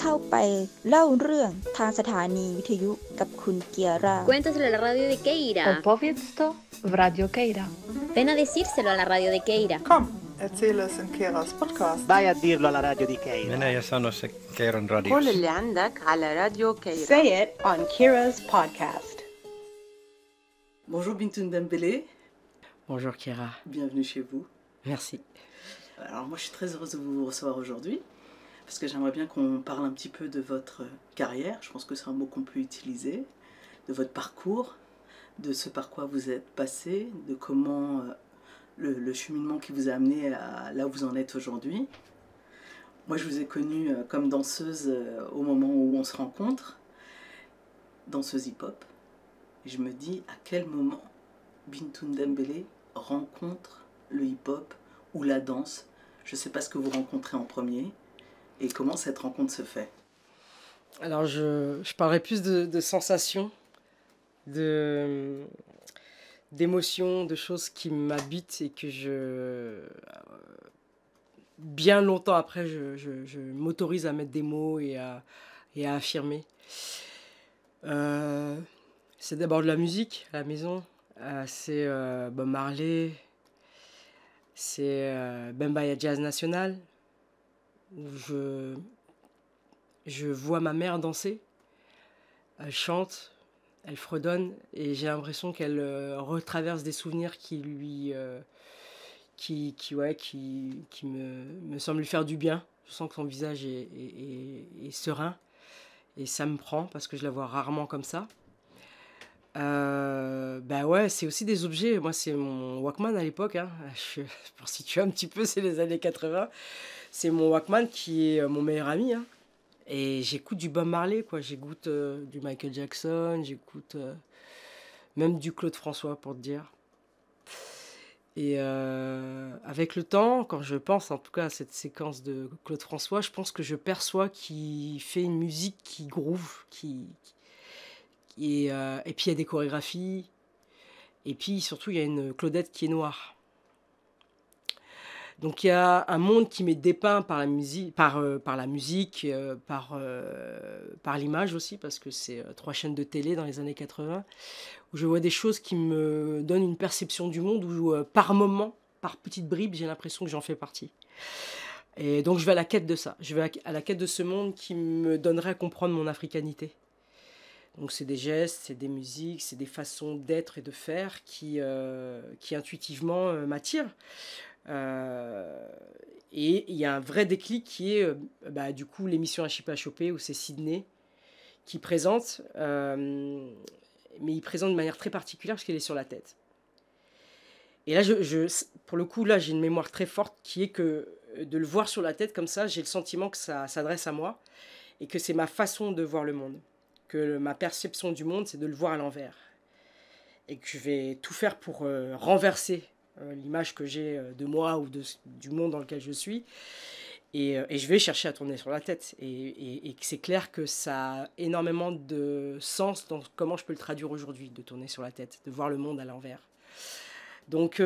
Cuentos de la radio de Keira. Opowiedz Radio Keira. Ven a decírselo a la radio de Keira. Come. erzähle in Keiras podcast. Vai a dirlo alla radio di Keira. Minä ja sano se Keiran radio. Kuule li alla la radio Keira. Say it on Keira's podcast. Bonjour Bintoun Dembélé. Bonjour Keira. Bienvenue chez vous. Merci. Alors moi je suis très heureuse de vous recevoir aujourd'hui parce que j'aimerais bien qu'on parle un petit peu de votre euh, carrière, je pense que c'est un mot qu'on peut utiliser, de votre parcours, de ce par quoi vous êtes passé, de comment euh, le, cheminement qui vous a amené à là où vous en êtes aujourd'hui. Moi, je vous ai connue euh, comme danseuse au moment où on se rencontre, danseuse hip-hop. je me dis à quel moment Bintou Dembélé rencontre le hip-hop ou la danse. Je ne sais pas ce que vous rencontrez en premier, et comment cette rencontre se fait Alors, je, je parlerai plus de, sensations, de d'émotions, de choses qui m'habitent et que je... Euh, bien longtemps après, je, m'autorise à mettre des mots et à, affirmer. Euh, c'est d'abord de la musique à la maison. Euh, c'est Bob Marley, c'est Bambaya Jazz National, où je, vois ma mère danser. Elle chante, elle fredonne, et j'ai l'impression qu'elle euh, retraverse des souvenirs qui lui. Euh, qui, qui, ouais, qui, qui me, me semblent lui faire du bien. Je sens que son visage est, serein, et ça me prend parce que je la vois rarement comme ça. Euh, bah ouais, c'est aussi des objets. Moi, c'est mon Walkman à l'époque. Hein. pour situer un petit peu, c'est les années 80 c'est mon Walkman qui est euh, mon meilleur ami. Hein. Et j'écoute du Bob Marley, quoi. J'écoute euh, du Michael Jackson, j'écoute euh, même du Claude François, pour te dire. Et avec le temps, quand je pense en tout cas à cette séquence de Claude François, je pense que je perçois qu'il fait une musique qui groove, qui, et puis il y a des chorégraphies, et puis surtout il y a une Claudette qui est noire. Donc il y a un monde qui m'est dépeint par la musique, par, euh, la musique, euh, euh, par, l'image aussi, parce que c'est trois chaînes de télé dans les années 80, où je vois des choses qui me donnent une perception du monde, où par moment, par petite bribes, j'ai l'impression que j'en fais partie. Et donc je vais à la quête de ça, je vais à la quête de ce monde qui me donnerait à comprendre mon africanité. Donc c'est des gestes, c'est des musiques, c'est des façons d'être et de faire qui, qui intuitivement m'attirent. Euh, et il y a un vrai déclic qui est euh, bah, du coup l'émission chippa Chopé où c'est Sydney qui présente, euh, mais il présente de manière très particulière ce qu'il est sur la tête. Et là, je, pour le coup, là, j'ai une mémoire très forte qui est que de le voir sur la tête comme ça, j'ai le sentiment que ça s'adresse à moi et que c'est ma façon de voir le monde. Que ma perception du monde, c'est de le voir à l'envers. Et que je vais tout faire pour renverser euh, l'image que j'ai euh, de moi ou de, du monde dans lequel je suis. Euh, et, je vais chercher à tourner sur la tête. Et, c'est clair que ça a énormément de sens dans comment je peux le traduire aujourd'hui, de tourner sur la tête, de voir le monde à l'envers. Donc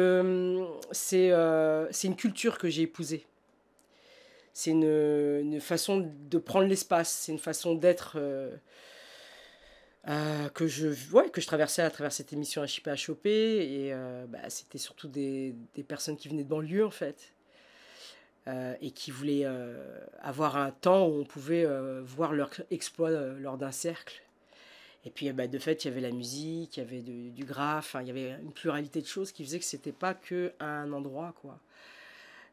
c'est une culture que j'ai épousée. C'est une, façon de prendre l'espace, c'est une façon d'être... Euh, que, je, que je traversais à travers cette émission à Et euh, bah, c'était surtout des, personnes qui venaient de banlieue, en fait. Euh, et qui voulaient avoir un temps où on pouvait voir leur exploit lors d'un cercle. Et puis, bah, de fait, il y avait la musique, il y avait du graphe, il y avait une pluralité de choses qui faisait que c'était pas que un endroit, quoi.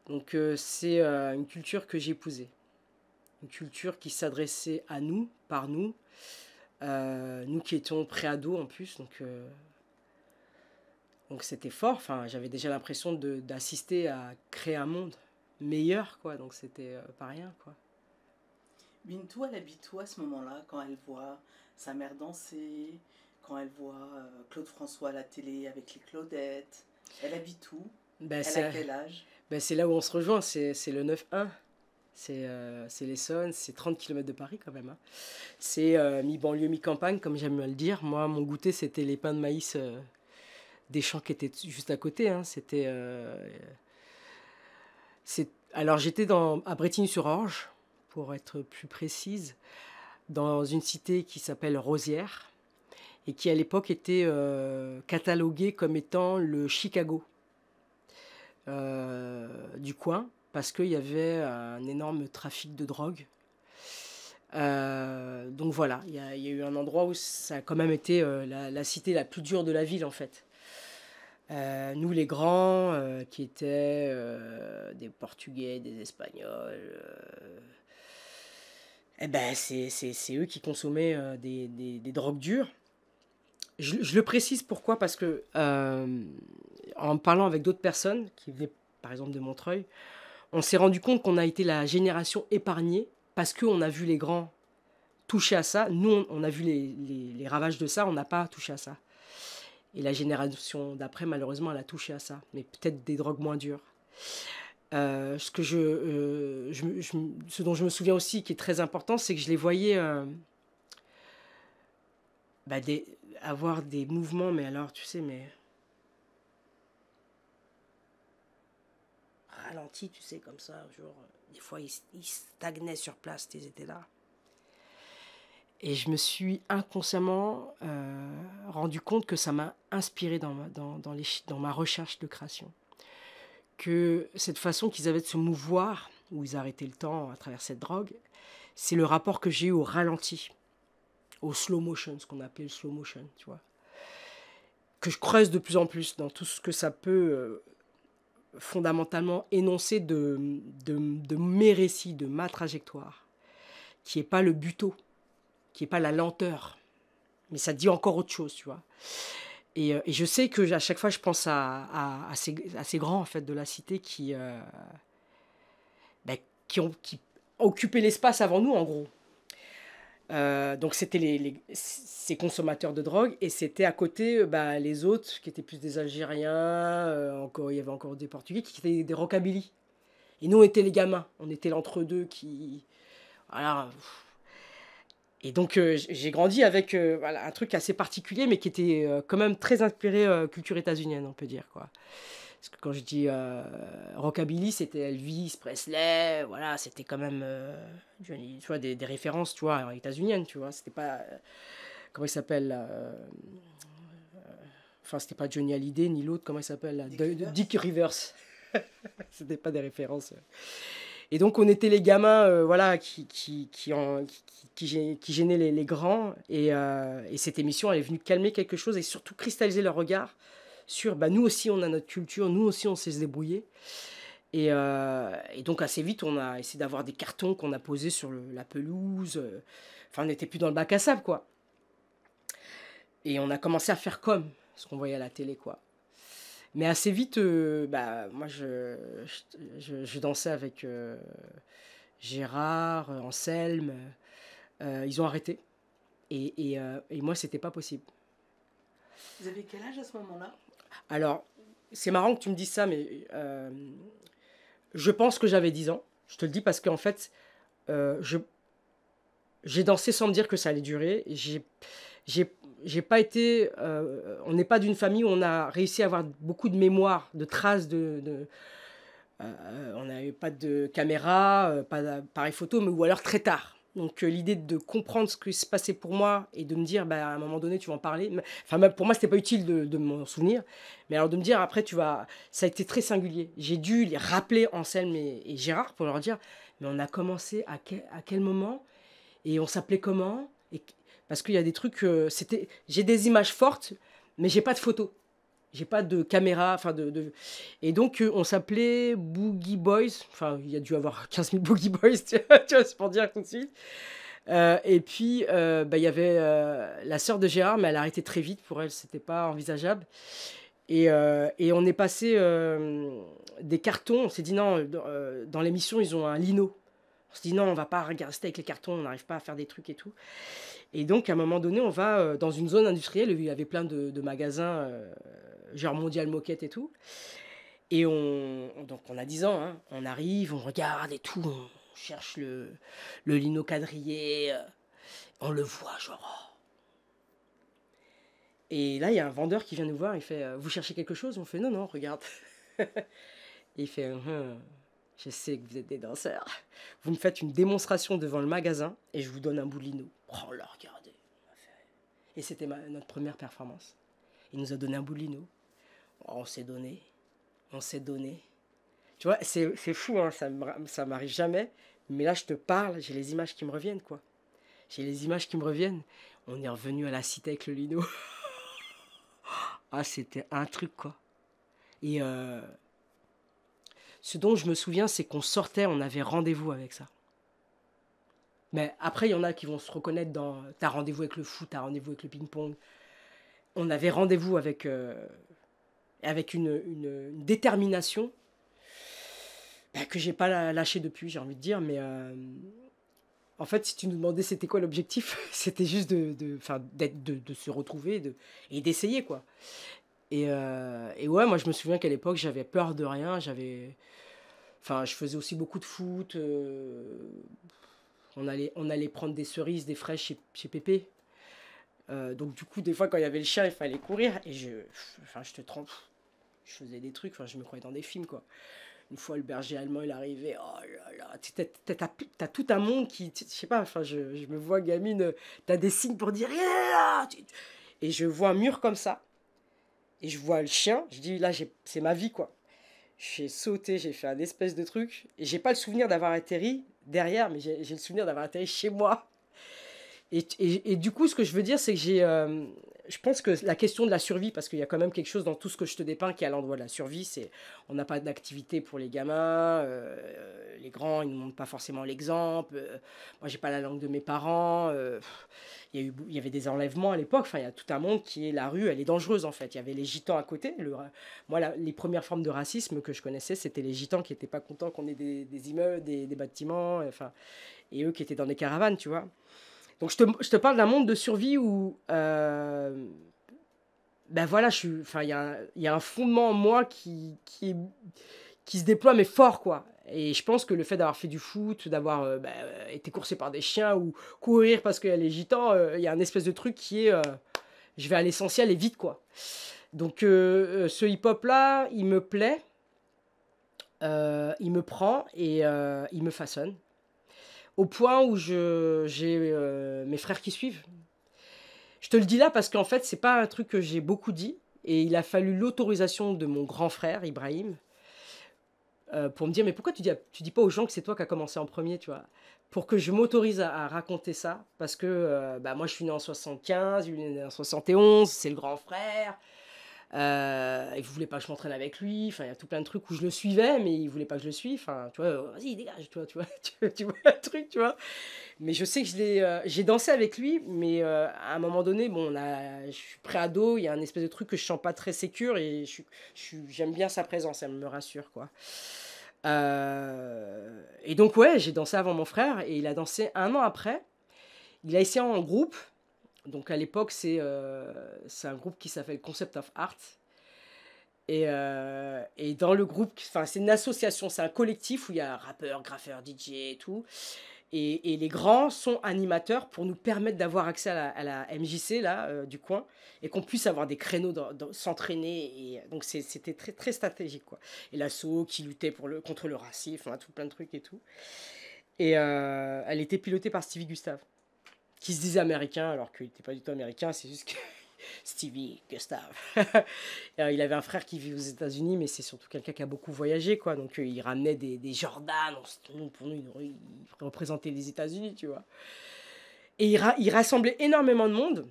Donc, c'est une culture que j'épousais Une culture qui s'adressait à nous, par nous, euh, nous qui étions pré en plus, donc euh, donc c'était fort. Enfin, j'avais déjà l'impression d'assister à créer un monde meilleur, quoi. Donc c'était euh, pas rien, quoi. Bintou, elle habite où à ce moment-là quand elle voit sa mère danser, quand elle voit Claude François à la télé avec les Claudettes Elle habite où ben, quel âge ben, C'est là où on se rejoint, c'est le 9-1. Euh, c'est l'Essonne, c'est 30 km de Paris quand même. Hein. C'est euh, mi-banlieue, mi-campagne, comme j'aime le dire. Moi, mon goûter, c'était les pains de maïs euh, des champs qui étaient juste à côté. Hein. alors, j'étais à Bretigny-sur-Orge, pour être plus précise, dans une cité qui s'appelle Rosière et qui à l'époque était cataloguée comme étant le Chicago du coin parce qu'il y avait euh, un énorme trafic de drogue. Euh, donc voilà, il y, a, eu un endroit où ça a quand même été euh, la, cité la plus dure de la ville en fait. nous les grands, qui étaient des Portugais, des Espagnols, eh ben c'est eux qui consommaient des, des, drogues dures. Je, je, le précise pourquoi Parce que en parlant avec d'autres personnes qui venaient par exemple de Montreuil, on s'est rendu compte qu'on a été la génération épargnée parce qu'on a vu les grands toucher à ça. Nous, on a vu les, ravages de ça, on n'a pas touché à ça. Et la génération d'après, malheureusement, elle a touché à ça, mais peut-être des drogues moins dures. Euh, ce, que je, euh, ce dont je me souviens aussi, qui est très important, c'est que je les voyais euh, bah, avoir des mouvements, mais alors, tu sais, mais ralenti, tu sais, comme ça. Genre, des fois, ils, stagnaient sur place, ils étaient là. Et je me suis inconsciemment euh, rendu compte que ça m'a inspiré dans ma, dans, les, dans ma recherche de création. Que cette façon qu'ils avaient de se mouvoir, où ils arrêtaient le temps à travers cette drogue, c'est le rapport que j'ai eu au ralenti, au slow motion, ce qu'on appelle le slow motion, tu vois. Que je creuse de plus en plus dans tout ce que ça peut euh, fondamentalement énoncé de, de, mes récits, de ma trajectoire, qui n'est pas le buto, qui n'est pas la lenteur, mais ça dit encore autre chose, tu vois. Et, euh, je sais que à chaque fois, je pense à, à, ces, grands en fait de la cité qui, euh, ben, qui ont qui occupé l'espace avant nous, en gros. Euh, donc c'était ces consommateurs de drogue et c'était à côté euh, bah, les autres qui étaient plus des Algériens, euh, encore il y avait encore des Portugais qui étaient des rockabilly. Et nous on était les gamins, on était l'entre-deux qui voilà. Et donc j'ai grandi avec un truc assez particulier mais qui était quand même très inspiré culture états-unienne on peut dire quoi. Parce que quand je dis euh, rockabilly, c'était Elvis, Presley, voilà, c'était quand même euh, tu des, références, tu vois, états-uniennes, tu vois. C'était pas. Euh, comment il s'appelle Enfin, c'était pas Johnny Hallyday ni l'autre, comment il s'appelle Dick, Rivers. c'était pas des références. Et donc, on était les gamins voilà, qui, qui, gênaient les, grands. Et, et, cette émission, elle est venue calmer quelque chose et surtout cristalliser leur regard sur bah, nous aussi on a notre culture, nous aussi on sait se débrouiller. Et, euh, donc assez vite on a essayé d'avoir des cartons qu'on a posés sur la pelouse. Enfin on n'était plus dans le bac à sable quoi. Et on a commencé à faire comme ce qu'on voyait à la télé quoi. Mais assez vite, euh, bah, moi je, je, dansais avec euh, Gérard, Anselme. ils ont arrêté. Et, et, et, moi, c'était pas possible. Vous avez quel âge à ce moment-là Alors, c'est marrant que tu me dises ça, mais euh, je pense que j'avais 10 ans. Je te le dis parce qu'en fait, euh, j'ai dansé sans me dire que ça allait durer. J'ai, pas été. Euh, on n'est pas d'une famille où on a réussi à avoir beaucoup de mémoire, de traces de. on n'avait pas de caméra, pas d'appareil photo, mais ou alors très tard. Donc euh, l'idée de comprendre ce qui se passait pour moi et de me dire, bah, à un moment donné, tu vas en parler. Enfin, pour moi, ce c'était pas utile de, m'en souvenir. Mais alors de me dire, après, tu vas... Ça a été très singulier. J'ai dû les rappeler, Anselme et, Gérard, pour leur dire, mais on a commencé à quel, moment Et on s'appelait comment et, Parce qu'il y a des trucs... Euh, c'était J'ai des images fortes, mais j'ai pas de photos j'ai pas de caméra, enfin de, de, Et donc, euh, on s'appelait Boogie Boys. Enfin, il y a dû avoir 15 000 Boogie Boys, tu vois, c'est pour dire tout de suite. Euh, et puis, euh, bah, il y avait la sœur de Gérard, mais elle a arrêté très vite. Pour elle, c'était pas envisageable. Et, et on est passé des cartons. On s'est dit, non, dans l'émission, ils ont un lino. On s'est dit, non, on va pas rester avec les cartons, on n'arrive pas à faire des trucs et tout. Et donc, à un moment donné, on va dans une zone industrielle il y avait plein de, de magasins genre mondial moquette et tout. Et on, donc on a 10 ans, hein. on arrive, on regarde et tout, on cherche le, lino quadrillé, euh, on le voit, genre. Oh. Et là, il y a un vendeur qui vient nous voir, il fait euh, Vous cherchez quelque chose On fait Non, non, regarde. il fait hum, hum, Je sais que vous êtes des danseurs. Vous me faites une démonstration devant le magasin et je vous donne un bout de lino. Oh là, regardez. Et c'était notre première performance. Il nous a donné un bout de lino. Oh, on s'est donné, on s'est donné. Tu vois, c'est fou, hein, ça ne m'arrive jamais. Mais là, je te parle, j'ai les images qui me reviennent, quoi. J'ai les images qui me reviennent. On est revenu à la cité avec le lino. ah, c'était un truc, quoi. Et euh, ce dont je me souviens, c'est qu'on sortait, on avait rendez-vous avec ça. Mais après, il y en a qui vont se reconnaître dans t'as rendez-vous avec le fou, t'as rendez-vous avec le ping-pong. On avait rendez-vous avec euh, avec une, détermination que bah, que j'ai pas lâchée depuis, j'ai envie de dire. Mais euh, en fait, si tu nous demandais c'était quoi l'objectif, c'était juste de, de, de, se retrouver et d'essayer, quoi. Euh, et, ouais, moi je me souviens qu'à l'époque, j'avais peur de rien, j'avais... Enfin, je faisais aussi beaucoup de foot. Euh, on, allait, on allait prendre des cerises, des fraises chez, Pépé. donc du coup, des fois, quand il y avait le chien, il fallait courir. Et je, je te trompe je faisais des trucs, enfin, je me croyais dans des films, quoi. Une fois, le berger allemand, il arrivait, oh là là, t'as tout un monde qui, je sais pas, enfin, je, je, me vois gamine, t'as des signes pour dire, eh et je vois un mur comme ça, et je vois le chien, je dis, là, c'est ma vie, quoi. J'ai sauté, j'ai fait un espèce de truc, et j'ai pas le souvenir d'avoir atterri derrière, mais j'ai le souvenir d'avoir atterri chez moi. Et, et, du coup, ce que je veux dire, c'est que j'ai euh, je pense que la question de la survie, parce qu'il y a quand même quelque chose dans tout ce que je te dépeins qui est à l'endroit de la survie, c'est on n'a pas d'activité pour les gamins, euh, les grands, ils ne montrent pas forcément l'exemple, euh, moi j'ai pas la langue de mes parents, euh, il, y avait des enlèvements à l'époque, enfin il y a tout un monde qui est la rue, elle est dangereuse en fait, il y avait les gitans à côté, moi les premières formes de racisme que je connaissais c'était les gitans qui n'étaient pas contents qu'on ait des, immeubles, des, des bâtiments, enfin, et eux qui étaient dans des caravanes, tu vois. Donc je te, parle d'un monde de survie où, euh, ben voilà, je suis, enfin il y, a un, fondement en moi qui, qui, se déploie mais fort quoi. Et je pense que le fait d'avoir fait du foot, d'avoir euh, ben, euh, été coursé par des chiens ou courir parce qu'il y a les gitans, il y a un espèce de truc qui est, je vais à l'essentiel et vite quoi. Donc ce hip hop là, il me plaît. il me prend et il me façonne au point où j'ai euh, mes frères qui suivent. Je te le dis là parce qu'en fait, c'est pas un truc que j'ai beaucoup dit. Et il a fallu l'autorisation de mon grand frère, Ibrahim, euh, pour me dire Mais pourquoi tu dis, tu dis pas aux gens que c'est toi qui as commencé en premier, tu vois Pour que je m'autorise à, raconter ça. Parce que euh, bah, moi, je suis né en 75, je suis né en 71, c'est le grand frère. Euh, il voulait pas que je m'entraîne avec lui. Enfin, il y a tout plein de trucs où je le suivais, mais il voulait pas que je le suive. Enfin, tu vois, euh, vas-y, dégage, tu vois, tu vois, tu, vois le truc, tu vois. Mais je sais que euh, j'ai dansé avec lui, mais euh, à un moment donné, bon, je suis à dos, il y a un espèce de truc que je sens pas très sécure et j'aime bien sa présence, elle me rassure, quoi. et donc, ouais, j'ai dansé avant mon frère et il a dansé un an après. Il a essayé en groupe, donc à l'époque, euh, c'est un groupe qui s'appelle Concept of Art. Et, euh, et, dans le groupe, c'est une association, c'est un collectif où il y a rappeurs, graffeurs, DJ et tout. Et, et, les grands sont animateurs pour nous permettre d'avoir accès à la, MJC là, euh, du coin et qu'on puisse avoir des créneaux dans, s'entraîner. Et, donc c'était très, très stratégique. Quoi. Et l'assaut qui luttait pour le, contre le racisme, hein, tout plein de trucs et tout. Et elle était pilotée par Stevie Gustave qui se disait américain alors qu'il n'était pas du tout américain, c'est juste que Stevie Gustave. Euh, il avait un frère qui vit aux États-Unis, mais c'est surtout quelqu'un qui a beaucoup voyagé, quoi. Donc euh, il ramenait des, Jordans, pour nous, il représentait les États-Unis, tu vois. Et il, rassemblait énormément de monde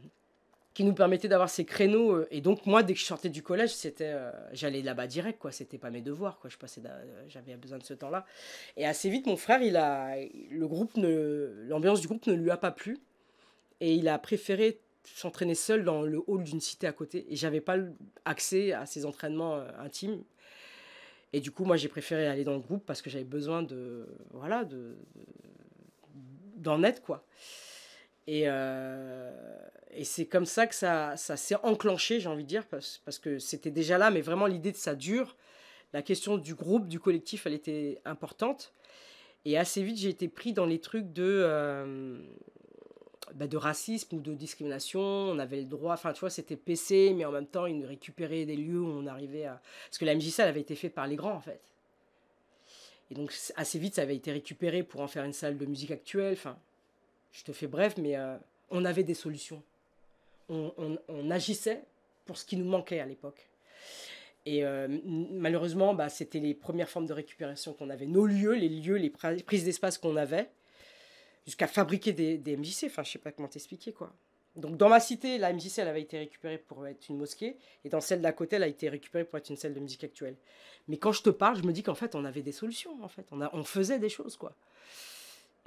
qui nous permettait d'avoir ces créneaux. Euh, et donc, moi, dès que je sortais du collège, c'était, j'allais là-bas direct, quoi. C'était pas mes devoirs, quoi. Je passais, j'avais besoin de ce temps-là. Et assez vite, mon frère, il a, le groupe l'ambiance du groupe ne lui a pas plu. Et il a préféré s'entraîner seul dans le hall d'une cité à côté. Et j'avais pas accès à ses entraînements euh, intimes. Et du coup, moi, j'ai préféré aller dans le groupe parce que j'avais besoin de. Voilà, de. d'en être, quoi. Et, euh, et c'est comme ça que ça, ça s'est enclenché, j'ai envie de dire, parce, que c'était déjà là, mais vraiment l'idée de ça dure. La question du groupe, du collectif, elle était importante. Et assez vite, j'ai été pris dans les trucs de. Euh, bah, de racisme ou de discrimination. On avait le droit, enfin, tu vois, c'était PC, mais en même temps, ils récupéraient des lieux où on arrivait à. Parce que la MJC, elle avait été faite par les grands, en fait. Et donc, assez vite, ça avait été récupéré pour en faire une salle de musique actuelle. Enfin, je te fais bref, mais euh, on avait des solutions. On, agissait pour ce qui nous manquait à l'époque. Et euh, malheureusement, bah, c'était les premières formes de récupération qu'on avait. Nos lieux, les lieux, les prises d'espace qu'on avait jusqu'à fabriquer des, MJC. Enfin, je sais pas comment t'expliquer, quoi. Donc, dans ma cité, la MJC, elle avait été récupérée pour être une mosquée. Et dans celle d'à côté, elle a été récupérée pour être une salle de musique actuelle. Mais quand je te parle, je me dis qu'en fait, on avait des solutions. En fait, on, a, on faisait des choses, quoi.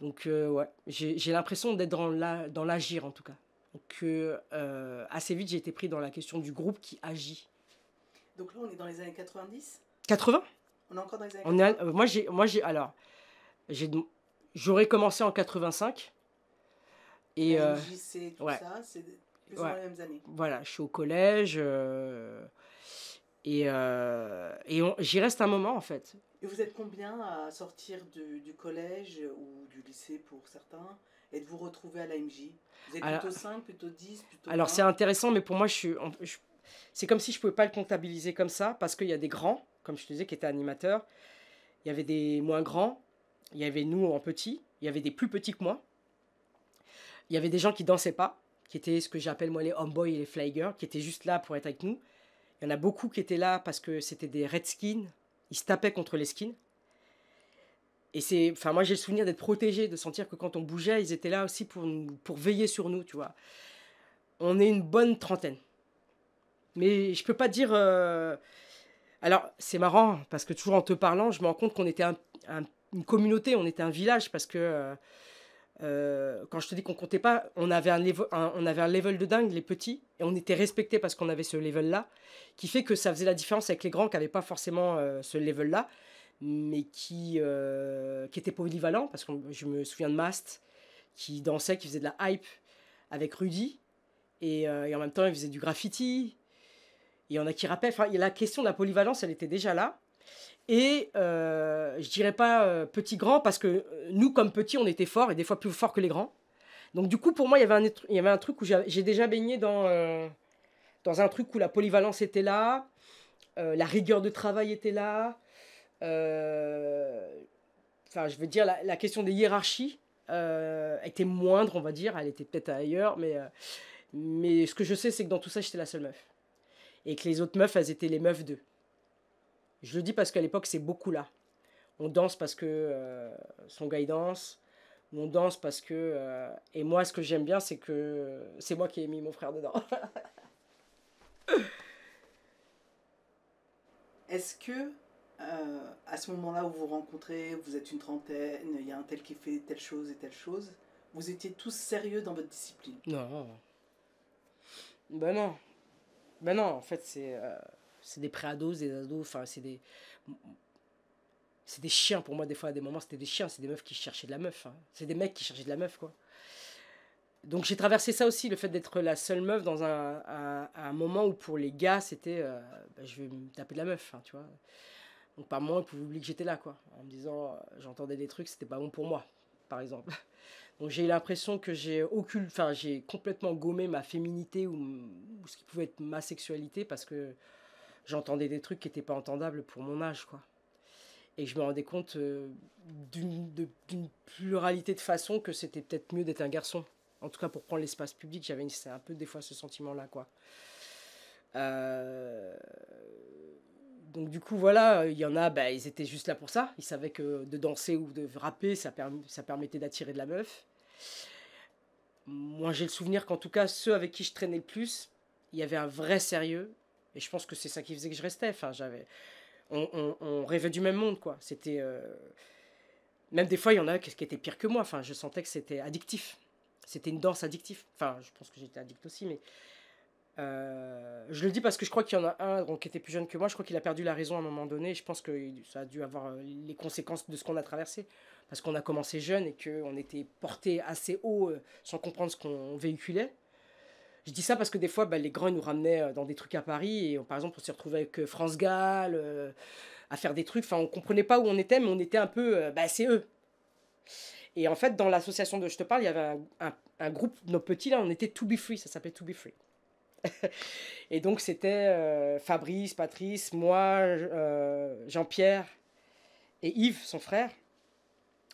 Donc, euh, ouais, j'ai l'impression d'être dans l'agir, la, dans en tout cas. Donc, euh, euh, assez vite, j'ai été pris dans la question du groupe qui agit. Donc là, on est dans les années 90 80 On est encore dans les années 90 Moi, j'ai. Alors, j'ai J'aurais commencé en 85. Et. Euh, tout ça, c'est plus les mêmes années. Voilà, je suis au collège. Euh, et, euh, et j'y reste un moment, en fait. Et vous êtes combien à sortir du, collège ou du lycée pour certains et de vous retrouver à l'AMJ Vous êtes plutôt 5, plutôt 10, plutôt Alors c'est intéressant, mais pour moi, je c'est comme si je ne pouvais pas le comptabiliser comme ça, parce qu'il y a des grands, comme je te disais, qui étaient animateurs. Il y avait des moins grands, il y avait nous en petit, il y avait des plus petits que moi. Il y avait des gens qui dansaient pas, qui étaient ce que j'appelle moi les homeboys et les flygers, qui étaient juste là pour être avec nous. Il y en a beaucoup qui étaient là parce que c'était des redskins, ils se tapaient contre les skins. Et c'est, enfin moi j'ai le souvenir d'être protégé, de sentir que quand on bougeait, ils étaient là aussi pour, pour veiller sur nous, tu vois. On est une bonne trentaine. Mais je peux pas dire. Euh, alors c'est marrant parce que toujours en te parlant, je me rends compte qu'on était un, un une communauté, on était un village parce que euh, euh, quand je te dis qu'on comptait pas, on avait un, level, on avait un level de dingue, les petits, et on était respectés parce qu'on avait ce level-là, qui fait que ça faisait la différence avec les grands qui n'avaient pas forcément euh, ce level-là, mais qui, qui étaient polyvalents, parce que je me souviens de Mast, qui dansait, qui faisait de la hype avec Rudy, et, en même temps, il faisait du graffiti, il y en a qui enfin la question de la polyvalence, elle était déjà là, et euh, je dirais pas euh, petit-grand, parce que euh, nous, comme petits, on était forts, et des fois plus forts que les grands. Donc du coup, pour moi, il y avait un, il y avait un truc où j'ai déjà baigné dans, dans un truc où la polyvalence était là, la rigueur de travail était là, enfin, je veux dire, la, question des hiérarchies était moindre, on va dire, elle était peut-être ailleurs, mais, mais ce que je sais, c'est que dans tout ça, j'étais la seule meuf. Et que les autres meufs, elles étaient les meufs d'eux. Je le dis parce qu'à l'époque, c'est beaucoup là. On danse parce que euh, son gars il danse. On danse parce que. Euh, et moi, ce que j'aime bien, c'est que c'est moi qui ai mis mon frère dedans. Est-ce que, euh, à ce moment-là où vous vous rencontrez, vous êtes une trentaine, il y a un tel qui fait telle chose et telle chose, vous étiez tous sérieux dans votre discipline Non. Ben non. Ben non, en fait, c'est c'est des pré des ados, enfin, c'est des. C'est des chiens pour moi, des fois, à des moments, c'était des chiens, c'est des meufs qui cherchaient de la meuf. Hein. C'est des mecs qui cherchaient de la meuf, quoi. Donc j'ai traversé ça aussi, le fait d'être la seule meuf dans un, un, moment où pour les gars, c'était euh, bah, je vais me taper de la meuf, hein, tu vois. Donc par moment, ils pouvaient oublier que j'étais là, quoi. En me disant, euh, j'entendais des trucs, c'était pas bon pour moi, par exemple. Donc j'ai eu l'impression que j'ai enfin j'ai complètement gommé ma féminité ou, ou, ce qui pouvait être ma sexualité parce que j'entendais des trucs qui n'étaient pas entendables pour mon âge, quoi. Et je me rendais compte euh, d'une pluralité de façons que c'était peut-être mieux d'être un garçon. En tout cas, pour prendre l'espace public, j'avais un peu des fois ce sentiment-là, quoi. Euh, donc du coup, voilà, il y en a, bah, ils étaient juste là pour ça. Ils savaient que de danser ou de rapper, ça, ça permettait d'attirer de la meuf. Moi, j'ai le souvenir qu'en tout cas, ceux avec qui je traînais le plus, il y avait un vrai sérieux et je pense que c'est ça qui faisait que je restais. Enfin, j'avais, on, rêvait du même monde, quoi. C'était euh, même des fois, il y en a qui étaient pires que moi. Enfin, je sentais que c'était addictif. C'était une danse addictive. Enfin, je pense que j'étais addict aussi, mais euh, je le dis parce que je crois qu'il y en a un qui était plus jeune que moi. Je crois qu'il a perdu la raison à un moment donné. Je pense que ça a dû avoir euh, les conséquences de ce qu'on a traversé. Parce qu'on a commencé jeune et qu'on était porté assez haut sans comprendre ce qu'on véhiculait. Je dis ça parce que des fois, bah, les grands nous ramenaient euh, dans des trucs à Paris et par exemple, on s'est retrouvé avec euh, France Gall euh, à faire des trucs. Enfin, on comprenait pas où on était, mais on était un peu, bah, c'est eux. Et en fait, dans l'association de Je te parle, il y avait un, groupe, nos petits là, on était To Be Free, ça s'appelait To Be Free. et donc, c'était Fabrice, Patrice, moi, Jean-Pierre et Yves, son frère.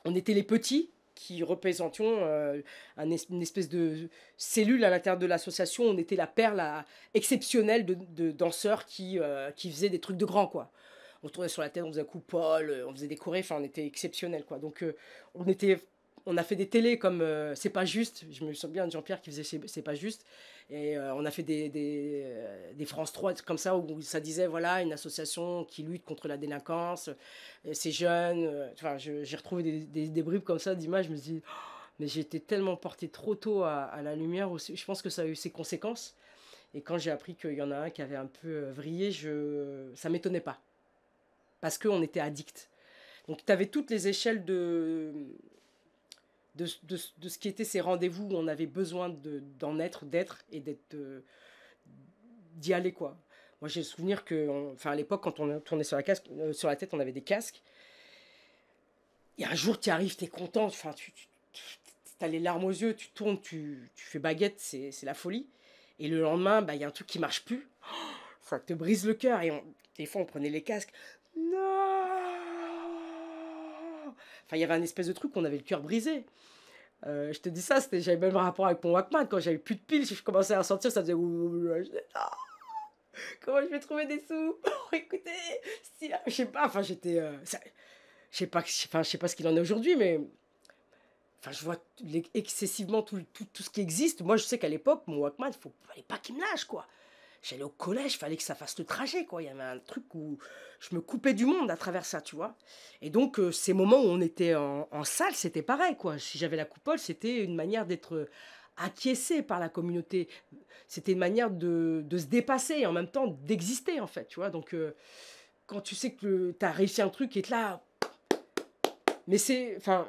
On était les petits qui représentions euh, une espèce de cellule à l'intérieur de l'association. On était la perle exceptionnelle de, danseurs qui, euh, qui faisaient des trucs de grands, quoi. On tournait sur la tête, on faisait un coup Paul, euh, on faisait des chorés, enfin, on était exceptionnels, quoi. Donc, on était on a fait des télés comme euh, C'est pas juste. Je me souviens de Jean-Pierre qui faisait C'est pas juste. Et euh, on a fait des, euh, France 3 comme ça où ça disait voilà, une association qui lutte contre la délinquance, ces jeunes. Enfin, j'ai retrouvé des, des, bribes comme ça d'images. Je me dis, oh, mais j'étais tellement porté trop tôt à, la lumière Je pense que ça a eu ses conséquences. Et quand j'ai appris qu'il y en a un qui avait un peu vrillé, je... ça m'étonnait pas. Parce qu'on était addict. Donc tu avais toutes les échelles de, de, ce qui étaient ces rendez-vous où on avait besoin d'en être, d'être et d'être euh, d'y aller quoi. Moi j'ai le souvenir que, enfin à l'époque quand on tournait sur la, casque, euh, sur la tête, on avait des casques. Et un jour tu arrives, t'es content, enfin tu, as les larmes aux yeux, tu tournes, tu, tu fais baguette, c'est la folie. Et le lendemain, bah, il y a un truc qui marche plus. ça oh, te brise le cœur. Et des fois, on prenait les casques. Non, Enfin, il y avait un espèce de truc qu'on avait le cœur brisé. Euh, je te dis ça, c'était, j'avais même un rapport avec mon wakman Quand j'avais plus de piles, je commençais à sentir, ça faisait. Ah, comment je vais trouver des sous oh, Écoutez, si je sais pas, enfin j'étais. Euh, je sais pas, enfin, je pas ce qu'il en est aujourd'hui, mais. Enfin, je vois excessivement tout, tout, ce qui existe. Moi, je sais qu'à l'époque, mon wakman il fallait pas qu'il me lâche, quoi j'allais au collège, il fallait que ça fasse le trajet, quoi. Il y avait un truc où je me coupais du monde à travers ça, tu vois. Et donc, euh, ces moments où on était en, salle, c'était pareil, quoi. Si j'avais la coupole, c'était une manière d'être acquiescé par la communauté. C'était une manière de, de, se dépasser et en même temps d'exister, en fait, tu vois. Donc, euh, quand tu sais que tu as réussi un truc et que là... Mais c'est... Enfin,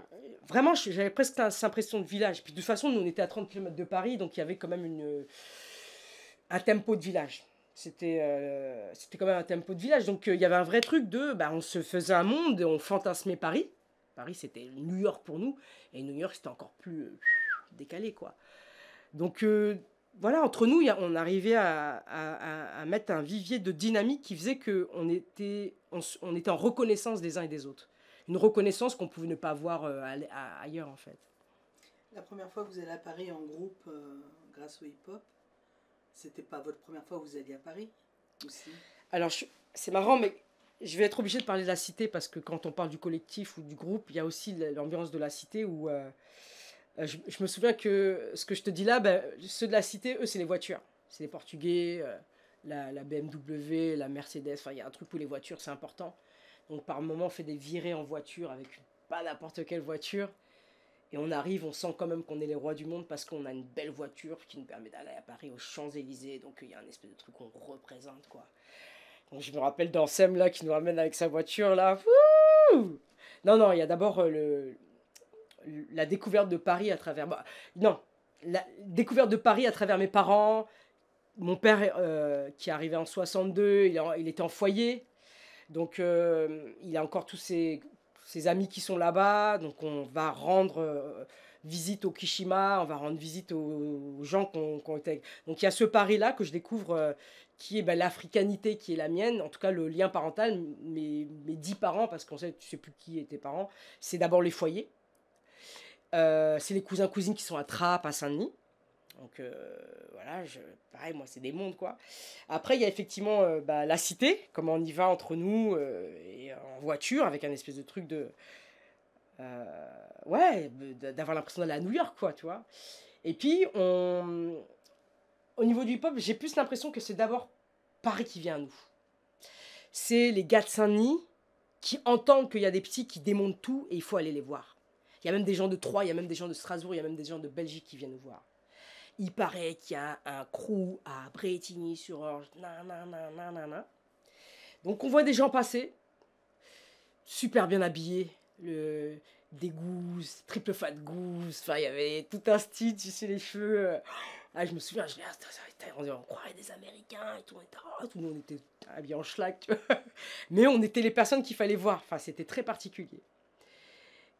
vraiment, j'avais presque cette impression de village. Puis de toute façon, nous, on était à 30 km de Paris, donc il y avait quand même une un tempo de village. Euh, c'était quand même un tempo de village. Donc euh, il y avait un vrai truc de, bah, on se faisait un monde, on fantasmait Paris. Paris, c'était New York pour nous. Et New York, c'était encore plus euh, décalé, quoi. Donc voilà, entre nous, on arrivait à, mettre un vivier de dynamique qui faisait qu'on était, on, était en reconnaissance des uns et des autres. Une reconnaissance qu'on pouvait ne pas avoir ailleurs, en fait. La première fois que vous allez à Paris en groupe, grâce au hip-hop, c'était pas votre première fois où vous alliez à Paris aussi Alors, c'est marrant, mais je vais être obligée de parler de la cité parce que quand on parle du collectif ou du groupe, il y a aussi l'ambiance de la cité où euh, euh, je, me souviens que ce que je te dis là, ben, ceux de la cité, eux, c'est les voitures. C'est les Portugais, euh, la, BMW, la Mercedes. Enfin, il y a un truc où les voitures, c'est important. Donc, par moment, on fait des virées en voiture avec pas n'importe quelle voiture. Et on arrive, on sent quand même qu'on est les rois du monde parce qu'on a une belle voiture qui nous permet d'aller à Paris aux Champs-Élysées. Donc il y a un espèce de truc qu'on représente, quoi. Donc je me rappelle d'Ansem, là, qui nous ramène avec sa voiture, là. non, non, il y a d'abord euh, le, la découverte de Paris à travers... Bah, non, la découverte de Paris à travers mes parents. Mon père, euh, qui est arrivé en 62, il, il était en foyer. Donc, euh, il a encore tous ses ses amis qui sont là-bas. Donc on va rendre euh, visite au Kishima, on va rendre visite aux, gens qu'on était. Donc il y a ce pari-là que je découvre euh, qui est ben, l'africanité qui est la mienne, en tout cas le lien parental. Mes, mes dix parents, parce qu'on sait, tu sais plus qui est tes parents, c'est d'abord les foyers. Euh, c'est les cousins-cousines qui sont à Trappes, à Saint-Denis. Donc euh, voilà, pareil, moi, c'est des mondes, quoi. Après, il y a effectivement euh, bah, la cité, comment on y va entre nous euh, et en voiture, avec un espèce de truc de. ouais, d'avoir l'impression d'aller à New York, quoi, tu vois. Et puis, on, au niveau du peuple, j'ai plus l'impression que c'est d'abord Paris qui vient à nous. C'est les gars de Saint-Denis qui entendent qu'il y a des petits qui démontent tout et il faut aller les voir. Il y a même des gens de Troyes, il y a même des gens de Strasbourg, il y a même des gens de Belgique qui viennent nous voir. Il paraît qu'il y a un crew à Bretigny-sur-Orge. Donc on voit des gens passer, super bien habillés, le, des gousses, triple fat gousses. Enfin, il y avait tout un style, tu sais, les cheveux. Euh. Ah, je me souviens, je on, on des Américains et tout. Oh, tout le monde était habillé en schlac, Mais on était les personnes qu'il fallait voir. Enfin, c'était très particulier.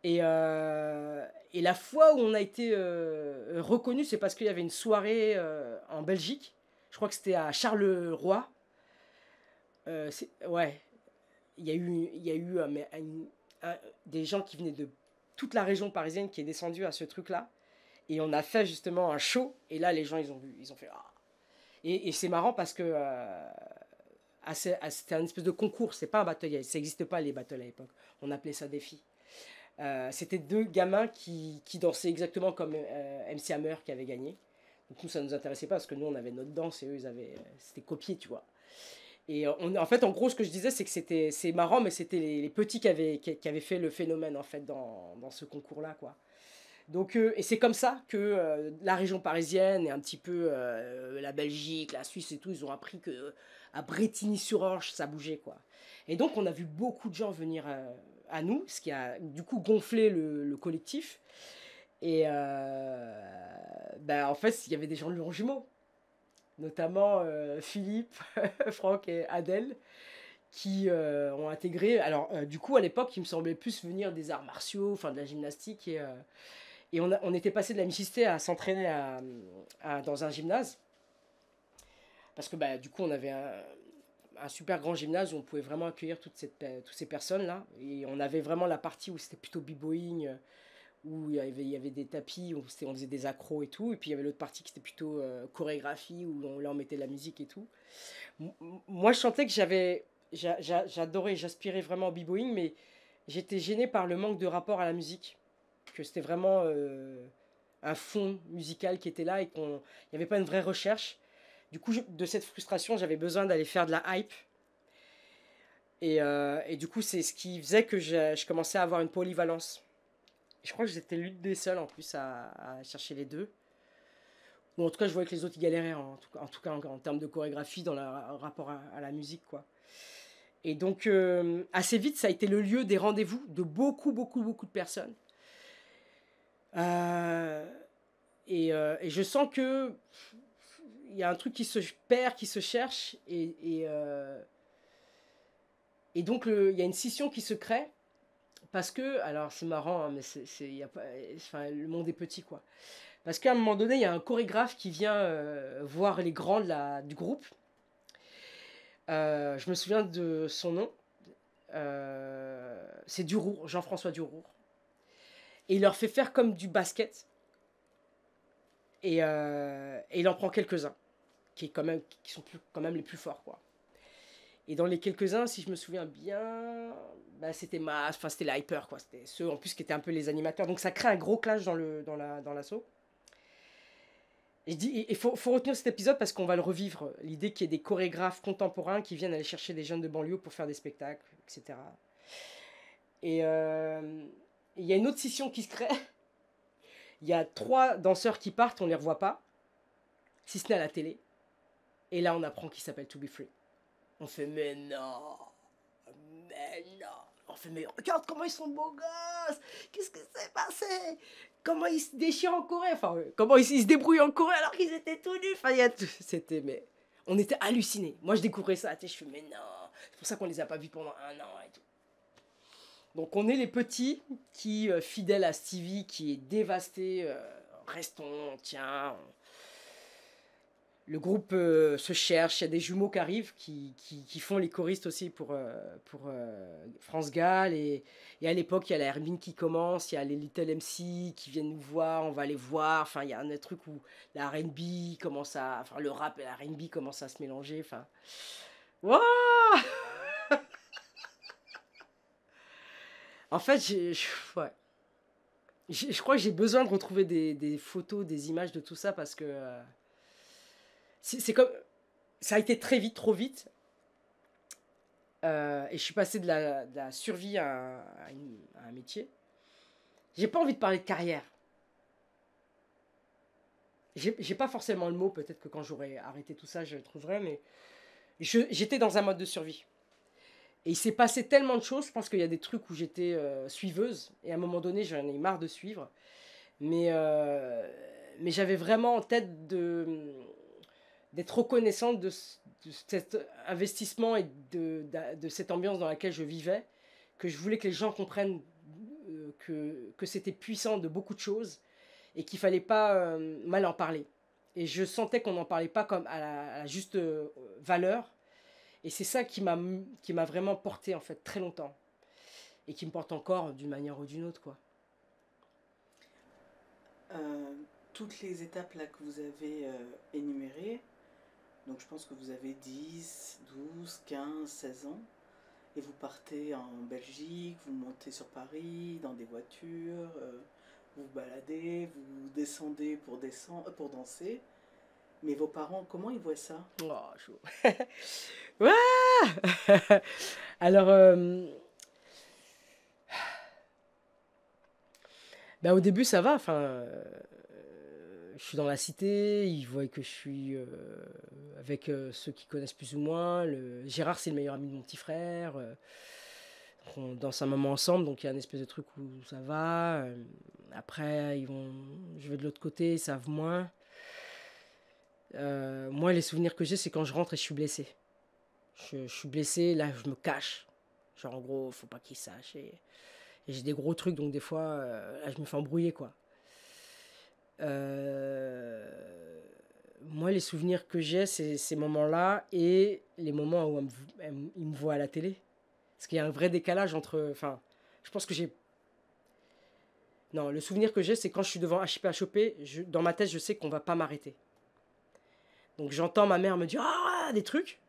Et, euh, et, la fois où on a été euh, reconnu, c'est parce qu'il y avait une soirée euh, en Belgique. Je crois que c'était à Charleroi. ouais. Il y a eu, eu des gens qui venaient de toute la région parisienne qui est descendue à ce truc-là. Et on a fait justement un show. Et là, les gens, ils ont vu, ils ont fait. Ah. Et, c'est marrant parce que c'était un espèce de concours. C'est pas un battle. Ça n'existe pas les battles à l'époque. On appelait ça défi. Euh, c'était deux gamins qui, qui, dansaient exactement comme euh, MC Hammer qui avait gagné. Donc nous, ça ne nous intéressait pas parce que nous, on avait notre danse et eux, ils avaient. Euh, c'était copié, tu vois. Et en fait, en gros, ce que je disais, c'est que c'était, c'est marrant, mais c'était les, petits qui avaient, qui, fait le phénomène, en fait, dans, ce concours-là, quoi. Donc, et c'est comme ça que la région parisienne et un petit peu la Belgique, la Suisse et tout, ils ont appris que à Bretigny-sur-Orge, ça bougeait, quoi. Et donc, on a vu beaucoup de gens venir à nous, ce qui a du coup gonflé le, collectif. Et ben en fait, il y avait des gens de Lyon jumeau notamment euh, Philippe, Franck et Adèle qui euh, ont intégré. Alors, du coup, à l'époque, il me semblait plus venir des arts martiaux, enfin de la gymnastique. Et, et on, on, était passé de la mixité à s'entraîner à, à, dans un gymnase. Parce que, bah, du coup, on avait un, un super grand gymnase où on pouvait vraiment accueillir toutes, ces personnes-là. Et on avait vraiment la partie où c'était plutôt b-boying, euh, où il y, avait, des tapis, où on faisait des accros et tout. Et puis il y avait l'autre partie qui était plutôt euh, chorégraphie, où on, là on mettait de la musique et tout. moi je sentais que j'avais. J'adorais, j'aspirais vraiment au b-boying, mais j'étais gêné par le manque de rapport à la musique. Que c'était vraiment. Euh, un fond musical qui était là et qu'il n'y avait pas une vraie recherche. Du coup, de cette frustration, j'avais besoin d'aller faire de la hype. Et, euh, du coup, c'est ce qui faisait que je, commençais à avoir une polyvalence. je crois que j'étais l'une des seules en plus à, chercher les deux. en tout cas, je voyais que les autres galéraient, hein. en tout, cas en, termes de chorégraphie, dans le rapport à, la musique. quoi. Et donc, euh, assez vite, ça a été le lieu des rendez-vous de beaucoup, beaucoup, beaucoup de personnes. Euh, et, je sens que il y a un truc qui se perd, qui se cherche, et, et, euh, donc il y a une scission qui se crée, parce que, alors c'est marrant, hein, mais c'est, le monde est petit, quoi. Parce qu'à un moment donné, il y a un chorégraphe qui vient euh, voir les grands de la, du groupe. Euh, je me souviens de son nom. c'est Duroux, Jean-François Durour. Et il leur fait faire comme du basket et il en prend quelques-uns qui, est quand même, qui sont plus, quand même les plus forts. Quoi. Et dans les quelques-uns, si je me souviens bien, bah, c'était ma, enfin, c'était les hyper, quoi. C'était ceux en plus qui étaient un peu les animateurs. Donc ça crée un gros clash dans, le, dans, la, dans l'assaut. Et il faut, faut, retenir cet épisode parce qu'on va le revivre. L'idée qu'il y ait des chorégraphes contemporains qui viennent aller chercher des jeunes de banlieue pour faire des spectacles, etc. Et euh, il y a une autre scission qui se crée. Il y a trois danseurs qui partent, on ne les revoit pas, si ce n'est à la télé. Et là, on apprend qu'il s'appelle To Be Free. On fait, mais non, mais non. On fait, mais regarde comment ils sont beaux gosses. Qu'est-ce que s'est passé Comment ils se déchirent en Corée. Enfin, euh, comment ils, se débrouillent en Corée alors qu'ils étaient tout nus. Enfin, tout... C'était, mais on était hallucinés. Moi, je découvrais ça. Je fais, mais non. C'est pour ça qu'on les a pas vus pendant un an et tout. Donc, on est les petits qui, euh, fidèles à Stevie, qui est dévasté, euh, restons, tiens, le groupe euh, se cherche, il y a des jumeaux qui arrivent, qui, font les choristes aussi pour, euh, pour euh, France Gall. Et, à l'époque, il y a la Hermine qui commence, il y a les Little MC qui viennent nous voir, on va les voir. Enfin, il y a un truc où la RB commence à. Enfin, le rap et la RB commence à se mélanger. Enfin. Waouh En fait, je Ouais. Je crois que j'ai besoin de retrouver des, des, photos, des images de tout ça parce que c'est comme. Ça a été très vite, trop vite. Euh, et je suis passée de la, survie à, un métier. J'ai pas envie de parler de carrière. J'ai pas forcément le mot, peut-être que quand j'aurai arrêté tout ça, je le trouverai, mais j'étais dans un mode de survie. Et il s'est passé tellement de choses, je pense qu'il y a des trucs où j'étais euh, suiveuse, et à un moment donné, j'en ai marre de suivre. Mais, euh, mais j'avais vraiment en tête de, d'être reconnaissante de, cet investissement et de, de, cette ambiance dans laquelle je vivais, que je voulais que les gens comprennent euh, que, que c'était puissant de beaucoup de choses et qu'il fallait pas euh, mal en parler. Et je sentais qu'on n'en parlait pas comme à la, juste euh, valeur. Et c'est ça qui m'a, qui m'a vraiment porté en fait très longtemps. Et qui me porte encore d'une manière ou d'une autre. quoi. toutes les étapes là que vous avez énumérées, donc je pense que vous avez 10, 12, 15, 16 ans. Et vous partez en Belgique, vous montez sur Paris, dans des voitures, euh, vous baladez, vous descendez pour, descendre, euh, pour danser. Mais vos parents, comment ils voient ça oh, Alors, ben, au début, ça va. Enfin, je suis dans la cité, ils voient que je suis euh, avec euh, ceux qui connaissent plus ou moins. Le... Gérard, c'est le meilleur ami de mon petit frère. Euh. on danse un moment ensemble, donc il y a un espèce de truc où ça va. après, ils vont, je vais de l'autre côté, ils savent moins. moi, les souvenirs que j'ai, c'est quand je rentre et je suis blessé. Je, suis blessé, là, je me cache. Genre, en gros, faut pas qu'ils sachent. j'ai des gros trucs, donc des fois, là, je me fais embrouiller, quoi. Euh, moi, les souvenirs que j'ai, c'est ces moments-là et les moments où ils me voient à la télé. Parce qu'il y a un vrai décalage entre. Enfin, je pense que j'ai. Non, le souvenir que j'ai, c'est quand je suis devant HIPHOP je, dans ma tête, je sais qu'on va pas m'arrêter. Donc j'entends ma mère me dire ah, des trucs,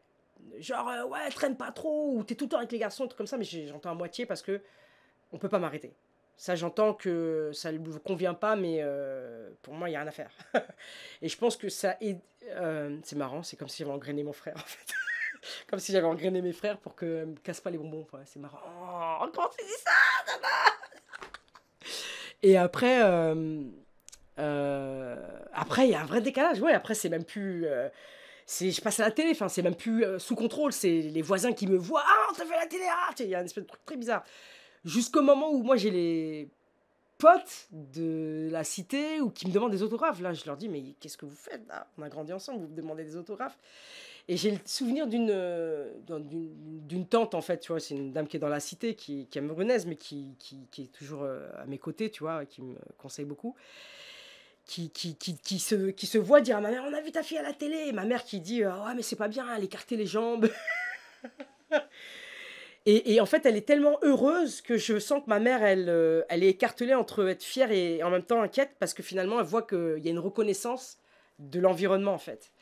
genre euh, ouais traîne pas trop ou t'es tout le temps avec les garçons, trucs comme ça, mais j'entends à moitié parce que on peut pas m'arrêter. Ça, j'entends que ça ne vous convient pas, mais euh, pour moi, il n'y a rien à faire. et je pense que ça aide. Euh, c'est marrant, c'est comme si j'avais engrainé mon frère, en fait. comme si j'avais engrainé mes frères pour que ne me casse pas les bonbons. c'est marrant. Oh, comment tu dis ça, ça Et après. Euh, après, il y a un vrai décalage. Ouais, après, c'est même plus. c'est, je passe à la télé, enfin, c'est même plus sous contrôle. C'est les voisins qui me voient. Ah, te fait la télé, ah, Il y a un espèce de truc très bizarre. Jusqu'au moment où moi j'ai les potes de la cité ou qui me demandent des autographes. Là, je leur dis, mais qu'est-ce que vous faites là On a grandi ensemble, vous me demandez des autographes. Et j'ai le souvenir euh, d'une, d'une, tante, en fait, tu vois, c'est une dame qui est dans la cité, qui, est camerounaise, mais qui, qui, est toujours euh, à mes côtés, tu vois, qui me conseille beaucoup. Qui, qui, qui, se, voit dire à ma mère, on a vu ta fille à la télé. ma mère qui dit, ah mais c'est pas bien, elle écartait les jambes. Et, en fait, elle est tellement heureuse que je sens que ma mère, elle, euh, elle est écartelée entre être fière et en même temps inquiète parce que finalement, elle voit qu'il y a une reconnaissance de l'environnement en fait.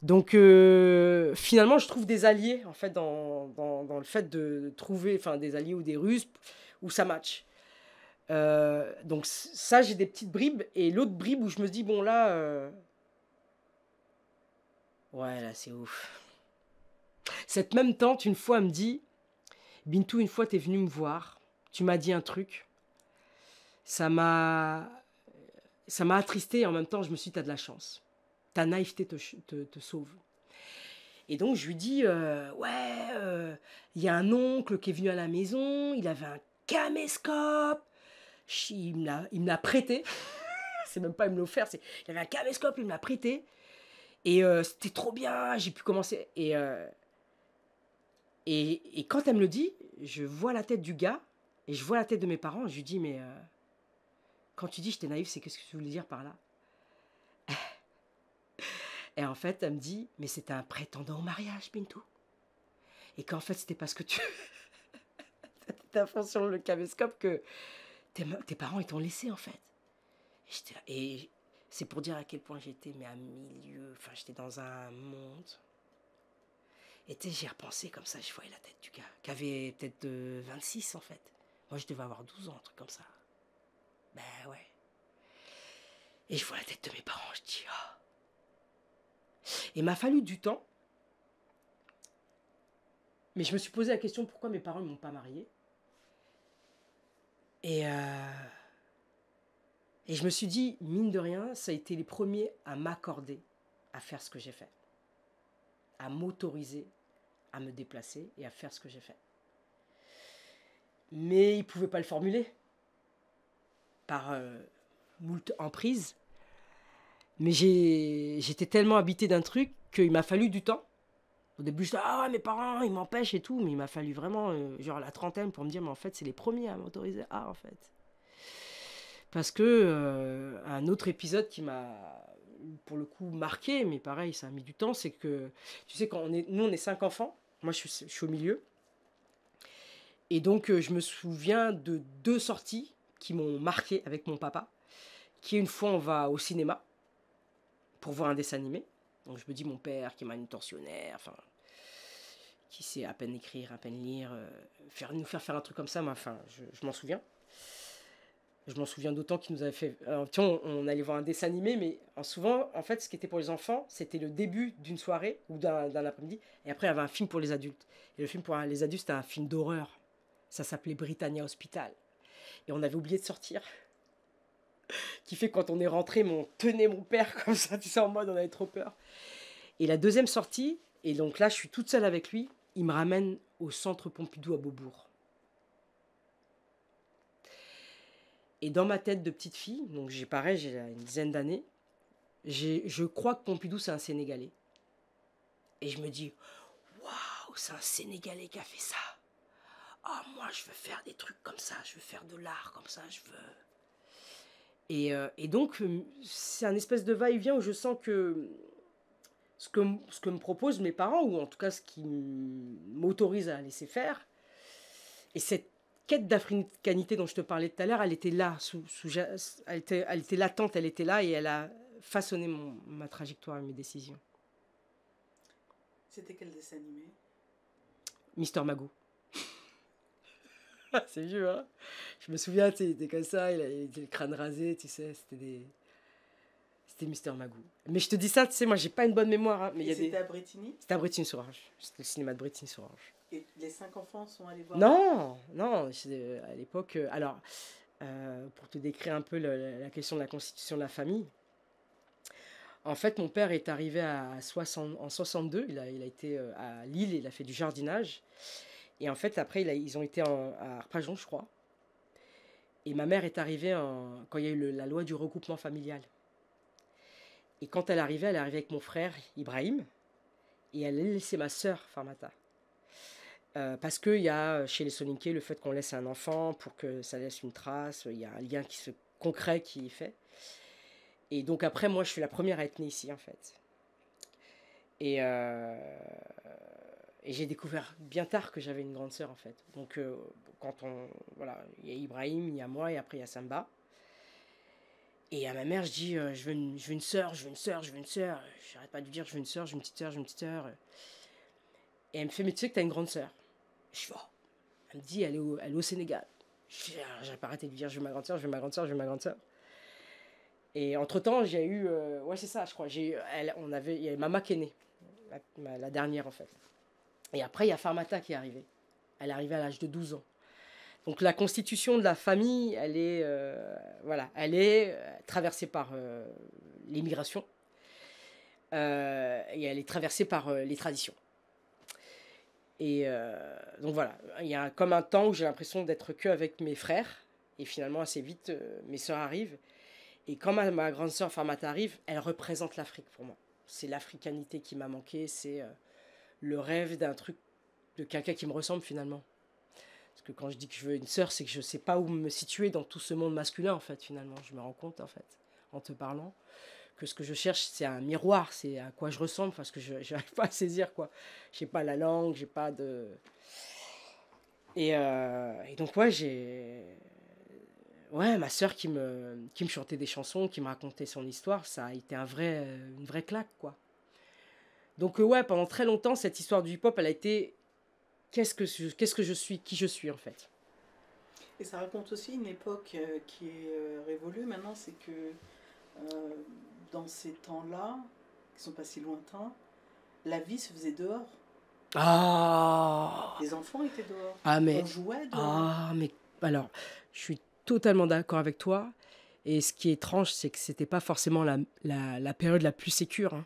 Donc euh, finalement, je trouve des alliés en fait dans, dans, le fait de trouver enfin des alliés ou des ruses où ça match. Euh, donc ça, j'ai des petites bribes et l'autre bribe où je me dis bon là, ouais là c'est ouf. Cette même tante une fois elle me dit Bintou, une fois, tu es venu me voir, tu m'as dit un truc. Ça m'a. Ça m'a attristé et en même temps, je me suis dit, t'as de la chance. Ta naïveté te, sauve. Et donc, je lui dis, euh, ouais, il euh, y a un oncle qui est venu à la maison, il avait un caméscope, il me l'a prêté. c'est même pas, il me l'a offert, il avait un caméscope, il me l'a prêté. Et euh, c'était trop bien, j'ai pu commencer. Et et, quand elle me le dit, je vois la tête du gars et je vois la tête de mes parents. Je lui dis, mais euh, quand tu dis j'étais naïf, c'est qu'est-ce que tu voulais dire par là Et en fait, elle me dit, mais c'était un prétendant au mariage, Pintou. Et qu'en fait, c'était parce que tu. T'as fond sur le caméscope que tes, parents, ils t'ont laissé, en fait. Et, c'est pour dire à quel point j'étais, mais à milieu. Enfin, j'étais dans un monde. Et tu j'y comme ça, je voyais la tête du gars, qui avait peut-être de euh, 26 en fait. Moi, je devais avoir 12 ans, un truc comme ça. Ben ouais. Et je vois la tête de mes parents, je dis, oh. Il m'a fallu du temps. Mais je me suis posé la question pourquoi mes parents ne m'ont pas marié. Et, euh, et je me suis dit, mine de rien, ça a été les premiers à m'accorder à faire ce que j'ai fait à m'autoriser à me déplacer et à faire ce que j'ai fait. Mais il pouvait pas le formuler par euh, moult emprise. Mais j'étais tellement habité d'un truc qu'il m'a fallu du temps. Au début, je disais, ah, mes parents, ils m'empêchent et tout. Mais il m'a fallu vraiment, euh, genre, la trentaine pour me dire, mais en fait, c'est les premiers à m'autoriser. Ah, en fait. Parce que euh, un autre épisode qui m'a pour le coup marqué, mais pareil, ça a mis du temps, c'est que, tu sais, quand on est, nous on est cinq enfants, moi je suis, au milieu, et donc euh, je me souviens de deux sorties qui m'ont marqué avec mon papa, qui est une fois on va au cinéma pour voir un dessin animé, donc je me dis mon père qui est manutentionnaire, enfin qui sait à peine écrire, à peine lire, euh, faire, nous faire faire un truc comme ça, mais enfin, je m'en souviens. Je m'en souviens d'autant qu'il nous avait fait. on, allait voir un dessin animé, mais hein, souvent, en fait, ce qui était pour les enfants, c'était le début d'une soirée ou d'un après-midi. Et après, il y avait un film pour les adultes. Et le film pour les adultes, c'était un film d'horreur. Ça s'appelait Britannia Hospital. Et on avait oublié de sortir. qui fait quand on est rentré, mon tenait mon père comme ça, tu sais, en mode, on avait trop peur. Et la deuxième sortie, et donc là, je suis toute seule avec lui, il me ramène au centre Pompidou à Beaubourg. Et dans ma tête de petite fille, donc j'ai pareil, j'ai une dizaine d'années, je crois que Pompidou c'est un Sénégalais. Et je me dis, waouh, c'est un Sénégalais qui a fait ça. Oh, moi je veux faire des trucs comme ça, je veux faire de l'art comme ça, je veux. Et, euh, et donc, euh, c'est un espèce de va-et-vient où je sens que ce que, ce que me proposent mes parents, ou en tout cas ce qui m'autorise à laisser faire, et cette quête d'africanité dont je te parlais tout à l'heure, elle était là, sous, sous, elle, était, latente, elle était là et elle a façonné ma trajectoire et mes décisions. C'était quel dessin animé Mister Magoo. c'est vieux, hein Je me souviens, tu il était comme ça, il a le crâne rasé, tu sais, c'était des... C'était Mister Magoo. Mais je te dis ça, tu sais, moi, j'ai pas une bonne mémoire. Hein, mais c'était des... à Bretigny C'était à bretigny Sourange. C'était le cinéma de bretigny Sourange les cinq enfants sont allés voir Non, non, euh, à l'époque. Euh, alors, euh, pour te décrire un peu la question de la constitution de la famille, en fait, mon père est arrivé en 62. Il a, il a été à Lille, il a fait du jardinage. Et en fait, après, ils ont été à Arpajon, je crois. Et ma mère est arrivée en, quand il y a eu la loi du regroupement familial. Et quand elle est arrivée, elle arrivait avec mon frère Ibrahim. Et elle a laissé ma sœur Farmata. Euh, parce qu'il y a euh, chez les Soninkés le fait qu'on laisse un enfant pour que ça laisse une trace, il y a un lien qui se, concret qui est fait. Et donc après, moi, je suis la première à être née ici, en fait. Et, euh, j'ai découvert bien tard que j'avais une grande sœur, en fait. Donc quand on... Voilà, il y a Ibrahim, il y a moi, et après il y a Samba. Et à ma mère, je dis, je, veux une, je veux une sœur, je veux une sœur, je veux une pas de lui dire, je veux une sœur, je veux une petite sœur, je veux une petite sœur. Et elle me fait, mais tu sais que t'as une grande sœur. Je Elle me dit, elle est au, au Sénégal. Je ah, j'ai pas arrêté de dire, je grande sœur, je vais sœur, je grande sœur. Et entre-temps, j'ai eu... Euh, ouais, c'est ça, je crois. J'ai, on avait, il y avait Mama qui est née, la, dernière en fait. Et après, il y a Farmata qui est arrivée. Elle est arrivée à l'âge de 12 ans. Donc la constitution de la famille, elle est, euh, voilà, elle est euh, traversée par l'immigration. et elle est traversée par les traditions. Et euh, donc voilà, il y a comme un temps où j'ai l'impression d'être que avec mes frères. Et finalement, assez vite, euh, mes soeurs arrivent. Et quand ma, grande soeur Farmata arrive, elle représente l'Afrique pour moi. C'est l'africanité qui m'a manqué, c'est euh, le rêve d'un truc, de quelqu'un qui me ressemble finalement. Parce que quand je dis que je veux une sœur, c'est que je ne sais pas où me situer dans tout ce monde masculin, en fait, finalement. Je me rends compte, en fait, en te parlant que ce que je cherche, c'est un miroir, c'est à quoi je ressemble, parce que je n'arrive pas à saisir, quoi. J'ai pas la langue, j'ai pas de... Euh, et, donc, ouais, j'ai... Ouais, ma sœur qui me, qui me chantait des chansons, qui me racontait son histoire, ça a été un vrai, euh, une vraie claque, quoi. Donc, euh, ouais, pendant très longtemps, cette histoire du hip-hop, elle a été... Qu'est-ce que, que je suis Qui je suis, en fait et ça raconte aussi une époque qui est révolue maintenant, c'est que dans ces temps-là, qui sont pas si lointains, la vie se faisait dehors. Ah Les enfants étaient dehors. Ah, mais... On jouait dehors. Ah, mais alors, je suis totalement d'accord avec toi. Et ce qui est étrange, c'est que c'était pas forcément la, période la plus sécure. Hein.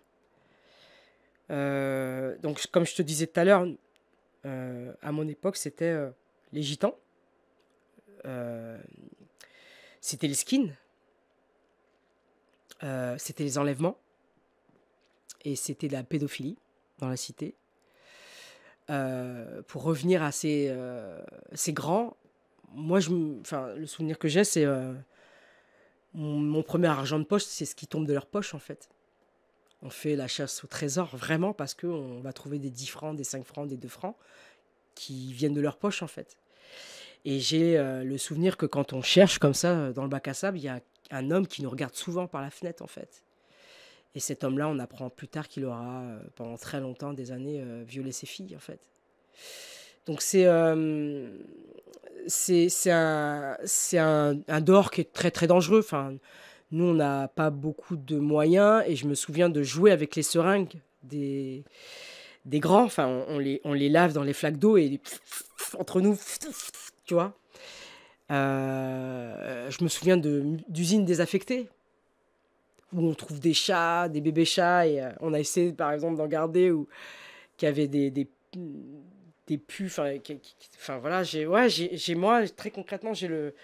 Euh, donc, comme je te disais tout à l'heure, euh, à mon époque, c'était euh, les gitans, c'était les skins, euh, c'était les enlèvements et c'était la pédophilie dans la cité. Euh, pour revenir à ces, euh, ces grands, moi, je, enfin, le souvenir que j'ai, c'est mon, premier argent de poche, c'est ce qui tombe de leur poche en fait. On fait la chasse au trésor vraiment parce qu'on va trouver des 10 francs, des 5 francs, des 2 francs qui viennent de leur poche en fait. Et j'ai le souvenir que quand on cherche comme ça dans le bac à sable, il y a un homme qui nous regarde souvent par la fenêtre, en fait. Et cet homme-là, on apprend plus tard qu'il aura, euh, pendant très longtemps, des années, euh, violé ses filles, en fait. Donc c'est euh, c'est un, un, qui est très, très dangereux. Enfin, nous, on n'a pas beaucoup de moyens, et je me souviens de jouer avec les seringues des, des grands. Enfin, on, les, lave dans les flaques d'eau, et entre nous, tu vois euh, je me souviens d'usines désaffectées où on trouve des chats, des bébés chats, et euh, on a essayé par exemple d'en garder ou qui avait des, des, des puces. Enfin voilà, j'ai ouais, j'ai moi très concrètement j'ai le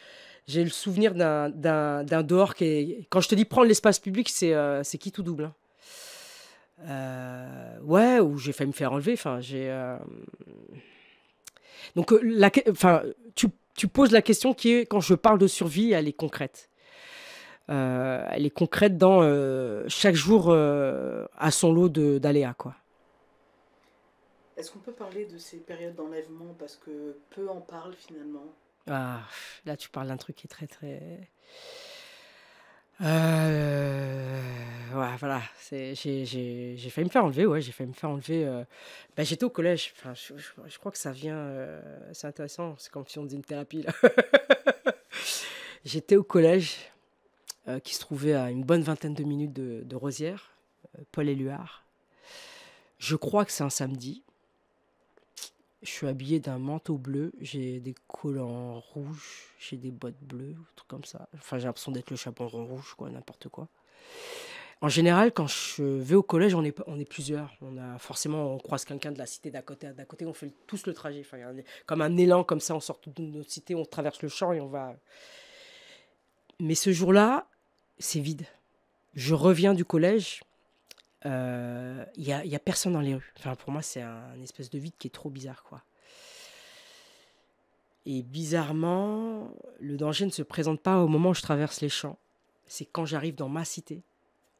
j'ai le souvenir d'un dehors qui est quand je te dis prendre l'espace public c'est euh, qui tout double. Hein. ouais, où j'ai failli me faire enlever. Enfin, j'ai. Donc, la, enfin, tu, tu poses la question qui est, quand je parle de survie, elle est concrète. Euh, elle est concrète dans euh, chaque jour euh, à son lot d'aléas. quoi. Est-ce qu'on peut parler de ces périodes d'enlèvement parce que peu en parlent finalement Ah, là tu parles d'un truc qui est très très euh, ouais, voilà, j'ai failli me faire enlever, ouais, j'ai fait me faire enlever. Euh, bah, j'étais au collège, enfin, je, crois que ça vient, euh, c'est intéressant, c'est comme si on faisait une thérapie J'étais au collège euh, qui se trouvait à une bonne vingtaine de minutes de, de Rosière, Paul Éluard. Je crois que c'est un samedi. Je suis habillée d'un manteau bleu, j'ai des collants rouges, j'ai des bottes bleues, ou comme ça. Enfin, j'ai l'impression d'être le chapon rouge, quoi, n'importe quoi. En général, quand je vais au collège, on est, on est plusieurs. On a forcément, on croise quelqu'un de la cité d'à côté, d'à côté, on fait tous le trajet. Enfin, comme un élan, comme ça, on sort de notre cité, on traverse le champ et on va. Mais ce jour-là, c'est vide. Je reviens du collège, euh, il n'y a, y a, personne dans les rues. Enfin, pour moi, c'est un, espèce de vide qui est trop bizarre, quoi. Et bizarrement, le danger ne se présente pas au moment où je traverse les champs. C'est quand j'arrive dans ma cité,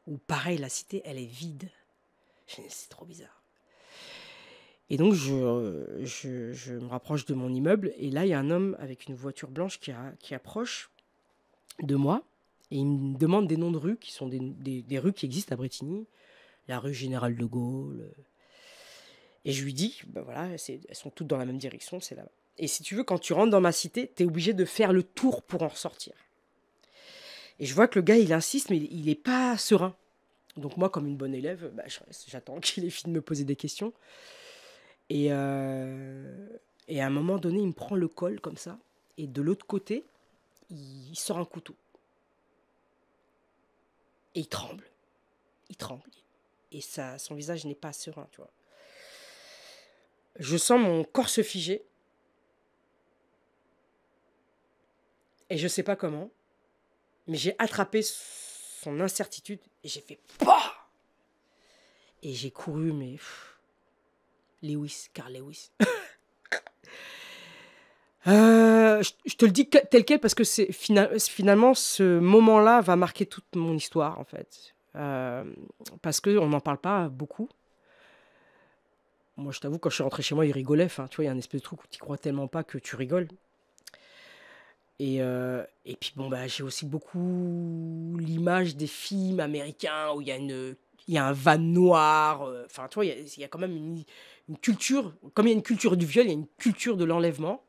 où pareil, la cité, elle est vide. C'est trop bizarre. Et donc, je, me rapproche de mon immeuble, et là, il y a un homme avec une voiture blanche qui, approche de moi, et il me demande des noms de rues, qui sont des, des rues qui existent à Bretigny la rue Général de Gaulle. Euh. Et je lui dis, ben voilà, elles sont toutes dans la même direction, c'est là Et si tu veux, quand tu rentres dans ma cité, tu es obligé de faire le tour pour en ressortir. Et je vois que le gars, il insiste, mais il n'est pas serein. Donc moi, comme une bonne élève, bah, j'attends qu'il ait fini de me poser des questions. Et, euh, et à un moment donné, il me prend le col comme ça. Et de l'autre côté, il sort un couteau. Et il tremble. Il tremble et son visage n'est pas serein, tu vois. Je sens mon corps se figer. Et je sais pas comment, mais j'ai attrapé son incertitude et j'ai fait Et j'ai couru, mais. Lewis, Carl Lewis. Euh, je, te le dis tel quel parce que c'est finalement ce moment-là va marquer toute mon histoire en fait. Euh, parce qu'on n'en parle pas beaucoup. Moi, je t'avoue, quand je suis rentré chez moi, il rigolait. tu vois, il y a un espèce de truc où tu crois tellement pas que tu rigoles. Et, euh, et, puis bon, bah, j'ai aussi beaucoup l'image des films américains où il y a une... y a un van noir, euh, enfin, tu vois, il y, a quand même une, culture, comme il y a une culture du viol, il y a une culture de l'enlèvement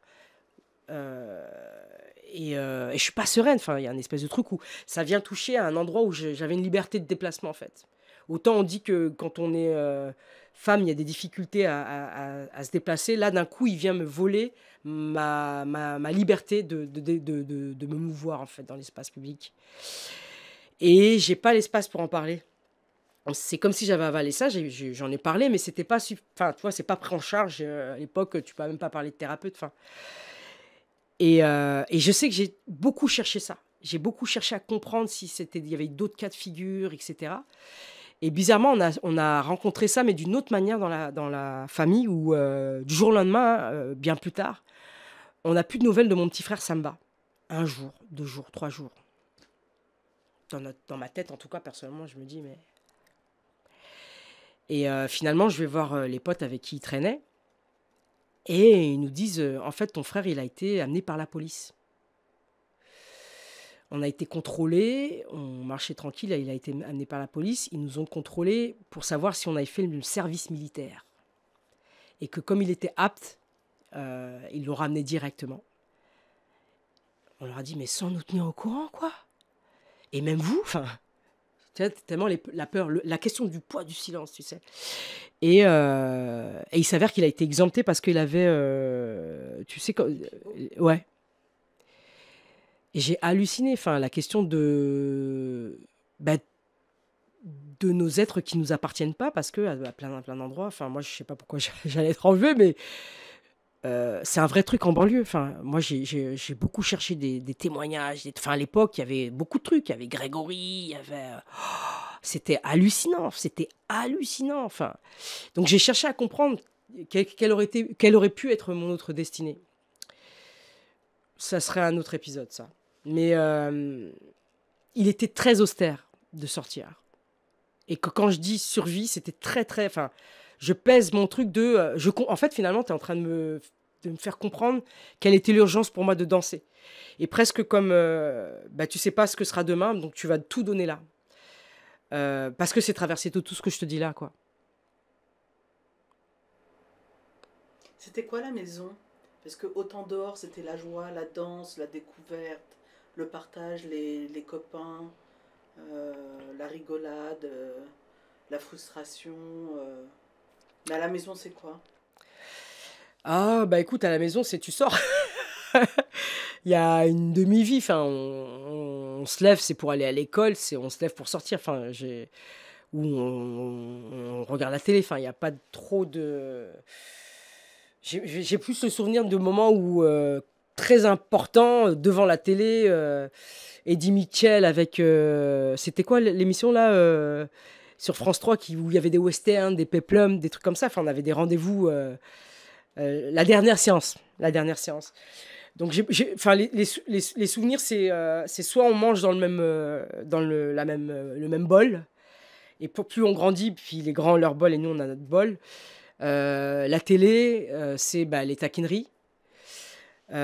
et, je euh, et, je suis pas sereine. Enfin, il y a un espèce de truc où ça vient toucher à un endroit où j'avais une liberté de déplacement en fait. Autant on dit que quand on est euh, femme, il y a des difficultés à, se déplacer. Là, d'un coup, il vient me voler ma, liberté de, de, me mouvoir en fait dans l'espace public. Et j'ai pas l'espace pour en parler. C'est comme si j'avais avalé ça, j'en ai, parlé, mais c'était pas, enfin, tu vois, c'est pas pris en charge. Euh, à l'époque, tu peux même pas parler de thérapeute. Enfin, euh, et, je sais que j'ai beaucoup cherché ça. J'ai beaucoup cherché à comprendre si c'était, il y avait d'autres cas de figure, etc. Et bizarrement, on a, rencontré ça, mais d'une autre manière dans la, famille, où euh, du jour au lendemain, euh, bien plus tard, on n'a plus de nouvelles de mon petit frère Samba. Un jour, deux jours, trois jours. Dans, ma tête, en tout cas, personnellement, je me dis, mais... Et finalement, je vais voir les potes avec qui il traînait. Et ils nous disent, euh, en fait, ton frère, il a été amené par la police. On a été contrôlé, on marchait tranquille, il a été amené par la police, ils nous ont contrôlé pour savoir si on avait fait le service militaire. Et que comme il était apte, euh, ils l'ont ramené directement. On leur a dit, mais sans nous tenir au courant, quoi. Et même vous, enfin, tellement la peur, la question du poids du silence, tu sais. Euh, et, il s'avère qu'il a été exempté parce qu'il avait. Euh, tu sais, euh, ouais. Et j'ai halluciné. Enfin, la question de. Bah, de nos êtres qui nous appartiennent pas parce que à plein, plein d'endroits enfin moi je sais pas pourquoi j'allais être enlevé mais euh, c'est un vrai truc en banlieue. Enfin, moi, j'ai beaucoup cherché des, témoignages. à l'époque, il y avait beaucoup de trucs. Il y avait Grégory, y avait. Euh, oh, c'était hallucinant. C'était hallucinant. Enfin, donc j'ai cherché à comprendre quelle, aurait été, aurait pu être mon autre destinée. Ça serait un autre épisode, ça. Mais euh, il était très austère de sortir. Et quand je dis survie, c'était très, très. Enfin, je pèse mon truc de. Euh, je, en fait, finalement, tu es en train de me, faire comprendre quelle était l'urgence pour moi de danser. Et presque comme Tu euh, bah, tu sais pas ce que sera demain, donc tu vas tout donner là. Euh, parce que c'est traversé tout ce que je te dis là, quoi. C'était quoi la maison Parce que autant dehors, c'était la joie, la danse, la découverte, le partage, les, copains, la rigolade, la frustration. Mais à la maison, c'est quoi Ah, bah écoute, à la maison, c'est tu sors. Il y a une demi-vie. Enfin, on, se lève, c'est pour aller à l'école, c'est on se lève pour sortir. Enfin, j'ai on, regarde la télé. Enfin, il n'y a pas trop de. J'ai plus le souvenir de moments où euh, très important devant la télé. Euh, Eddie Mitchell avec. Euh, c'était quoi l'émission là euh, sur France 3 qui, où il y avait des westerns, des peplums, des trucs comme ça. Enfin, on avait des rendez-vous. Euh, euh, la dernière séance. La dernière séance. Donc, j'ai, enfin, les, souvenirs, euh, c'est, soit on mange dans le même, dans même, bol, et pour, plus on grandit, puis les grands ont leur bol et nous on a notre bol. la télé, c'est bah, les taquineries. Il y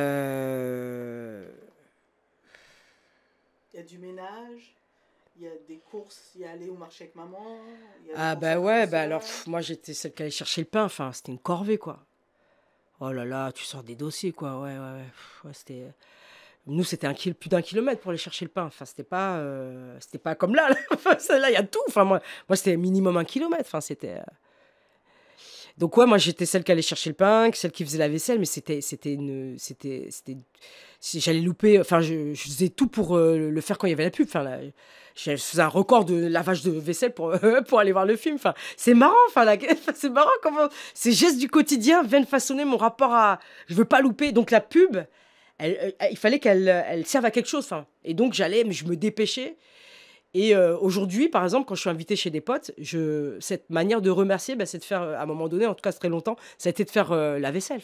a du ménage. Il y a des courses, il y a aller au marché avec maman. ah bah ouais, bah alors moi j'étais celle qui allait chercher le pain, enfin c'était une corvée quoi. Oh là là, tu sors des dossiers quoi, ouais ouais ouais. c'était... Nous c'était un plus d'un kilomètre pour aller chercher le pain, enfin c'était pas, euh, c'était pas comme là, là il y a tout, enfin moi, moi c'était minimum un kilomètre, enfin c'était... Euh, donc ouais, moi j'étais celle qui allait chercher le pain, celle qui faisait la vaisselle, mais c'était c'était une c'était c'était j'allais louper, enfin je, faisais tout pour euh, le faire quand il y avait la pub. Enfin, je faisais un record de lavage de vaisselle pour pour aller voir le film. Enfin, c'est marrant, enfin c'est marrant comment ces gestes du quotidien viennent façonner mon rapport à je veux pas louper. Donc la pub, il fallait qu'elle elle serve à quelque chose. et donc j'allais, mais je me dépêchais et euh, aujourd'hui, par exemple, quand je suis invité chez des potes, je, cette manière de remercier, bah, c'est de faire, euh, à un moment donné, en tout cas très longtemps, ça a été de faire euh, la vaisselle.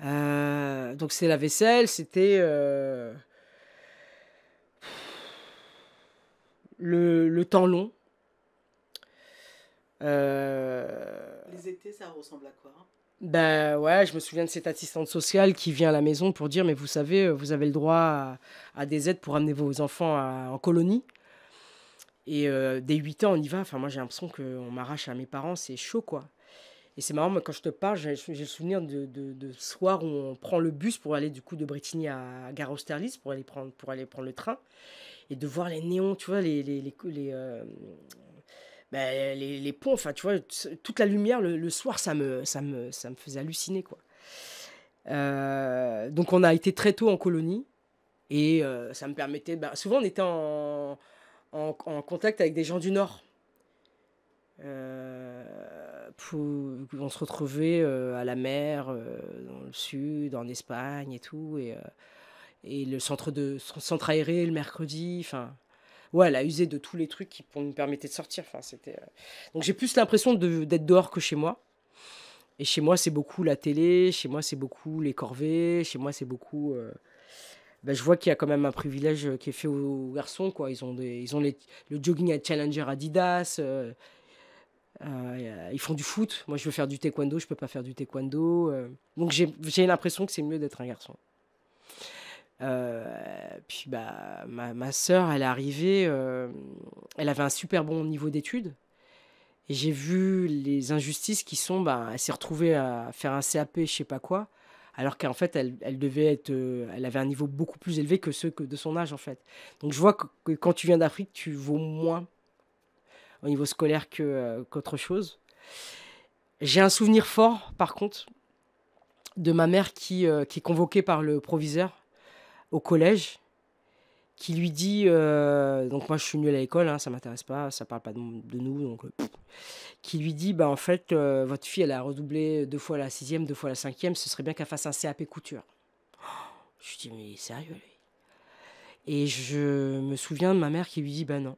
donc c'est la vaisselle, c'était le, temps long. Les étés, ça ressemble à quoi ben ouais, je me souviens de cette assistante sociale qui vient à la maison pour dire, mais vous savez, vous avez le droit à, des aides pour amener vos enfants en colonie. Et euh, dès 8 ans, on y va. Enfin, moi, j'ai l'impression qu'on m'arrache à mes parents. C'est chaud, quoi. Et c'est marrant, mais quand je te parle, j'ai le souvenir de, de, soir où on prend le bus pour aller du coup de Bretigny à Gare Austerlitz pour aller prendre, pour aller prendre le train et de voir les néons, tu vois, les, les, les, euh, ben, les, les, ponts, enfin, tu vois, toute la lumière le, soir, ça me, ça, me, ça me faisait halluciner, quoi. Euh, donc, on a été très tôt en colonie et euh, ça me permettait. Ben, souvent, on était en en, contact avec des gens du Nord. Euh, on se retrouvait euh, à la mer, euh, dans le sud, en Espagne et tout. Et, le centre, de, aéré le mercredi. Enfin, ouais, elle a usé de tous les trucs qui pour, nous permettaient de sortir. Enfin, c'était, Donc j'ai plus l'impression d'être dehors que chez moi. Et chez moi, c'est beaucoup la télé, chez moi, c'est beaucoup les corvées, chez moi, c'est beaucoup ben, je vois qu'il y a quand même un privilège euh, qui est fait aux, garçons. Quoi. Ils ont, des, ils ont le jogging à Challenger Adidas. Euh, euh, ils font du foot. Moi, je veux faire du taekwondo. Je peux pas faire du taekwondo. Donc, j'ai l'impression que c'est mieux d'être un garçon. puis, bah, ma, ma soeur, elle est arrivée. elle avait un super bon niveau d'études. Et j'ai vu les injustices qui sont. Bah, elle s'est retrouvée à faire un CAP, je sais pas quoi alors qu'en fait, elle, devait être, euh, elle avait un niveau beaucoup plus élevé que ceux de son âge, en fait. Donc je vois que, quand tu viens d'Afrique, tu vaux moins au niveau scolaire euh, qu'autre chose. J'ai un souvenir fort, par contre, de ma mère qui, euh, qui est convoquée par le proviseur au collège qui lui dit euh, donc moi je suis nul à l'école, hein, ça m'intéresse pas, ça parle pas de, nous, donc euh, qui lui dit bah en fait euh, votre fille elle a redoublé deux fois la sixième, deux fois la cinquième, ce serait bien qu'elle fasse un CAP couture. je dis mais sérieux Et je me souviens de ma mère qui lui dit bah non.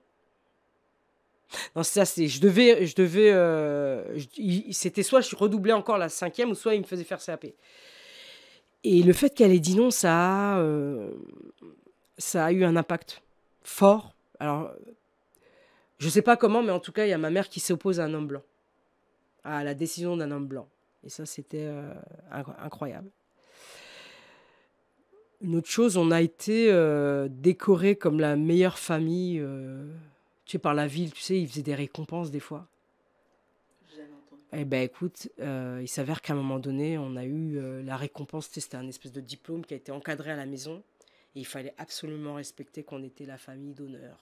Non, ça, c'est. Je devais. Je devais c'était soit je redoublais encore la cinquième, ou soit il me faisait faire CAP. Et le fait qu'elle ait dit non, ça a ça a eu un impact fort. Alors, je sais pas comment, mais en tout cas, il y a ma mère qui s'oppose à un homme blanc, à la décision d'un homme blanc. Et ça, c'était euh, incroyable. Une autre chose, on a été euh, décoré comme la meilleure famille, euh, tu sais, par la ville. Tu sais, ils faisaient des récompenses des fois. Eh ben écoute, il s'avère qu'à un moment donné, on a eu la récompense. C'était un espèce de diplôme qui a été encadré à la maison il fallait absolument respecter qu'on était la famille d'honneur.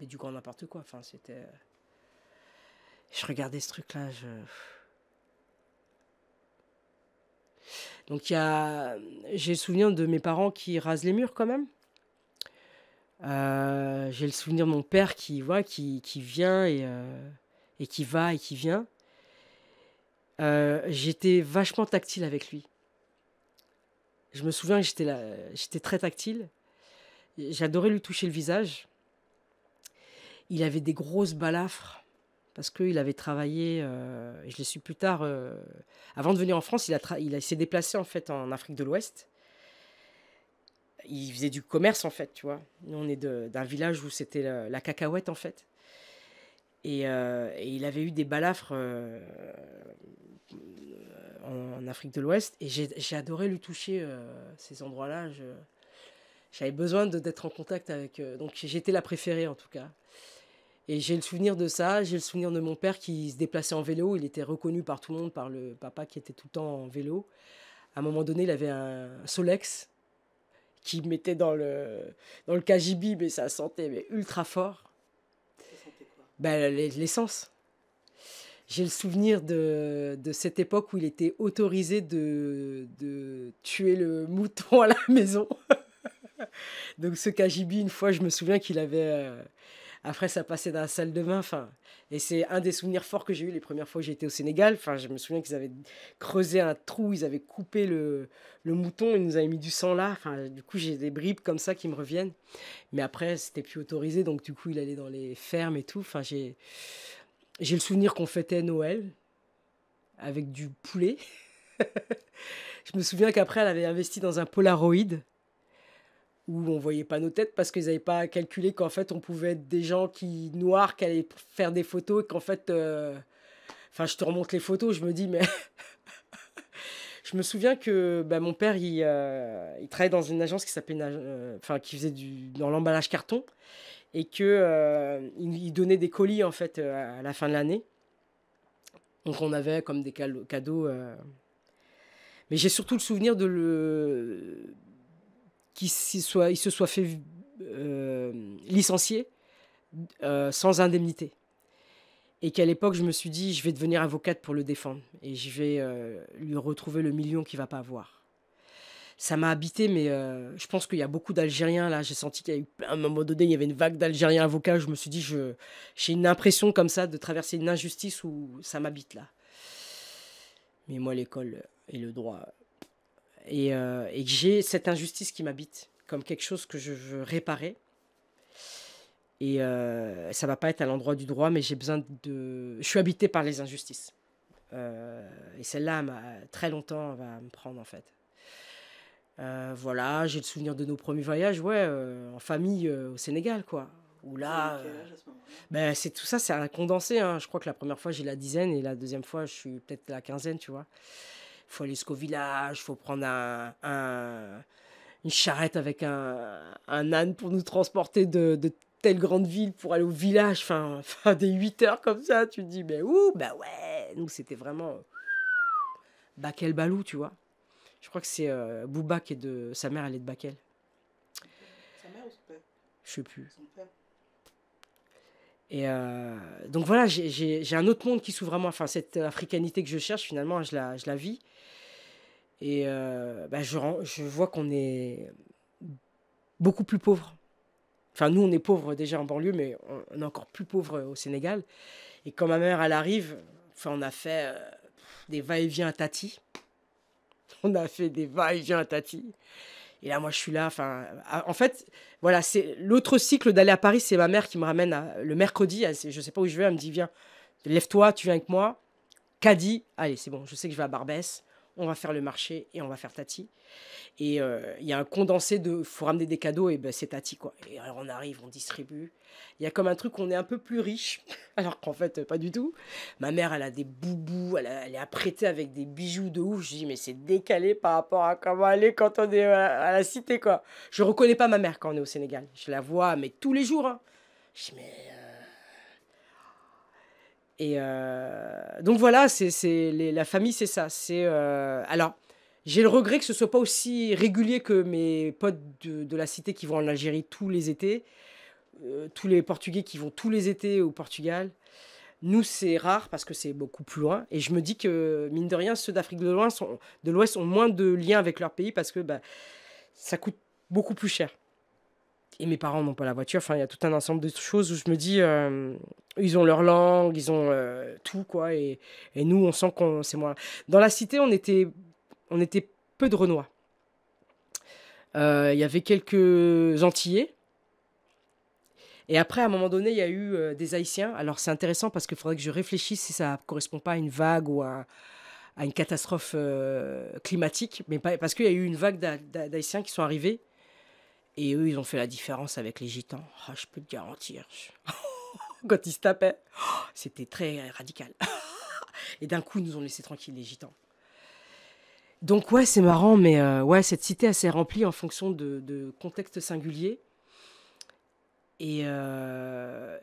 Mais du grand n'importe quoi, enfin, c'était... Euh, je regardais ce truc-là, je... Donc a... J'ai le souvenir de mes parents qui rasent les murs quand même. Euh, j'ai le souvenir de mon père qui, voit, qui, vient euh, et, qui va et qui vient. j'étais vachement tactile avec lui. Je me souviens que j'étais très tactile. J'adorais lui toucher le visage. Il avait des grosses balafres parce qu'il avait travaillé, euh, je l'ai su plus tard, euh, avant de venir en France, il, a il, s'est déplacé en fait en Afrique de l'Ouest. Il faisait du commerce en fait, tu vois. Nous, on est d'un village où c'était la, cacahuète en fait. Euh, et, il avait eu des balafres euh, en, Afrique de l'Ouest. Et j'ai adoré lui toucher euh, ces endroits-là. J'avais besoin d'être en contact avec. donc j'étais la préférée en tout cas. Et j'ai le souvenir de ça. J'ai le souvenir de mon père qui se déplaçait en vélo. Il était reconnu par tout le monde, par le papa qui était tout le temps en vélo. À un moment donné, il avait un Solex qui mettait dans le, dans le mais ça sentait mais ultra fort. Bah, l'essence. J'ai le souvenir de, cette époque où il était autorisé de, tuer le mouton à la maison. Donc ce Kajibi, une fois, je me souviens qu'il avait... Euh, après, ça passait dans la salle de bain. Enfin, et c'est un des souvenirs forts que j'ai eu les premières fois que j'ai au Sénégal. Enfin, je me souviens qu'ils avaient creusé un trou, ils avaient coupé le, mouton, ils nous avaient mis du sang là. du coup, j'ai des bribes comme ça qui me reviennent. Mais après, c'était plus autorisé, donc du coup, il allait dans les fermes et tout. Enfin, j'ai j'ai le souvenir qu'on fêtait Noël avec du poulet. je me souviens qu'après, elle avait investi dans un Polaroid où on voyait pas nos têtes parce qu'ils n'avaient pas calculé qu'en fait on pouvait être des gens qui noirs qui allaient faire des photos et qu'en fait euh, enfin je te remonte les photos je me dis mais je me souviens que bah, mon père euh, il, travaillait dans une agence qui s'appelait euh, enfin qui faisait du dans l'emballage carton et que il, donnait des colis en fait à la fin de l'année donc on avait comme des cadeaux mais j'ai surtout le souvenir de le qu'il il se soit fait euh, licencier euh, sans indemnité. Et qu'à l'époque, je me suis dit, je vais devenir avocate pour le défendre et je vais euh, lui retrouver le million qu'il va pas avoir. Ça m'a habité, mais euh, je pense qu'il y a beaucoup d'Algériens là. J'ai senti qu'à un moment donné, il y avait une vague d'Algériens avocats. Je me suis dit, j'ai une impression comme ça de traverser une injustice où ça m'habite là. Mais moi, l'école et le droit, euh, et, que j'ai cette injustice qui m'habite comme quelque chose que je veux réparer. Et euh, ça va pas être à l'endroit du droit, mais j'ai besoin de. Je suis habité par les injustices. Euh, et celle-là, très longtemps, va me prendre en fait. Euh, voilà, j'ai le souvenir de nos premiers voyages, ouais, en famille au Sénégal, quoi. ou là, ben, c'est tout ça, c'est un condensé. Hein. Je crois que la première fois j'ai la dizaine et la deuxième fois je suis peut-être la quinzaine, tu vois faut aller jusqu'au village, faut prendre une charrette avec un, âne pour nous transporter de, telle grande ville pour aller au village, enfin, des 8 heures comme ça, tu te dis, mais ouh, bah ouais, nous c'était vraiment... Bakel Balou, tu vois. Je crois que c'est euh, Bouba qui est de... Sa mère, elle est de Bakel. Sa mère ou son père Je sais plus. Son père. Et euh, donc voilà, j'ai un autre monde qui s'ouvre vraiment. Enfin, cette euh, africanité que je cherche, finalement, je la vis. Et euh, bah, je, vois qu'on est beaucoup plus pauvres. Enfin, nous, on est pauvres déjà en banlieue, mais on, est encore plus pauvres au Sénégal. Et quand ma mère, elle arrive, enfin, on a fait euh, des va-et-vient à Tati. On a fait des va-et-vient à Tati. Et là, moi, je suis là. Enfin, en fait, voilà, c'est l'autre cycle d'aller à Paris. C'est ma mère qui me ramène le mercredi. Je je sais pas où je vais. Elle me dit, viens, lève-toi, tu viens avec moi. caddie, allez, c'est bon. Je sais que je vais à Barbès on va faire le marché et on va faire Tati. Et euh, il y a un condensé de faut ramener des cadeaux et ben c'est Tati quoi. Et on arrive, on distribue. Il y a comme un truc, on est un peu plus riche, alors qu'en fait pas du tout. Ma mère, elle a des boubous, elle, est apprêtée avec des bijoux de ouf. Je dis mais c'est décalé par rapport à comment aller quand on est euh, à la, cité quoi. Je reconnais pas ma mère quand on est au Sénégal. Je la vois mais tous les jours. Hein. Je dis mais et euh, donc voilà, c'est la famille, c'est ça. C'est euh, alors j'ai le regret que ce soit pas aussi régulier que mes potes de, la cité qui vont en Algérie tous les étés, euh, tous les Portugais qui vont tous les étés au Portugal. Nous, c'est rare parce que c'est beaucoup plus loin. Et je me dis que, mine de rien, ceux d'Afrique de l'Ouest ont, moins de liens avec leur pays parce que bah, ça coûte beaucoup plus cher et mes parents n'ont pas la voiture. Enfin, il y a tout un ensemble de choses où je me dis, euh, ils ont leur langue, ils ont euh, tout, quoi. Et, nous, on sent qu'on c'est moins. Dans la cité, on était, on était peu de Renois. Euh, il y avait quelques Antillais. Et après, à un moment donné, il y a eu des Haïtiens. Alors, c'est intéressant parce qu'il faudrait que je réfléchisse si ça correspond pas à une vague ou à, une catastrophe climatique. Mais pas, parce qu'il y a eu une vague d'Haïtiens qui sont arrivés et eux, ils ont fait la différence avec les gitans. Ah, je peux te garantir. Quand ils se tapaient, c'était très radical. Et d'un coup, ils nous ont laissé tranquilles, les gitans. Donc ouais, c'est marrant, mais euh, ouais, cette cité, elle s'est remplie en fonction de, de contextes singuliers. Et, euh,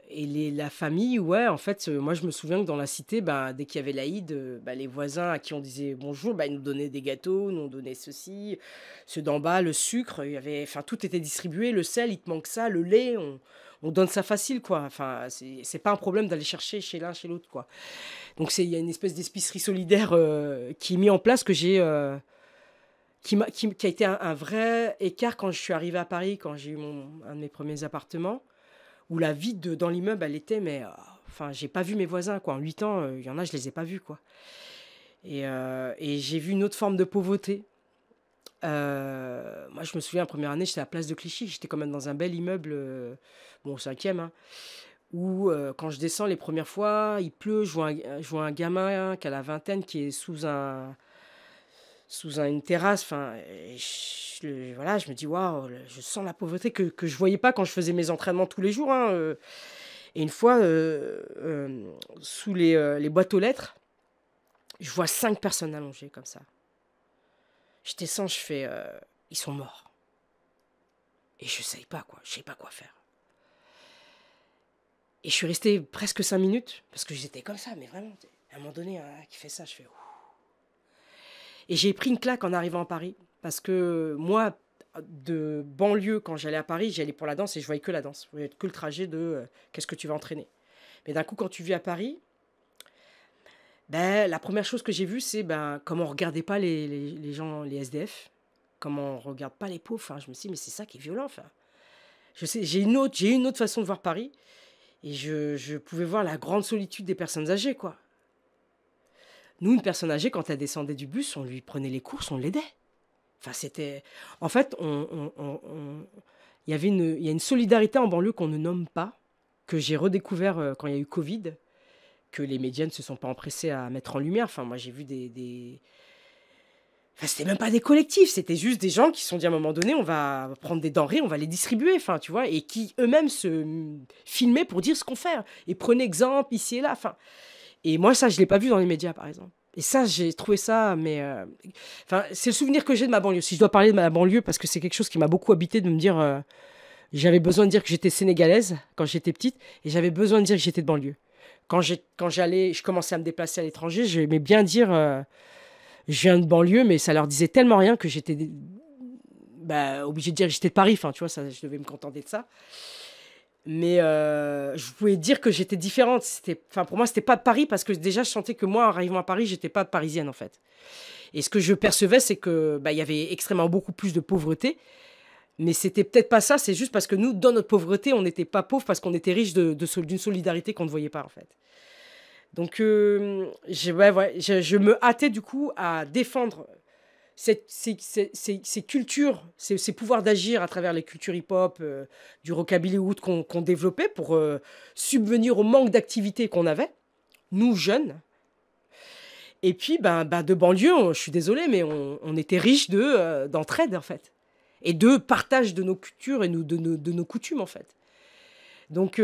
la famille, ouais, en fait, euh, moi je me souviens que dans la cité, bah, dès qu'il y avait l'Aïd, euh, bah, les voisins à qui on disait bonjour, bah, ils nous donnaient des gâteaux, nous on donnait ceci, ce d'en bas, le sucre, il y avait, enfin tout était distribué, le sel, il te manque ça, le lait, on, donne ça facile, quoi. Enfin, c'est pas un problème d'aller chercher chez l'un, chez l'autre, quoi. Donc il y a une espèce d'espicerie solidaire qui est mise en place que j'ai qui, a, été un, vrai écart quand je suis arrivée à Paris, quand j'ai eu un de mes premiers appartements, où la vie dans l'immeuble, elle était, mais euh, enfin, j'ai pas vu mes voisins, quoi. En huit ans, euh, il y en a, je les ai pas vus, quoi. Et, euh, j'ai vu une autre forme de pauvreté. moi, je me souviens, en première année, j'étais à la place de Clichy, j'étais quand même dans un bel immeuble, bon, au cinquième, hein, où quand je descends les premières fois, il pleut, je vois un, gamin qu'à qui a la vingtaine qui est sous un, sous une terrasse. Enfin, voilà, je me dis, waouh, je sens la pauvreté que, que je voyais pas quand je faisais mes entraînements tous les jours. Hein, euh. Et une fois, euh, euh, sous les, boîtes aux lettres, je vois cinq personnes allongées comme ça. Je descends, je fais, ils sont morts. Et je sais pas quoi, je sais pas quoi faire. Et je suis resté presque cinq minutes parce que j'étais comme ça, mais vraiment, à un moment donné, hein, qui fait ça, je fais. Et j'ai pris une claque en arrivant à Paris. Parce que moi, de banlieue, quand j'allais à Paris, j'allais pour la danse et je voyais que la danse. Je voyais que le trajet de euh, qu'est-ce que tu vas entraîner. Mais d'un coup, quand tu vis à Paris, ben, la première chose que j'ai vue, c'est ben, comment on ne regardait pas les, gens, les SDF, comment on ne regarde pas les pauvres. Enfin, je me suis dit, mais c'est ça qui est violent. Enfin. Je sais, j'ai une, autre, j'ai une autre façon de voir Paris. Et je, je pouvais voir la grande solitude des personnes âgées, quoi. Nous, une personne âgée, quand elle descendait du bus, on lui prenait les courses, on l'aidait. Enfin, c'était. En fait, Il, y avait une... a une solidarité en banlieue qu'on ne nomme pas, que j'ai redécouvert euh, quand il y a eu Covid, que les médias ne se sont pas empressés à mettre en lumière. Enfin, moi, j'ai vu des. des... Enfin, c'était même pas des collectifs, c'était juste des gens qui se sont dit à un moment donné, on va prendre des denrées, on va les distribuer, enfin, tu vois, et qui eux-mêmes se mm, filmaient pour dire ce qu'on fait hein, et prenaient exemple ici et là. Enfin, et moi, ça, je l'ai pas vu dans les médias, par exemple. Et ça, j'ai trouvé ça, mais. Euh, enfin, c'est le souvenir que j'ai de ma banlieue. Si je dois parler de ma banlieue, parce que c'est quelque chose qui m'a beaucoup habité de me dire. Euh, j'avais besoin de dire que j'étais sénégalaise quand j'étais petite, et j'avais besoin de dire que j'étais de banlieue. Quand j'allais, je commençais à me déplacer à l'étranger, j'aimais bien dire. Euh, je viens de banlieue, mais ça leur disait tellement rien que j'étais. Bah, obligée obligé de dire que j'étais de Paris, enfin, tu vois, ça, je devais me contenter de ça mais euh, je pouvais dire que j'étais différente. C'était, enfin pour moi, c'était pas de Paris parce que déjà je sentais que moi, en arrivant à Paris, j'étais pas parisienne en fait. Et ce que je percevais, c'est que bah, il y avait extrêmement beaucoup plus de pauvreté. Mais c'était peut-être pas ça. C'est juste parce que nous, dans notre pauvreté, on n'était pas pauvres parce qu'on était riches de, d'une solidarité qu'on ne voyait pas en fait. Donc, euh, je, je, me hâtais du coup à défendre ces, cultures, ces, pouvoirs d'agir à travers les cultures hip-hop, euh, du rockabilly ou qu'on développait pour euh, subvenir au manque d'activité qu'on avait, nous jeunes. Et puis, ben, ben de banlieue, je suis désolé, mais on, était riches euh, d'entraide, de, en fait. Et de partage de nos cultures et de, nos coutumes, en fait. Donc,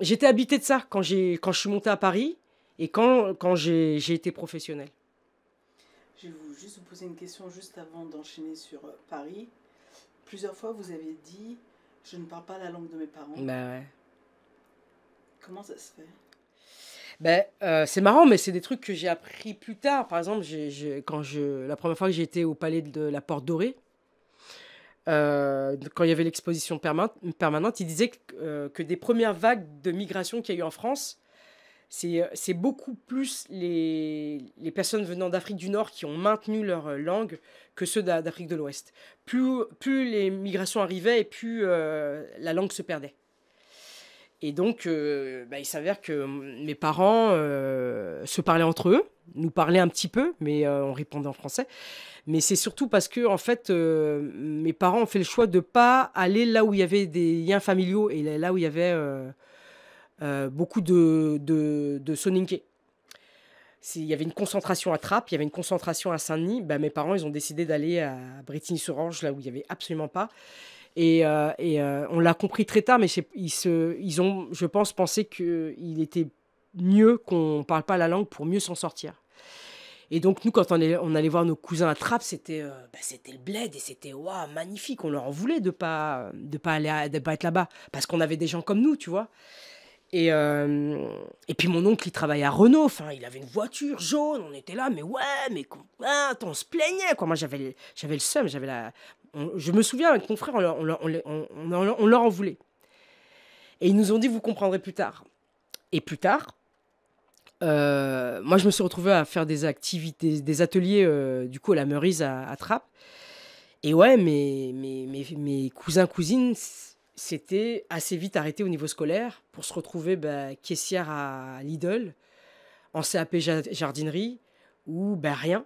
j'étais habitée de ça quand, quand je suis monté à Paris et quand, quand j'ai été professionnel. Je vais juste vous poser une question juste avant d'enchaîner sur euh, Paris. Plusieurs fois, vous avez dit Je ne parle pas la langue de mes parents. Ben ouais. Comment ça se fait ben, euh, c'est marrant, mais c'est des trucs que j'ai appris plus tard. Par exemple, quand je, la première fois que j'étais au palais de la Porte Dorée, euh, quand il y avait l'exposition permanente, il disait que, que, des premières vagues de migration qu'il y a eu en France, euh, c'est beaucoup plus les, personnes venant d'Afrique du Nord qui ont maintenu leur euh, langue que ceux d'Afrique de l'Ouest. Plus, plus les migrations arrivaient et plus euh, la langue se perdait. Et donc, bah, il s'avère que mes parents se parlaient entre eux, nous parlaient un petit peu, mais on répondait en français. Mais c'est surtout parce que, en fait, mes parents ont fait le choix de ne pas aller là où il y avait des liens familiaux et là où il y avait euh, beaucoup de, de, de soninké. Il y avait une concentration à Trappes, il y avait une concentration à Saint-Denis. Bah, mes parents, ils ont décidé d'aller à brittany sur orge là où il n'y avait absolument pas. Et, euh, et euh, on l'a compris très tard, mais ils, se, ils ont, je pense, pensé qu'il était mieux qu'on ne parle pas la langue pour mieux s'en sortir. Et donc, nous, quand on, est, on allait voir nos cousins à Trappes, c'était bah, c'était le bled et c'était magnifique. On leur en voulait de pas, de pas, aller pas être là-bas parce qu'on avait des gens comme nous, tu vois. Et, euh, et puis mon oncle, il travaillait à Renault, enfin, il avait une voiture jaune, on était là, mais ouais, mais quand hein, on se plaignait, quoi. Moi, j'avais, j'avais le seum, j'avais la... je me souviens, avec mon frère, on leur, on, on, on en voulait. Et ils nous ont dit, vous comprendrez plus tard. Et plus tard, euh, moi, je me suis retrouvé à faire des activités, des ateliers, euh, du coup, à la Meurise à, à Trappes. Et ouais, mes, mes, mes, mes cousins, cousines c'était assez vite arrêté au niveau scolaire pour se retrouver bah, caissière à Lidl, en CAP jardinerie, ou ben, rien.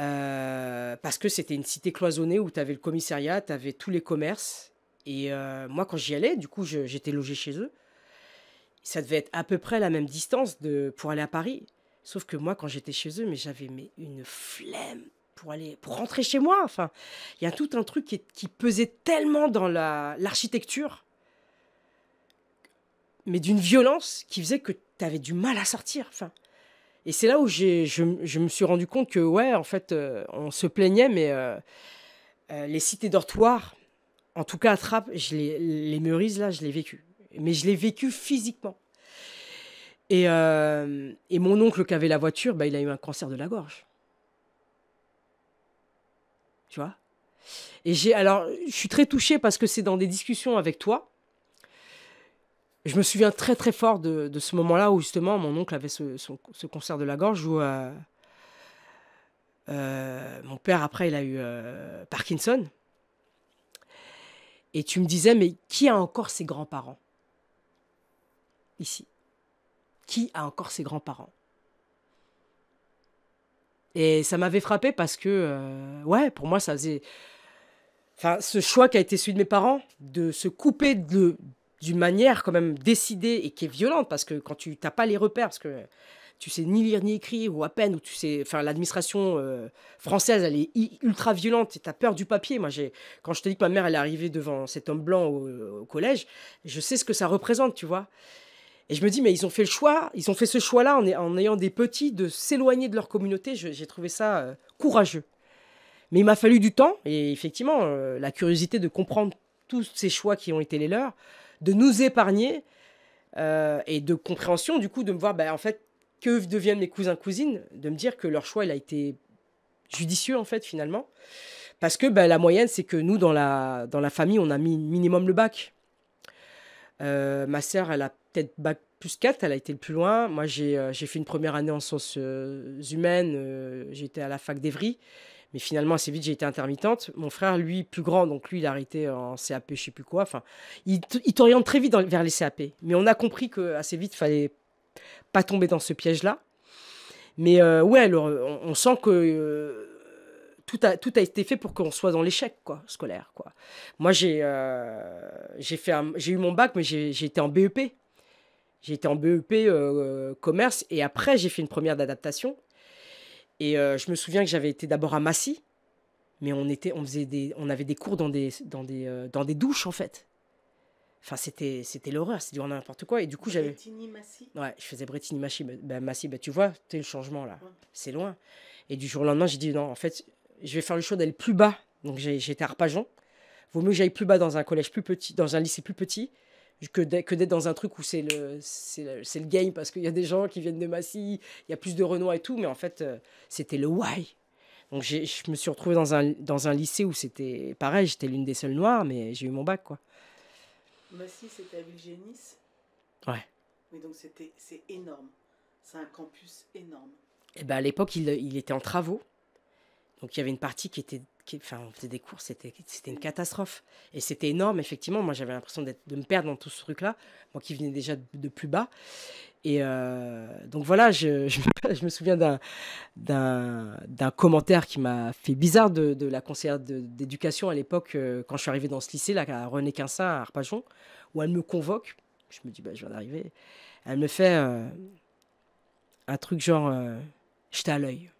Euh, parce que c'était une cité cloisonnée où tu avais le commissariat, tu avais tous les commerces. Et euh, moi, quand j'y allais, du coup, j'étais logé chez eux. Ça devait être à peu près la même distance de, pour aller à Paris. Sauf que moi, quand j'étais chez eux, j'avais une flemme pour aller pour rentrer chez moi. Enfin, il y a tout un truc qui, qui pesait tellement dans l'architecture, mais d'une violence qui faisait que tu avais du mal à sortir. Enfin, et c'est là où je, me suis rendu compte que ouais, en fait, euh, on se plaignait, mais euh, euh, les cités dortoirs, en tout cas à je les, les là, je l'ai vécu. Mais je l'ai vécu physiquement. Et, et, mon oncle qui avait la voiture, bah, il a eu un cancer de la gorge tu vois. Et j'ai alors, je suis très touchée parce que c'est dans des discussions avec toi. Je me souviens très très fort de, ce moment-là où justement mon oncle avait ce, concert de la gorge où euh, euh, mon père après il a eu euh, Parkinson. Et tu me disais mais qui a encore ses grands-parents ici Qui a encore ses grands-parents et ça m'avait frappé parce que, euh, ouais, pour moi, ça faisait. Enfin, ce choix qui a été celui de mes parents, de se couper d'une manière quand même décidée et qui est violente, parce que quand tu n'as pas les repères, parce que tu sais ni lire ni écrire, ou à peine, ou tu sais. Enfin, l'administration euh, française, elle est ultra violente, et tu as peur du papier. Moi, j'ai, quand je te dis que ma mère, elle est arrivée devant cet homme blanc au collège, je sais ce que ça représente, tu vois. Et je me dis, mais ils ont fait le choix, ils ont fait ce choix-là en, en, ayant des petits de s'éloigner de leur communauté. J'ai trouvé ça euh, courageux. Mais il m'a fallu du temps et effectivement, euh, la curiosité de comprendre tous ces choix qui ont été les leurs, de nous épargner euh, et de compréhension, du coup, de me voir, ben, en fait, que deviennent mes cousins-cousines, de me dire que leur choix, il a été judicieux, en fait, finalement. Parce que ben, la moyenne, c'est que nous, dans la, dans la famille, on a mis minimum le bac. ma sœur, elle a peut-être bac plus 4, elle a été le plus loin. Moi, j'ai euh, fait une première année en sciences euh, humaines, euh, j'étais à la fac d'Evry, mais finalement, assez vite, j'ai été intermittente. Mon frère, lui, plus grand, donc lui, il a arrêté en CAP, je sais plus quoi. Enfin, il, il t'oriente très vite vers les CAP, mais on a compris qu'assez vite, il fallait pas tomber dans ce piège-là. Mais ouais, alors, on, sent que. Tout a, tout a, été fait pour qu'on soit dans l'échec quoi, scolaire. Quoi. Moi, j'ai fait j'ai eu mon bac, mais j'ai été en BEP. J'ai en BEP euh, euh, commerce et après j'ai fait une première d'adaptation. Et euh, je me souviens que j'avais été d'abord à Massy, mais on, était, on, faisait des, on avait des cours dans des, dans des, dans des douches en fait. Enfin, c'était, c'était l'horreur, c'est du n'importe quoi. Et du coup, j'avais. Bretigny Massy Ouais, je faisais Bretigny Massy. Ben, Massy, bah, tu vois, t'es le changement là. C'est loin. Et du jour au lendemain, j'ai dit non, en fait, je vais faire le choix d'aller plus bas. Donc j'étais à Arpajon. Vaut mieux que j'aille plus bas dans un collège plus petit, dans un lycée plus petit, que d'être dans un truc où c'est le, le, le game, parce qu'il y a des gens qui viennent de Massy, il y a plus de Renoir et tout, mais en fait, euh, c'était le why. Donc je me suis retrouvé dans un, dans un lycée où c'était pareil, j'étais l'une des seules noires, mais j'ai eu mon bac, quoi. Massy, c'était à Villegénis Ouais. Mais donc c'est énorme. C'est un campus énorme. Et eh ben à l'époque, il était en travaux. Donc il y avait une partie qui était, enfin on faisait des cours, c'était, une catastrophe. Et c'était énorme, effectivement. Moi j'avais l'impression de me perdre dans tout ce truc-là, moi qui venais déjà de, plus bas. Et euh, donc voilà, je, me souviens d'un, commentaire qui m'a fait bizarre de, la conseillère d'éducation à l'époque, euh, quand je suis arrivé dans ce lycée, là, à René Quinçin à Arpajon, où elle me convoque. Je me dis, bah, je viens d'arriver. Elle me fait euh, un truc genre, j'étais à l'œil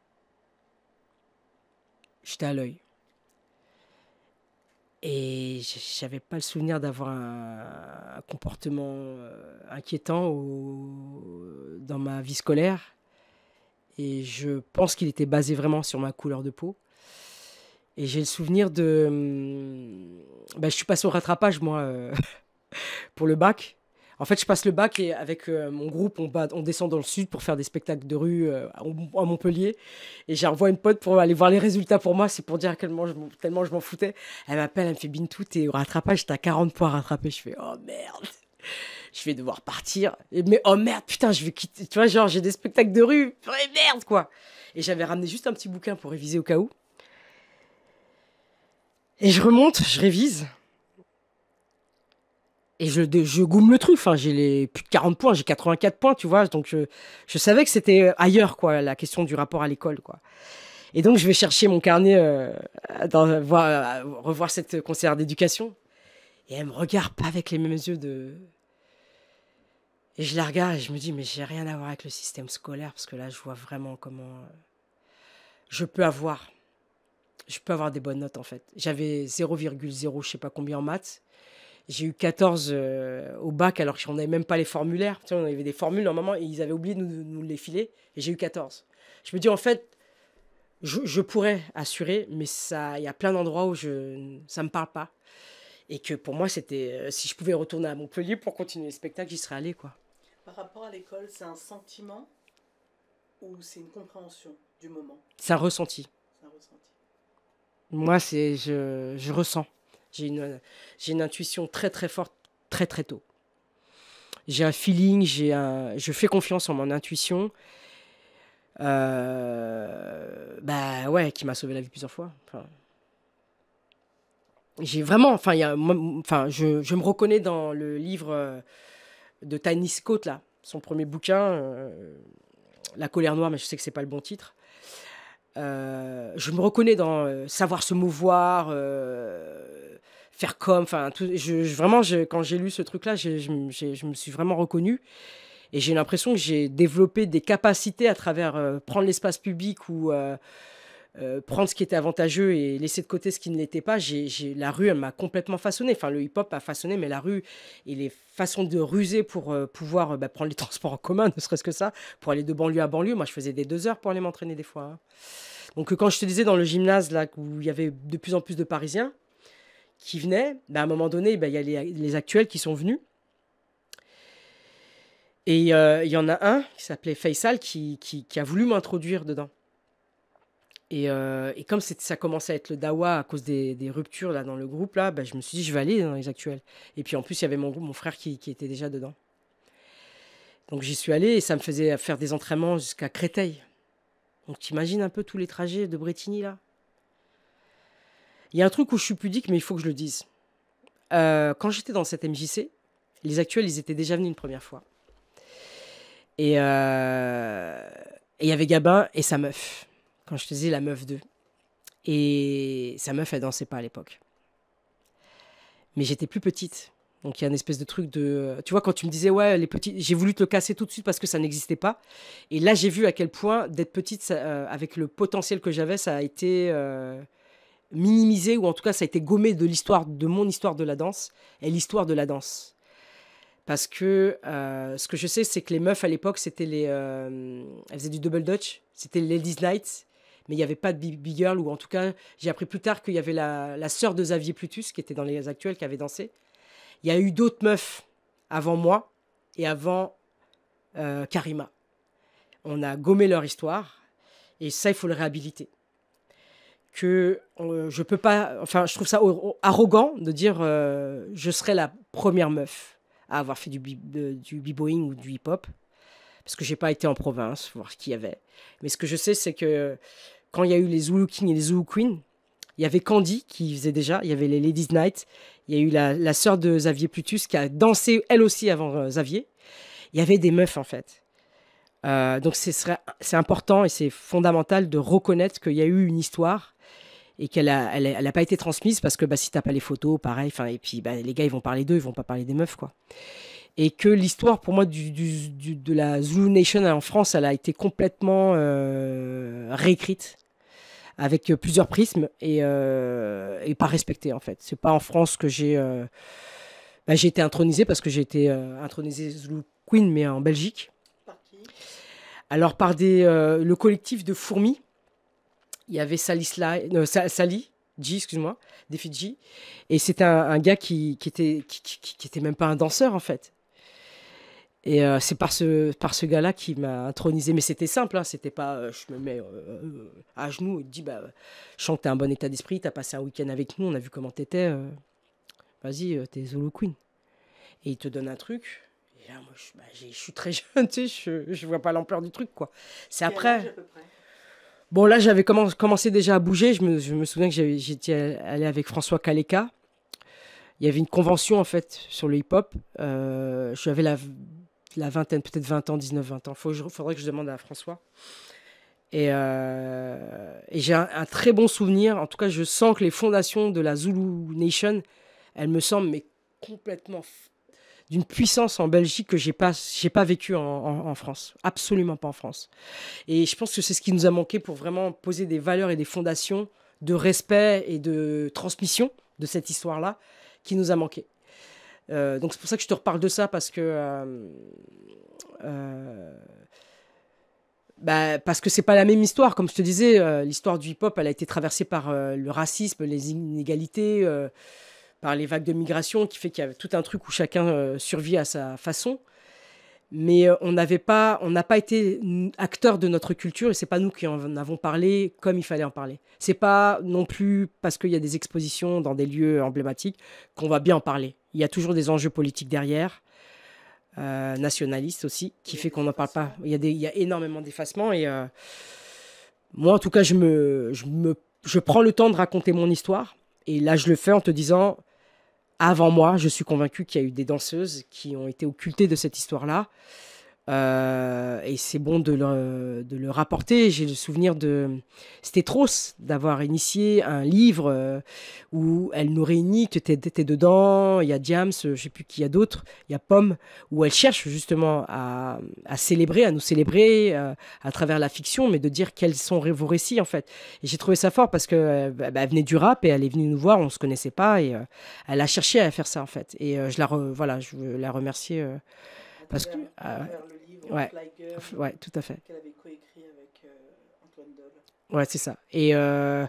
j'étais à l'œil. Et j'avais pas le souvenir d'avoir un, comportement euh, inquiétant dans ma vie scolaire. Et je pense qu'il était basé vraiment sur ma couleur de peau. Et j'ai le souvenir de. Hum, bah, je suis passé au rattrapage, moi, euh, pour le bac. En fait, je passe le bac et avec euh, mon groupe, on, descend dans le sud pour faire des spectacles de rue euh, à Montpellier. Et j'envoie une pote pour aller voir les résultats pour moi. C'est pour dire tellement je, m'en foutais. Elle m'appelle, elle me fait Bintou, t'es au rattrapage, t'as 40 points à rattraper. Je fais Oh merde je vais devoir partir. mais oh merde, putain, je vais quitter. Tu vois, genre, j'ai des spectacles de rue. merde, quoi. Et j'avais ramené juste un petit bouquin pour réviser au cas où. Et je remonte, je révise. Et je, je le truc. Enfin, j'ai plus de 40 points, j'ai 84 points, tu vois. Donc, euh, je, savais que c'était euh, ailleurs, quoi, la question du rapport à l'école, quoi. Et donc, je vais chercher mon carnet, euh, dans, revoir cette conseillère d'éducation. Et elle me regarde pas avec les mêmes yeux de. Et je la regarde et je me dis, mais j'ai rien à voir avec le système scolaire, parce que là, je vois vraiment comment je peux avoir. Je peux avoir des bonnes notes, en fait. J'avais 0,0, je sais pas combien en maths. J'ai eu 14 euh, au bac alors qu'on n'avait même pas les formulaires. Tu sais, on avait des formules normalement et ils avaient oublié de nous, les filer. Et j'ai eu 14. Je me dis en fait, je, pourrais assurer, mais il y a plein d'endroits où je, ça ne me parle pas. Et que pour moi, c'était euh, si je pouvais retourner à Montpellier pour continuer le spectacle, j'y serais allé. Quoi. Par rapport à l'école, c'est un sentiment ou c'est une compréhension du moment C'est un ressenti. Moi, c'est je, je ressens. J'ai une, intuition très très forte très très tôt. J'ai un feeling, j'ai un, je fais confiance en mon intuition. Euh, bah ouais, qui m'a sauvé la vie plusieurs fois. j'ai vraiment, enfin, y a, enfin je, me reconnais dans le livre euh, de Tiny Scott, là, son premier bouquin, euh, La colère noire, mais je sais que c'est pas le bon titre. je me reconnais dans savoir se mouvoir, faire comme. Enfin, je, je, vraiment, quand j'ai lu ce truc-là, je, me suis vraiment reconnue. Et j'ai l'impression que j'ai développé des capacités à travers euh, prendre l'espace public ou euh, euh, prendre ce qui était avantageux et laisser de côté ce qui ne l'était pas. J'ai, la rue, elle m'a complètement façonné. Enfin, le hip-hop a façonné, mais la rue et les façons de ruser pour pouvoir bah, prendre les transports en commun, ne serait-ce que ça, pour aller de banlieue à banlieue. Moi, je faisais des deux heures pour aller m'entraîner des fois. Hein. Donc, quand je te disais dans le gymnase, là, où il y avait de plus en plus de Parisiens, qui venaient. Bah, à un moment donné, bah, il y a les, actuels qui sont venus. Et euh, il y en a un qui s'appelait Faisal qui, qui, a voulu m'introduire dedans. Et, euh, et comme ça commençait à être le dawa à cause des, ruptures là, dans le groupe, là, bah, je me suis dit, je vais aller dans les actuels. Et puis en plus, il y avait mon, mon frère qui, qui était déjà dedans. Donc j'y suis allé et ça me faisait faire des entraînements jusqu'à Créteil. Donc t'imagines un peu tous les trajets de Bretigny là il y a un truc où je suis pudique, mais il faut que je le dise. Euh, quand j'étais dans cette MJC, les actuels, ils étaient déjà venus une première fois. Et euh, il y avait Gabin et sa meuf. Quand je te disais la meuf 2. Et sa meuf, elle dansait pas à l'époque. Mais j'étais plus petite. Donc il y a une espèce de truc de. Tu vois, quand tu me disais, ouais, les petits. J'ai voulu te le casser tout de suite parce que ça n'existait pas. Et là, j'ai vu à quel point d'être petite, euh, avec le potentiel que j'avais, ça a été minimisé, ou en tout cas ça a été gommé de l'histoire, de mon histoire de la danse, et l'histoire de la danse. Parce que euh, ce que je sais, c'est que les meufs à l'époque, c'était les, euh, elles faisaient du double dutch, c'était les ladies night, mais il n'y avait pas de big girl, ou en tout cas, j'ai appris plus tard qu'il y avait la, la sœur de Xavier Plutus, qui était dans les actuels, qui avait dansé. Il y a eu d'autres meufs avant moi et avant euh, Karima. On a gommé leur histoire, et ça, il faut le réhabiliter que euh, je peux pas. Enfin, je trouve ça arrogant de dire euh, je serais la première meuf à avoir fait du, b-boying ou du hip-hop. Parce que j'ai pas été en province, voir ce qu'il y avait. Mais ce que je sais, c'est que quand il y a eu les Zulu King et les Zulu Queen, il y avait Candy qui faisait déjà, il y avait les Ladies Night, il y a eu la, la sœur de Xavier Plutus qui a dansé elle aussi avant euh, Xavier. Il y avait des meufs en fait. donc c'est important et c'est fondamental de reconnaître qu'il y a eu une histoire et qu'elle n'a elle, a pas été transmise parce que bah, si n'as pas les photos, pareil, et puis bah, les gars, ils vont parler d'eux, ils vont pas parler des meufs, quoi. Et que l'histoire, pour moi, de la Zulu Nation en France, elle a été complètement euh, réécrite avec euh, plusieurs prismes euh, et, pas respectée, en fait. C'est pas en France que j'ai... Bah, j'ai été intronisée parce que j'ai été intronisée Zulu Queen, mais en Belgique. Alors, par des, le collectif de fourmis il y avait Sally, Sly, excuse-moi, des Fidji. Et c'était un, gars qui, qui était, qui, était même pas un danseur, en fait. Et euh, c'est par ce, par ce gars-là qui m'a intronisé. Mais c'était simple, hein. c'était pas euh, je me mets euh, à genoux et je dis bah, je sens que t'es un bon état d'esprit, t'as passé un week-end avec nous, on a vu comment t'étais. Vas-y, t'es Zolo Queen. Et il te donne un truc. Et là, moi, je, bah, suis très jeune, tu sais, je, je vois pas l'ampleur du truc, quoi. C'est après. Bon, là, j'avais commencé déjà à bouger. Je me, souviens que j'étais allé avec François Kaleka. Il y avait une convention, en fait, sur le hip-hop. Euh, j'avais la, vingtaine, peut-être 20 ans, 19, 20 ans. Il faudrait que je demande à François. Et, euh, j'ai un, très bon souvenir. En tout cas, je sens que les fondations de la Zulu Nation, elles me semblent mais complètement d'une puissance en Belgique que j'ai pas j'ai pas vécu en, France, absolument pas en France. Et je pense que c'est ce qui nous a manqué pour vraiment poser des valeurs et des fondations de respect et de transmission de cette histoire là qui nous a manqué. Euh, donc c'est pour ça que je te reparle de ça parce que euh, euh bah, parce que c'est pas la même histoire. Comme je te disais, euh, l'histoire du hip-hop, elle a été traversée par le racisme, les inégalités par les vagues de migration, qui fait qu'il y avait tout un truc où chacun euh, survit à sa façon. Mais euh, on n'avait pas, on n'a pas été acteur de notre culture et c'est pas nous qui en avons parlé comme il fallait en parler. C'est pas non plus parce qu'il y a des expositions dans des lieux emblématiques qu'on va bien en parler. Il y a toujours des enjeux politiques derrière. Euh, nationalistes aussi, qui fait qu'on n'en parle pas. Il y, a il énormément d'effacement et moi, en tout cas, je me, je me, je prends le temps de raconter mon histoire et là, je le fais en te disant, avant moi, je suis convaincu qu'il y a eu des danseuses qui ont été occultées de cette histoire-là euh, et c'est bon de le, rapporter. J'ai le souvenir de Stétros d'avoir initié un livre euh, où elle nous réunit, tu étais, dedans, il y a James je sais plus qui y a d'autres, il y a Pomme, où elle cherche justement à, célébrer, à nous célébrer euh, à travers la fiction, mais de dire quels sont vos récits en fait. Et j'ai trouvé ça fort parce que bah, venait du rap et elle est venue nous voir, on se connaissait pas et elle a cherché à faire ça en fait. Et je la remercie voilà, je la remercier parce que, ah ouais, euh, ouais, tout à fait. Qu'elle avait coécrit avec euh, Antoine Ouais, c'est ça. Et, euh,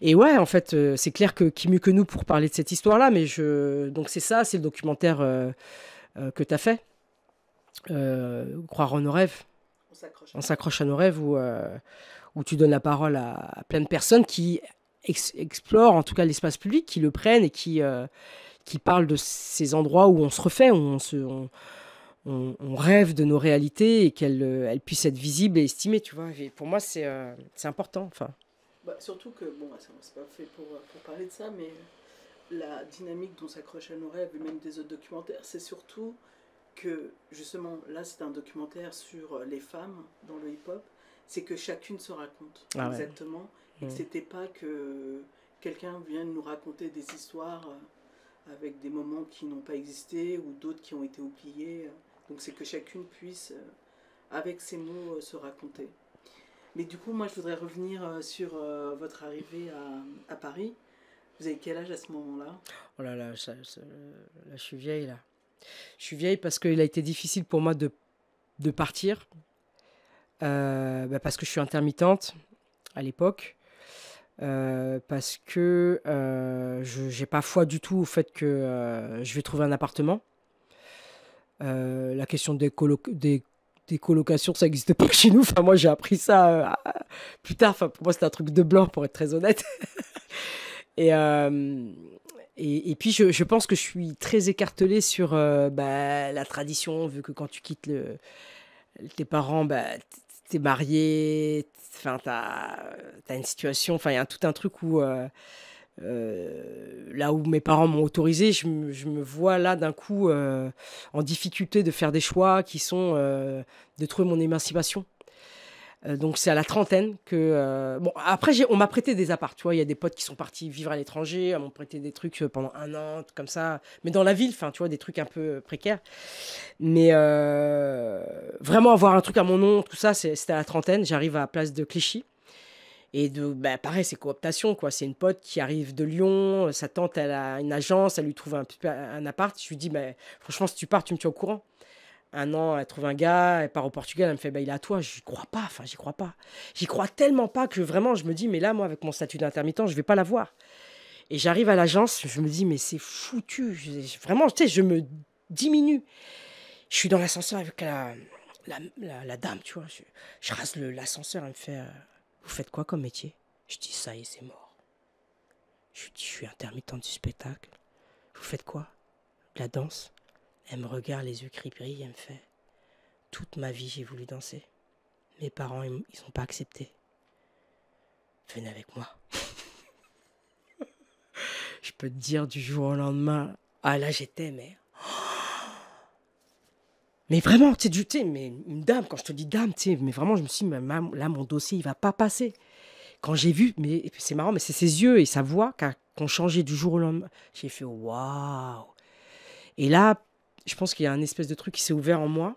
et ouais, en fait, c'est clair que qui mieux que nous pour parler de cette histoire-là, mais je... donc c'est ça, c'est le documentaire que tu as fait. croire en nos rêves. On s'accroche à nos rêves où, où tu donnes la parole à, plein de personnes qui explorent en tout cas l'espace public, qui le prennent et qui, qui parlent de ces endroits où on se refait, où on se, on, rêve de nos réalités et qu'elles euh, puissent être visibles et estimées, tu vois. Et pour moi, c'est euh, important. Enfin. Bah, surtout que, bon, c'est pas fait euh, pour, parler de ça, mais la dynamique dont s'accroche à nos rêves et même des autres documentaires, c'est surtout que, justement, là, c'est un documentaire sur les femmes dans le hip-hop, c'est que chacune se raconte ah exactement. Et mm. c'était pas que quelqu'un vienne nous raconter des histoires avec des moments qui n'ont pas existé ou d'autres qui ont été oubliés. Donc c'est que chacune puisse, euh, avec ses mots, euh, se raconter. Mais du coup, moi, je voudrais revenir euh, sur votre arrivée à, Paris. Vous avez quel âge à ce moment-là Oh là là, je suis vieille là. Je suis vieille parce qu'il a été difficile pour moi de, partir. Bah, parce que je suis intermittente à l'époque. parce que je n'ai pas foi du tout au fait que je vais trouver un appartement. Euh, la question des, des, colocations, ça n'existe pas chez nous. Enfin, moi, j'ai appris ça euh, plus tard. Enfin, pour moi, c'était un truc de blanc, pour être très honnête. Euh, et, et, puis, je, je, pense que je suis très écartelée sur bah, la tradition, vu que quand tu quittes le, tes parents, bah, es marié, enfin, as une situation, enfin, il y a tout un truc où euh, là où mes parents m'ont autorisé, je, me vois là d'un coup euh, en difficulté de faire des choix qui sont euh, de trouver mon émancipation. Donc c'est à la trentaine que bon après on m'a prêté des apparts tu vois il y a des potes qui sont partis vivre à l'étranger m'ont prêté des trucs pendant un an comme ça mais dans la ville enfin tu vois des trucs un peu précaires mais vraiment avoir un truc à mon nom tout ça c'était à la trentaine j'arrive à la place de Clichy et de, bah, pareil, c'est cooptation, quoi. C'est une pote qui arrive de Lyon, euh, sa tante, elle a une agence, elle lui trouve un, un appart. Je lui dis, bah, franchement, si tu pars, tu me tiens au courant. Un an, elle trouve un gars, elle part au Portugal, elle me fait, bah, il est à toi. J'y crois pas, enfin, j'y crois pas. J'y crois tellement pas que vraiment, je me dis, mais là, moi, avec mon statut d'intermittent, je ne vais pas la voir Et j'arrive à l'agence, je me dis, mais c'est foutu. vraiment, tu sais, je me diminue. Je suis dans l'ascenseur avec la, dame, tu vois. Je, rase l'ascenseur, elle me fait. Euh, vous faites quoi comme métier Je dis ça et c'est mort. Je dis Je suis intermittent du spectacle. Vous faites quoi La danse Elle me regarde les yeux cripris elle me fait Toute ma vie j'ai voulu danser. Mes parents, ils n'ont pas accepté. Venez avec moi. je peux te dire du jour au lendemain, ah là j'étais, mère. Mais vraiment, tu sais, mais une dame, quand je te dis dame, mais vraiment, je me suis dit, là, mon dossier, il va pas passer. Quand j'ai vu, mais c'est marrant, mais c'est ses yeux et sa voix qui ont changé du jour au lendemain. J'ai fait, waouh. Et là, je pense qu'il y a un espèce de truc qui s'est ouvert en moi,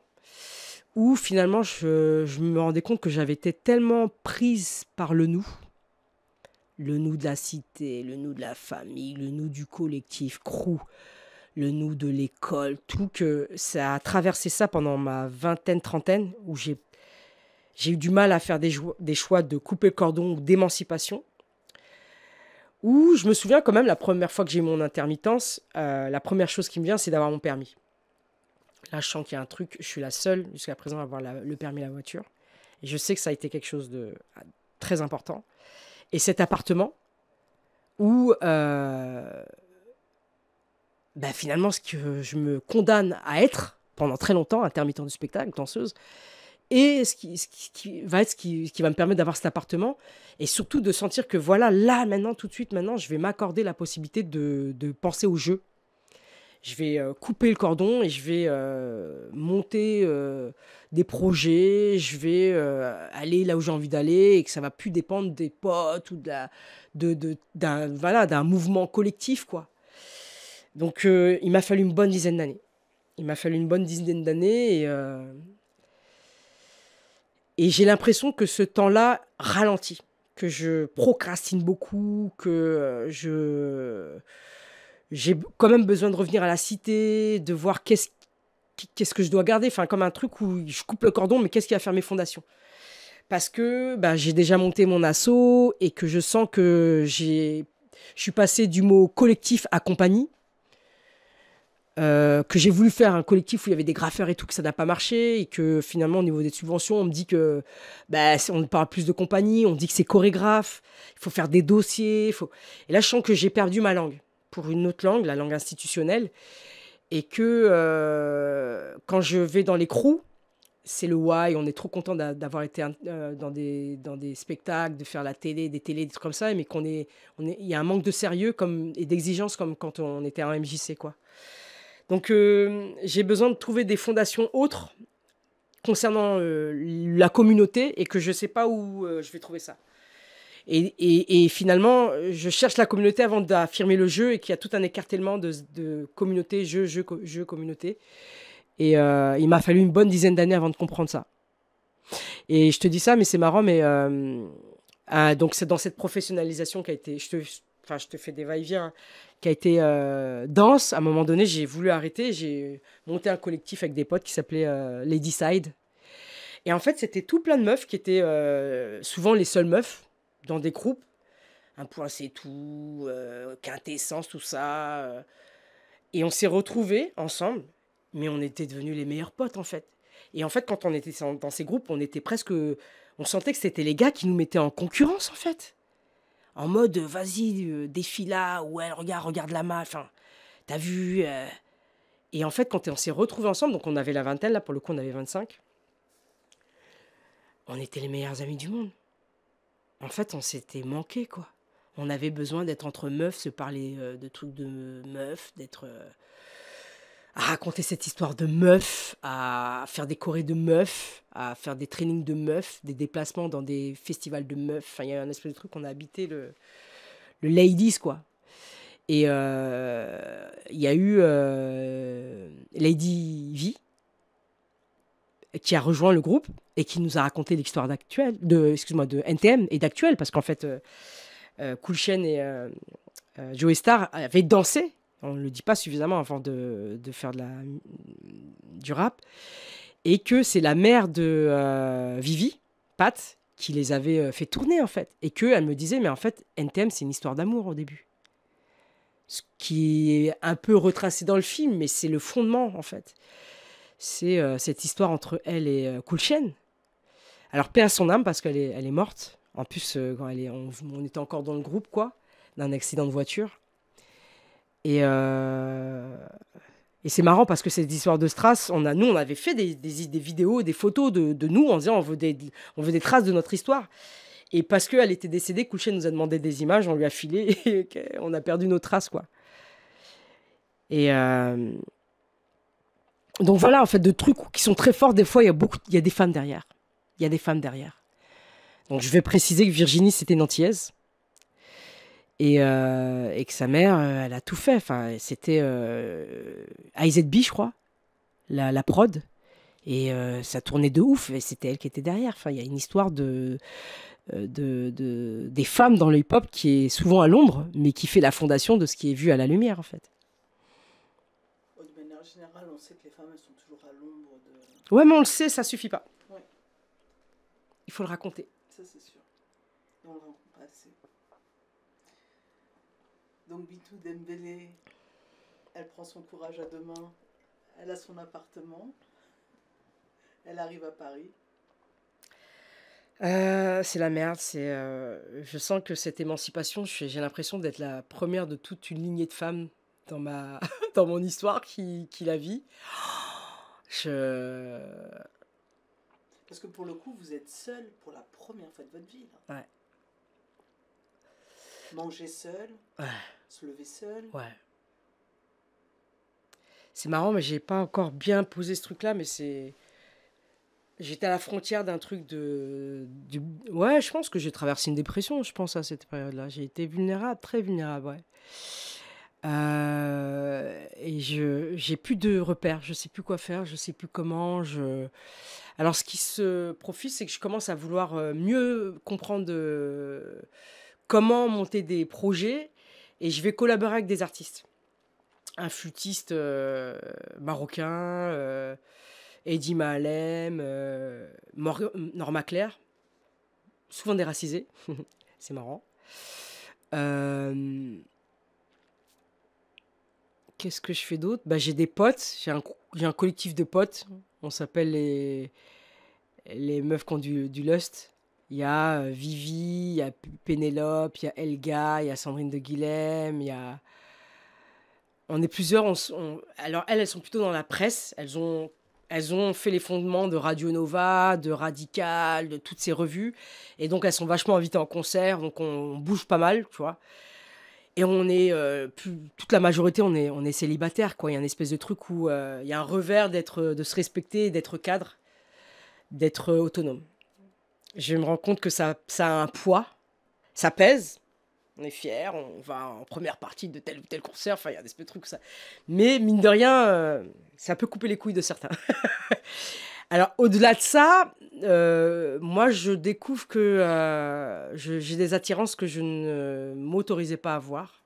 où finalement, je, je me rendais compte que j'avais été tellement prise par le nous, le nous de la cité, le nous de la famille, le nous du collectif, crew, le nous de l'école, tout que ça a traversé ça pendant ma vingtaine, trentaine, où j'ai, j'ai eu du mal à faire des, des choix de couper le cordon ou d'émancipation. Où je me souviens quand même, la première fois que j'ai mon intermittence, euh, la première chose qui me vient, c'est d'avoir mon permis. Là, je sens qu'il y a un truc, je suis la seule jusqu'à présent à avoir le permis la voiture. Et je sais que ça a été quelque chose de très important. Et cet appartement, où euh, bah, finalement ce que je me condamne à être pendant très longtemps, intermittent du spectacle, danseuse, et ce qui, qui, va être ce qui, va me permettre d'avoir cet appartement, et surtout de sentir que voilà, là, maintenant, tout de suite, maintenant, je vais m'accorder la possibilité de, de penser au jeu. Je vais euh, couper le cordon et je vais euh, monter euh, des projets, je vais aller là où j'ai envie d'aller et que ça va plus dépendre des potes ou d'un de, de, voilà, mouvement collectif, quoi. Donc euh, il m'a fallu une bonne dizaine d'années. Il m'a fallu une bonne dizaine d'années et, euh, j'ai l'impression que ce temps-là ralentit, que je procrastine beaucoup, que euh, je j'ai quand même besoin de revenir à la cité, de voir qu'est-ce que je dois garder, enfin comme un truc où je coupe le cordon, mais qu'est-ce qui va faire mes fondations Parce que bah, j'ai déjà monté mon assaut et que je sens que j'ai je suis passé du mot collectif à compagnie euh, que j'ai voulu faire un collectif où il y avait des graffeurs et tout, que ça n'a pas marché, et que finalement, au niveau des subventions, on me dit que bah, on parle plus de compagnie, on dit que c'est chorégraphe, il faut faire des dossiers. Faut... Et là, je sens que j'ai perdu ma langue pour une autre langue, la langue institutionnelle, et que euh, quand je vais dans les crews, c'est le why, on est trop content d'avoir été euh, dans des, dans des spectacles, de faire la télé, des télés, des trucs comme ça, mais qu'on est, il y a un manque de sérieux comme, et d'exigence comme quand on était en MJC, quoi. Donc euh, j'ai besoin de trouver des fondations autres concernant euh, la communauté et que je ne sais pas où euh, je vais trouver ça. Et, finalement, je cherche la communauté avant d'affirmer le jeu et qu'il y a tout un écartèlement de, communauté, jeu, jeu, jeu, communauté. Et il m'a fallu une bonne dizaine d'années avant de comprendre ça. Et je te dis ça, mais c'est marrant, mais ah, donc c'est dans cette professionnalisation qui a été. Je te, enfin je te fais des va-et-vient, hein, qui a été euh, dense. À un moment donné, j'ai voulu arrêter, j'ai monté un collectif avec des potes qui s'appelait euh, Lady Side. Et en fait, c'était tout plein de meufs qui étaient euh, souvent les seules meufs dans des groupes. Un point c'est tout, quintessence, tout ça. Et on s'est retrouvés ensemble, mais on était devenus les meilleurs potes en fait. Et en fait, quand on était dans ces groupes, on était presque. On sentait que c'était les gars qui nous mettaient en concurrence en fait en mode euh, vas-y, défile là, ouais, regarde, regarde la main, enfin, t'as vu. Euh. Et en fait, quand on s'est retrouvés ensemble, donc on avait la vingtaine, là pour le coup on avait 25, on était les meilleurs amis du monde. En fait, on s'était manqué, quoi. On avait besoin d'être entre meufs, se parler euh, de trucs de meufs, d'être à raconter cette histoire de meuf, à faire des chorés de meuf, à faire des trainings de meuf, des déplacements dans des festivals de meuf. Enfin, il y a un espèce de truc qu'on a habité, le, le ladies, quoi. Et euh, il y a eu euh, Lady V qui a rejoint le groupe et qui nous a raconté l'histoire d'actuel, de, excuse-moi, de NTM et d'actuel, parce qu'en fait, euh, Cool Shen et Joey Star avaient dansé on ne le dit pas suffisamment avant de, faire du rap, et que c'est la mère de euh, Vivi, Pat, qui les avait euh, fait tourner en fait, et elle me disait, mais en fait, NTM, c'est une histoire d'amour au début. Ce qui est un peu retracé dans le film, mais c'est le fondement en fait. C'est euh, cette histoire entre elle et euh, Alors paix à son âme parce qu'elle est, morte. En plus, quand elle est, on, on, était encore dans le groupe, quoi, d'un accident de voiture. Et, euh, et c'est marrant parce que cette histoire de Strass, on a, nous, on avait fait des, des, vidéos, des photos de, de, nous en disant on veut, des, on veut des traces de notre histoire. Et parce qu'elle était décédée, Couchet nous a demandé des images, on lui a filé on a perdu nos traces, quoi. Et euh, donc voilà, en fait, de trucs qui sont très forts, des fois, il y a beaucoup, il y a des femmes derrière. Il y a des femmes derrière. Donc je vais préciser que Virginie, c'était Nantillaise. Euh, et, que sa mère, euh, elle a tout fait. Enfin, c'était IZB, euh, je crois, la, prod. Et ça tournait de ouf. Et c'était elle qui était derrière. Enfin, il y a une histoire de, de, des femmes dans le hip-hop qui est souvent à l'ombre, mais qui fait la fondation de ce qui est vu à la lumière, en fait. Oh, de manière générale, on sait que les femmes, elles sont toujours à l'ombre de... Ouais, mais on le sait, ça suffit pas. Il faut le raconter. Ça, c'est sûr. Donc Dembélé, elle prend son courage à deux mains, elle a son appartement, elle arrive à Paris. Euh, c'est la merde, c'est, euh, je sens que cette émancipation, j'ai l'impression d'être la première de toute une lignée de femmes dans, ma, dans mon histoire qui, la vit. Je... Parce que pour le coup, vous êtes seule pour la première fois de votre vie. Ouais. Manger seule. Ouais se lever seul. Ouais. C'est marrant, mais j'ai pas encore bien posé ce truc-là, mais c'est. J'étais à la frontière d'un truc de, Ouais, je pense que j'ai traversé une dépression, je pense, à cette période-là. J'ai été vulnérable, très vulnérable, ouais. Euh, et je j'ai plus de repères, je sais plus quoi faire, je sais plus comment. Je... Alors, ce qui se profite, c'est que je commence à vouloir euh, mieux comprendre euh, comment monter des projets et je vais collaborer avec des artistes. Un flûtiste euh, marocain, euh, Eddie Mahalem, euh, Norma Claire, souvent déracisé, c'est marrant. Qu'est-ce que je fais d'autre bah, J'ai des potes, j'ai un, collectif de potes, on s'appelle les, meufs qui ont du lust. Il y a euh, Vivi, il y a Pénélope, il y a Elga, il y a Sandrine de Guilhem, il y a. On est plusieurs. Alors, elles, elles sont plutôt dans la presse. Elles ont, elles ont fait les fondements de Radio Nova, de Radical, de toutes ces revues. Et donc, elles sont vachement invitées en concert. Donc, on, bouge pas mal, tu vois. Et on est, euh, toute la majorité, on est, on est célibataire, quoi. Il y a une espèce de truc où euh, il y a un revers d'être, de se respecter, d'être cadre, d'être autonome je me rends compte que ça, a un poids, ça pèse. On est fier, on va en première partie de tel ou tel concert, enfin, il y a des petits trucs, ça. Mais mine de rien, c'est euh, ça peut couper les couilles de certains. Alors, au-delà de ça, euh, moi, je découvre que euh, j'ai des attirances que je ne m'autorisais pas à avoir.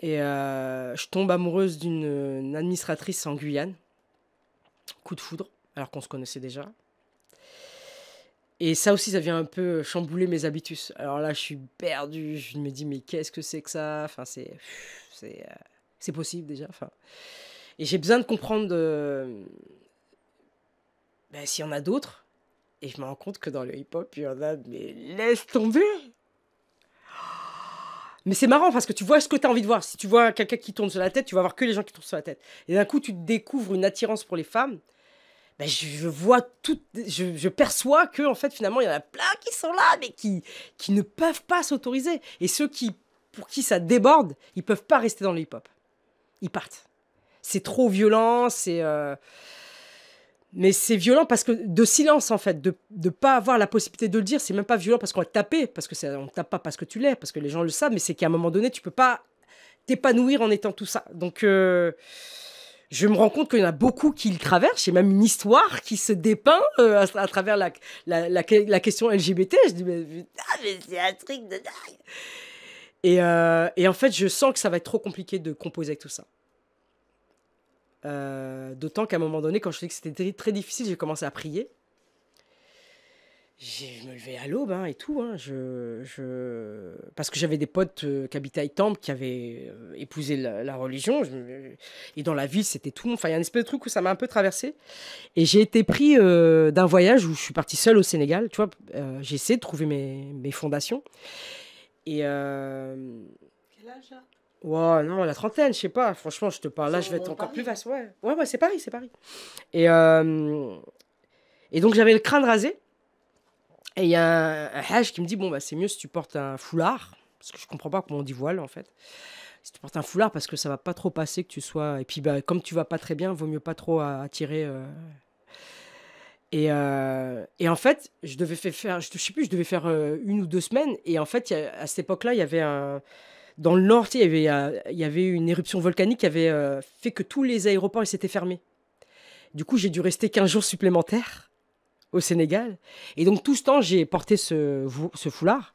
Et je tombe amoureuse d'une administratrice en Guyane. Coup de foudre, alors qu'on se connaissait déjà. Et ça aussi, ça vient un peu euh, chambouler mes habitus. Alors là, je suis perdu. Je me dis, mais qu'est-ce que c'est que ça Enfin, c'est. C'est, euh, c'est possible déjà. Enfin. Et j'ai besoin de comprendre euh, Ben, s'il y en a d'autres. Et je me rends compte que dans le hip-hop, il y en a, mais laisse tomber mais c'est marrant parce que tu vois ce que tu as envie de voir. Si tu vois quelqu'un qui tourne sur la tête, tu vas voir que les gens qui tournent sur la tête. Et d'un coup, tu découvres une attirance pour les femmes bah, je, vois tout, je, perçois que en fait finalement il y en a plein qui sont là mais qui qui ne peuvent pas s'autoriser et ceux qui pour qui ça déborde, ils peuvent pas rester dans le hip-hop, ils partent. C'est trop violent, c'est euh, mais c'est violent parce que de silence en fait, de ne pas avoir la possibilité de le dire, c'est même pas violent parce qu'on va te taper, parce que ça, on tape pas parce que tu l'es, parce que les gens le savent, mais c'est qu'à un moment donné tu peux pas t'épanouir en étant tout ça. Donc euh, je me rends compte qu'il y en a beaucoup qui le traversent. J'ai même une histoire qui se dépeint euh, à, travers la, question LGBT. Je dis, mais, c'est un truc de dingue. Euh, et, en fait, je sens que ça va être trop compliqué de composer avec tout ça. Euh, d'autant qu'à un moment donné, quand je dis que c'était très difficile, j'ai commencé à prier je me levais à l'aube hein, et tout. Hein, je, je... Parce que j'avais des potes euh, qui habitaient à Temple qui avaient euh, épousé la, religion. Et dans la ville, c'était tout. Enfin, il y a un espèce de truc où ça m'a un peu traversé. Et j'ai été pris euh, d'un voyage où je suis parti seul au Sénégal. Tu vois, j'ai essayé de trouver mes, mes fondations. Et. Quel âge non, la trentaine, je sais pas. Franchement, je te parle. Là, je vais être encore plus vaste. Ouais, ouais, ouais c'est Paris, c'est Paris. Et, et donc, j'avais le crâne rasé. Et il y a un, un qui me dit Bon, bah, c'est mieux si tu portes un foulard, parce que je comprends pas comment on dit voile en fait. Si tu portes un foulard, parce que ça va pas trop passer que tu sois. Et puis, bah, comme tu vas pas très bien, vaut mieux pas trop attirer. Euh. Euh, et, en fait, je devais faire, je sais plus, je devais faire euh, une ou deux semaines. Et en fait, à cette époque-là, il y avait un, dans le nord, il y avait, il y avait une éruption volcanique qui avait fait que tous les aéroports s'étaient fermés. Du coup, j'ai dû rester 15 jours supplémentaires au Sénégal. Et donc tout ce temps, j'ai porté ce, foulard.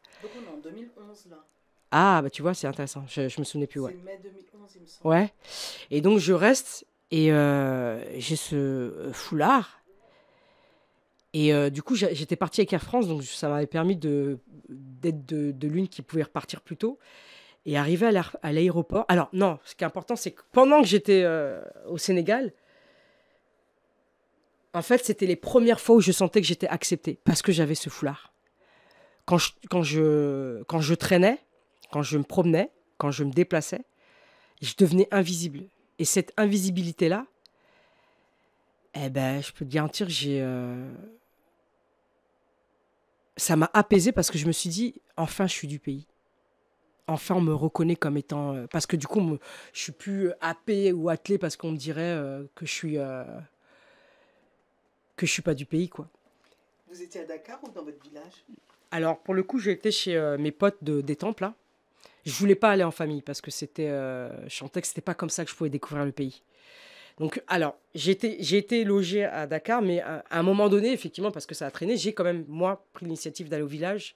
Ah, bah tu vois, c'est intéressant. Je, me souvenais plus. Ouais. mai 2011, il me semble. Ouais. Et donc je reste et euh, j'ai ce euh, foulard. Et euh, du coup, j'étais partie avec Air France, donc ça m'avait permis d'être de, de l'une qui pouvait repartir plus tôt. Et arriver à l'aéroport. Alors, non, ce qui est important, c'est que pendant que j'étais au Sénégal, en fait, c'était les premières fois où je sentais que j'étais acceptée parce que j'avais ce foulard. Quand je, quand, je, quand je traînais, quand je me promenais, quand je me déplaçais, je devenais invisible. Et cette invisibilité-là, eh ben, je peux te garantir, j'ai. Euh, ça m'a apaisé parce que je me suis dit, enfin, je suis du pays. Enfin, on me reconnaît comme étant. Euh, parce que du coup, je suis plus happée ou attelée, parce qu'on me dirait euh, que je suis je suis pas du pays, quoi. Vous étiez à Dakar ou dans votre village Alors, pour le coup, j'étais chez euh, mes potes de, des temples, là. Hein. Je voulais pas aller en famille parce que c'était. Euh, je que c'était pas comme ça que je pouvais découvrir le pays. Donc, alors, j'ai été logé à Dakar, mais à, un moment donné, effectivement, parce que ça a traîné, j'ai quand même, moi, pris l'initiative d'aller au village.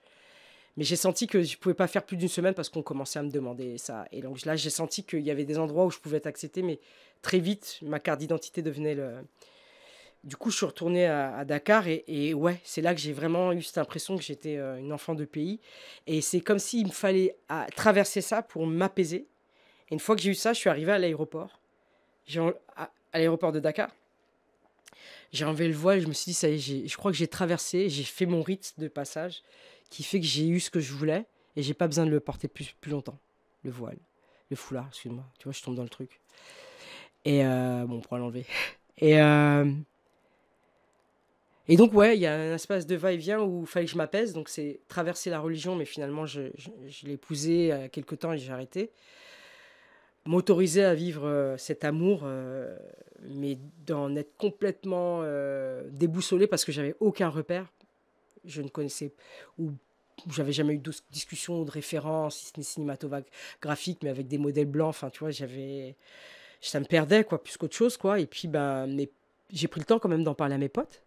Mais j'ai senti que je pouvais pas faire plus d'une semaine parce qu'on commençait à me demander ça. Et donc là, j'ai senti qu'il y avait des endroits où je pouvais être accepté, mais très vite, ma carte d'identité devenait le, du coup, je suis retourné à, Dakar et, ouais, c'est là que j'ai vraiment eu cette impression que j'étais euh, une enfant de pays. Et c'est comme s'il me fallait ah, traverser ça pour m'apaiser. Et une fois que j'ai eu ça, je suis arrivé à l'aéroport. À, à l'aéroport de Dakar. J'ai enlevé le voile, je me suis dit, ça y est, je crois que j'ai traversé, j'ai fait mon rite de passage qui fait que j'ai eu ce que je voulais et j'ai pas besoin de le porter plus, plus longtemps. Le voile, le foulard, excuse-moi, tu vois, je tombe dans le truc. Et euh, bon, on pourra l'enlever. Et. Euh, et donc, ouais, il y a un espace de va-et-vient où il fallait que je m'apaise. Donc, c'est traverser la religion, mais finalement, je, je, l'ai y a euh, quelques temps et j'ai arrêté. M'autoriser à vivre euh, cet amour, euh, mais d'en être complètement déboussolé parce que j'avais aucun repère. Je ne connaissais, ou j'avais jamais eu de discussion ou de référence, si ce n'est cinématographique, mais avec des modèles blancs. Enfin, tu vois, j'avais. Ça me perdait, quoi, plus qu'autre chose, quoi. Et puis, ben, j'ai pris le temps quand même d'en parler à mes potes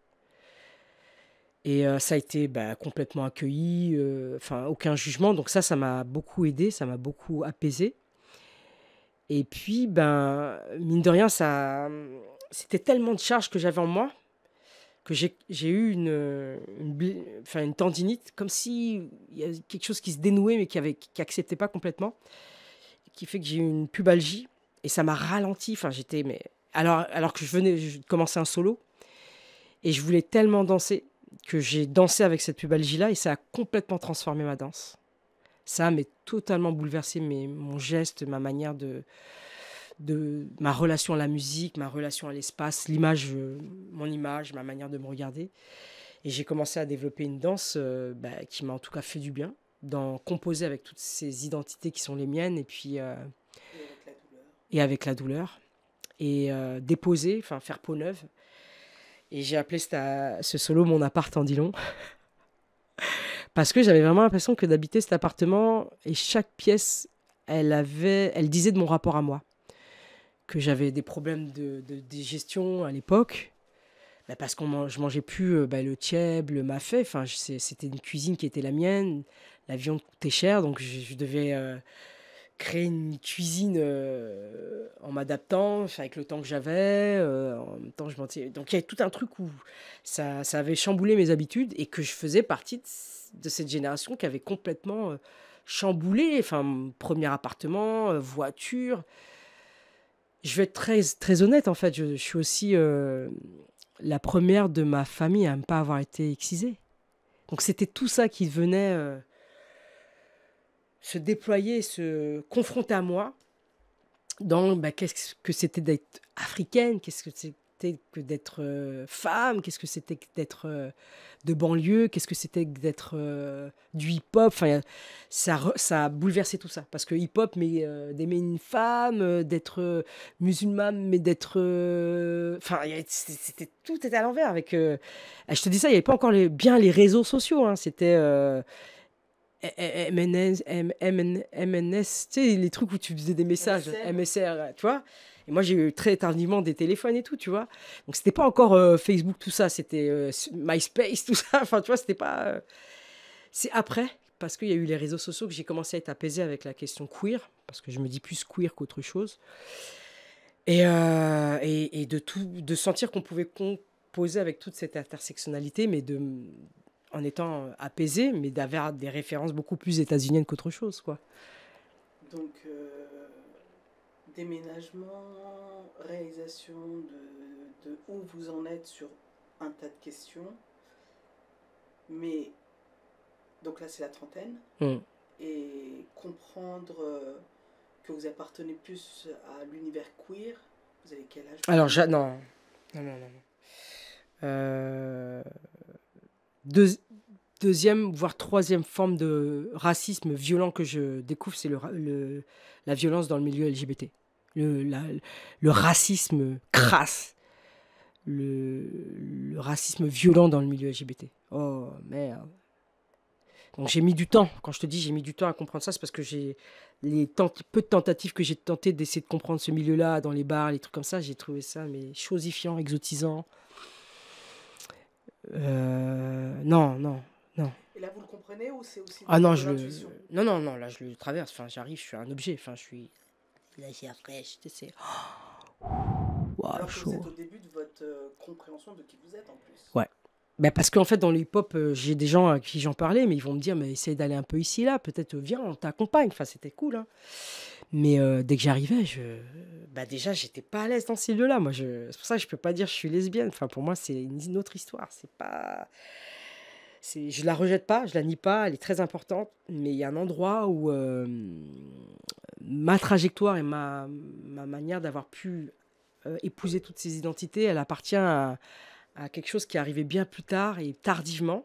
et euh, ça a été bah, complètement accueilli, euh, enfin aucun jugement. Donc ça, ça m'a beaucoup aidé, ça m'a beaucoup apaisé. Et puis, ben, mine de rien, ça, c'était tellement de charges que j'avais en moi que j'ai eu une, une tendinite, comme s'il y avait quelque chose qui se dénouait mais qui n'acceptait qui pas complètement, qui fait que j'ai eu une pubalgie. Et ça m'a ralenti. Enfin, j'étais, mais alors, alors que je venais de commencer un solo, et je voulais tellement danser que j'ai dansé avec cette pubalgie-là et ça a complètement transformé ma danse. Ça m'a totalement bouleversé mes, mon geste, ma manière de, de ma relation à la musique, ma relation à l'espace, l'image, euh, mon image, ma manière de me regarder. Et j'ai commencé à développer une danse euh, bah, qui m'a en tout cas fait du bien, d'en composer avec toutes ces identités qui sont les miennes et puis euh, et avec la douleur et, déposer, enfin faire peau neuve et j'ai appelé euh, ce solo mon appart en dit Parce que j'avais vraiment l'impression que d'habiter cet appartement et chaque pièce, elle, avait, elle disait de mon rapport à moi. Que j'avais des problèmes de, de, digestion à l'époque. Bah, parce qu'on man, je mangeais plus euh, bah, le tièble, le mafé. Enfin, c'était une cuisine qui était la mienne. La viande coûtait cher, donc je, devais. Euh, créer une cuisine euh, en m'adaptant, avec le temps que j'avais. Euh, en temps, je mentais. Donc il y avait tout un truc où ça, ça, avait chamboulé mes habitudes et que je faisais partie de, cette génération qui avait complètement euh, chamboulé. Enfin, premier appartement, voiture. Je vais être très, très honnête en fait. Je, je suis aussi la première de ma famille à ne pas avoir été excisée. Donc c'était tout ça qui venait se déployer, se confronter à moi dans bah, qu'est-ce que c'était d'être africaine, qu'est-ce que c'était que d'être euh, femme, qu'est-ce que c'était que d'être euh, de banlieue, qu'est-ce que c'était que d'être euh, du hip-hop. Enfin, ça, ça a bouleversé tout ça. Parce que hip-hop, mais d'aimer une femme, d'être musulmane, mais d'être... Enfin, c'était tout était à l'envers. avec. je te dis ça, il n'y avait pas encore les, bien les réseaux sociaux. Hein. c'était MNS, MNS, tu sais, les trucs où tu faisais des messages, MSR, tu vois. Et moi, j'ai eu très tardivement des téléphones et tout, tu vois. Donc, c'était pas encore euh, Facebook, tout ça, c'était euh, MySpace, tout ça. Enfin, tu vois, c'était pas. Euh. C'est après, parce qu'il y a eu les réseaux sociaux, que j'ai commencé à être apaisé avec la question queer, parce que je me dis plus queer qu'autre chose. Et, et, de, tout, de sentir qu'on pouvait composer avec toute cette intersectionnalité, mais de, en étant euh, apaisé, mais d'avoir des références beaucoup plus états qu'autre chose. Quoi. Donc, euh, déménagement, réalisation de, de, où vous en êtes sur un tas de questions. Mais, donc là, c'est la trentaine. Mm. Et comprendre euh, que vous appartenez plus à l'univers queer. Vous avez quel âge Alors, non. Non, non, non. non. Euh deuxième, voire troisième forme de racisme violent que je découvre, c'est la violence dans le milieu LGBT. Le, racisme crasse. Le, racisme violent dans le milieu LGBT. Oh merde. Donc j'ai mis du temps. Quand je te dis j'ai mis du temps à comprendre ça, c'est parce que j'ai les peu de tentatives que j'ai tenté d'essayer de comprendre ce milieu-là dans les bars, les trucs comme ça, j'ai trouvé ça mais chosifiant, exotisant. Euh, non, non, non. Et là, vous le comprenez ou c'est aussi. Ah non, je le... Non, non, non, là, je le traverse. Enfin, j'arrive, je suis un objet. Enfin, je suis. Là, chair fraîche, tu sais. Wow, chaud. C'est au début de votre euh, compréhension de qui vous êtes en plus. Ouais. Bah parce qu'en fait, dans le hip-hop, euh, j'ai des gens à qui j'en parlais, mais ils vont me dire, mais essaye d'aller un peu ici, là, peut-être viens, on t'accompagne. Enfin, c'était cool. Hein. Mais euh, dès que j'arrivais, je... bah déjà, j'étais pas à l'aise dans ces lieux-là. Moi, je... c'est pour ça que je peux pas dire que je suis lesbienne. Enfin, pour moi, c'est une autre histoire. C'est pas, c'est, je la rejette pas, je la nie pas. Elle est très importante, mais il y a un endroit où euh, ma trajectoire et ma, ma manière d'avoir pu euh, épouser toutes ces identités, elle appartient à, quelque chose qui est arrivé bien plus tard et tardivement.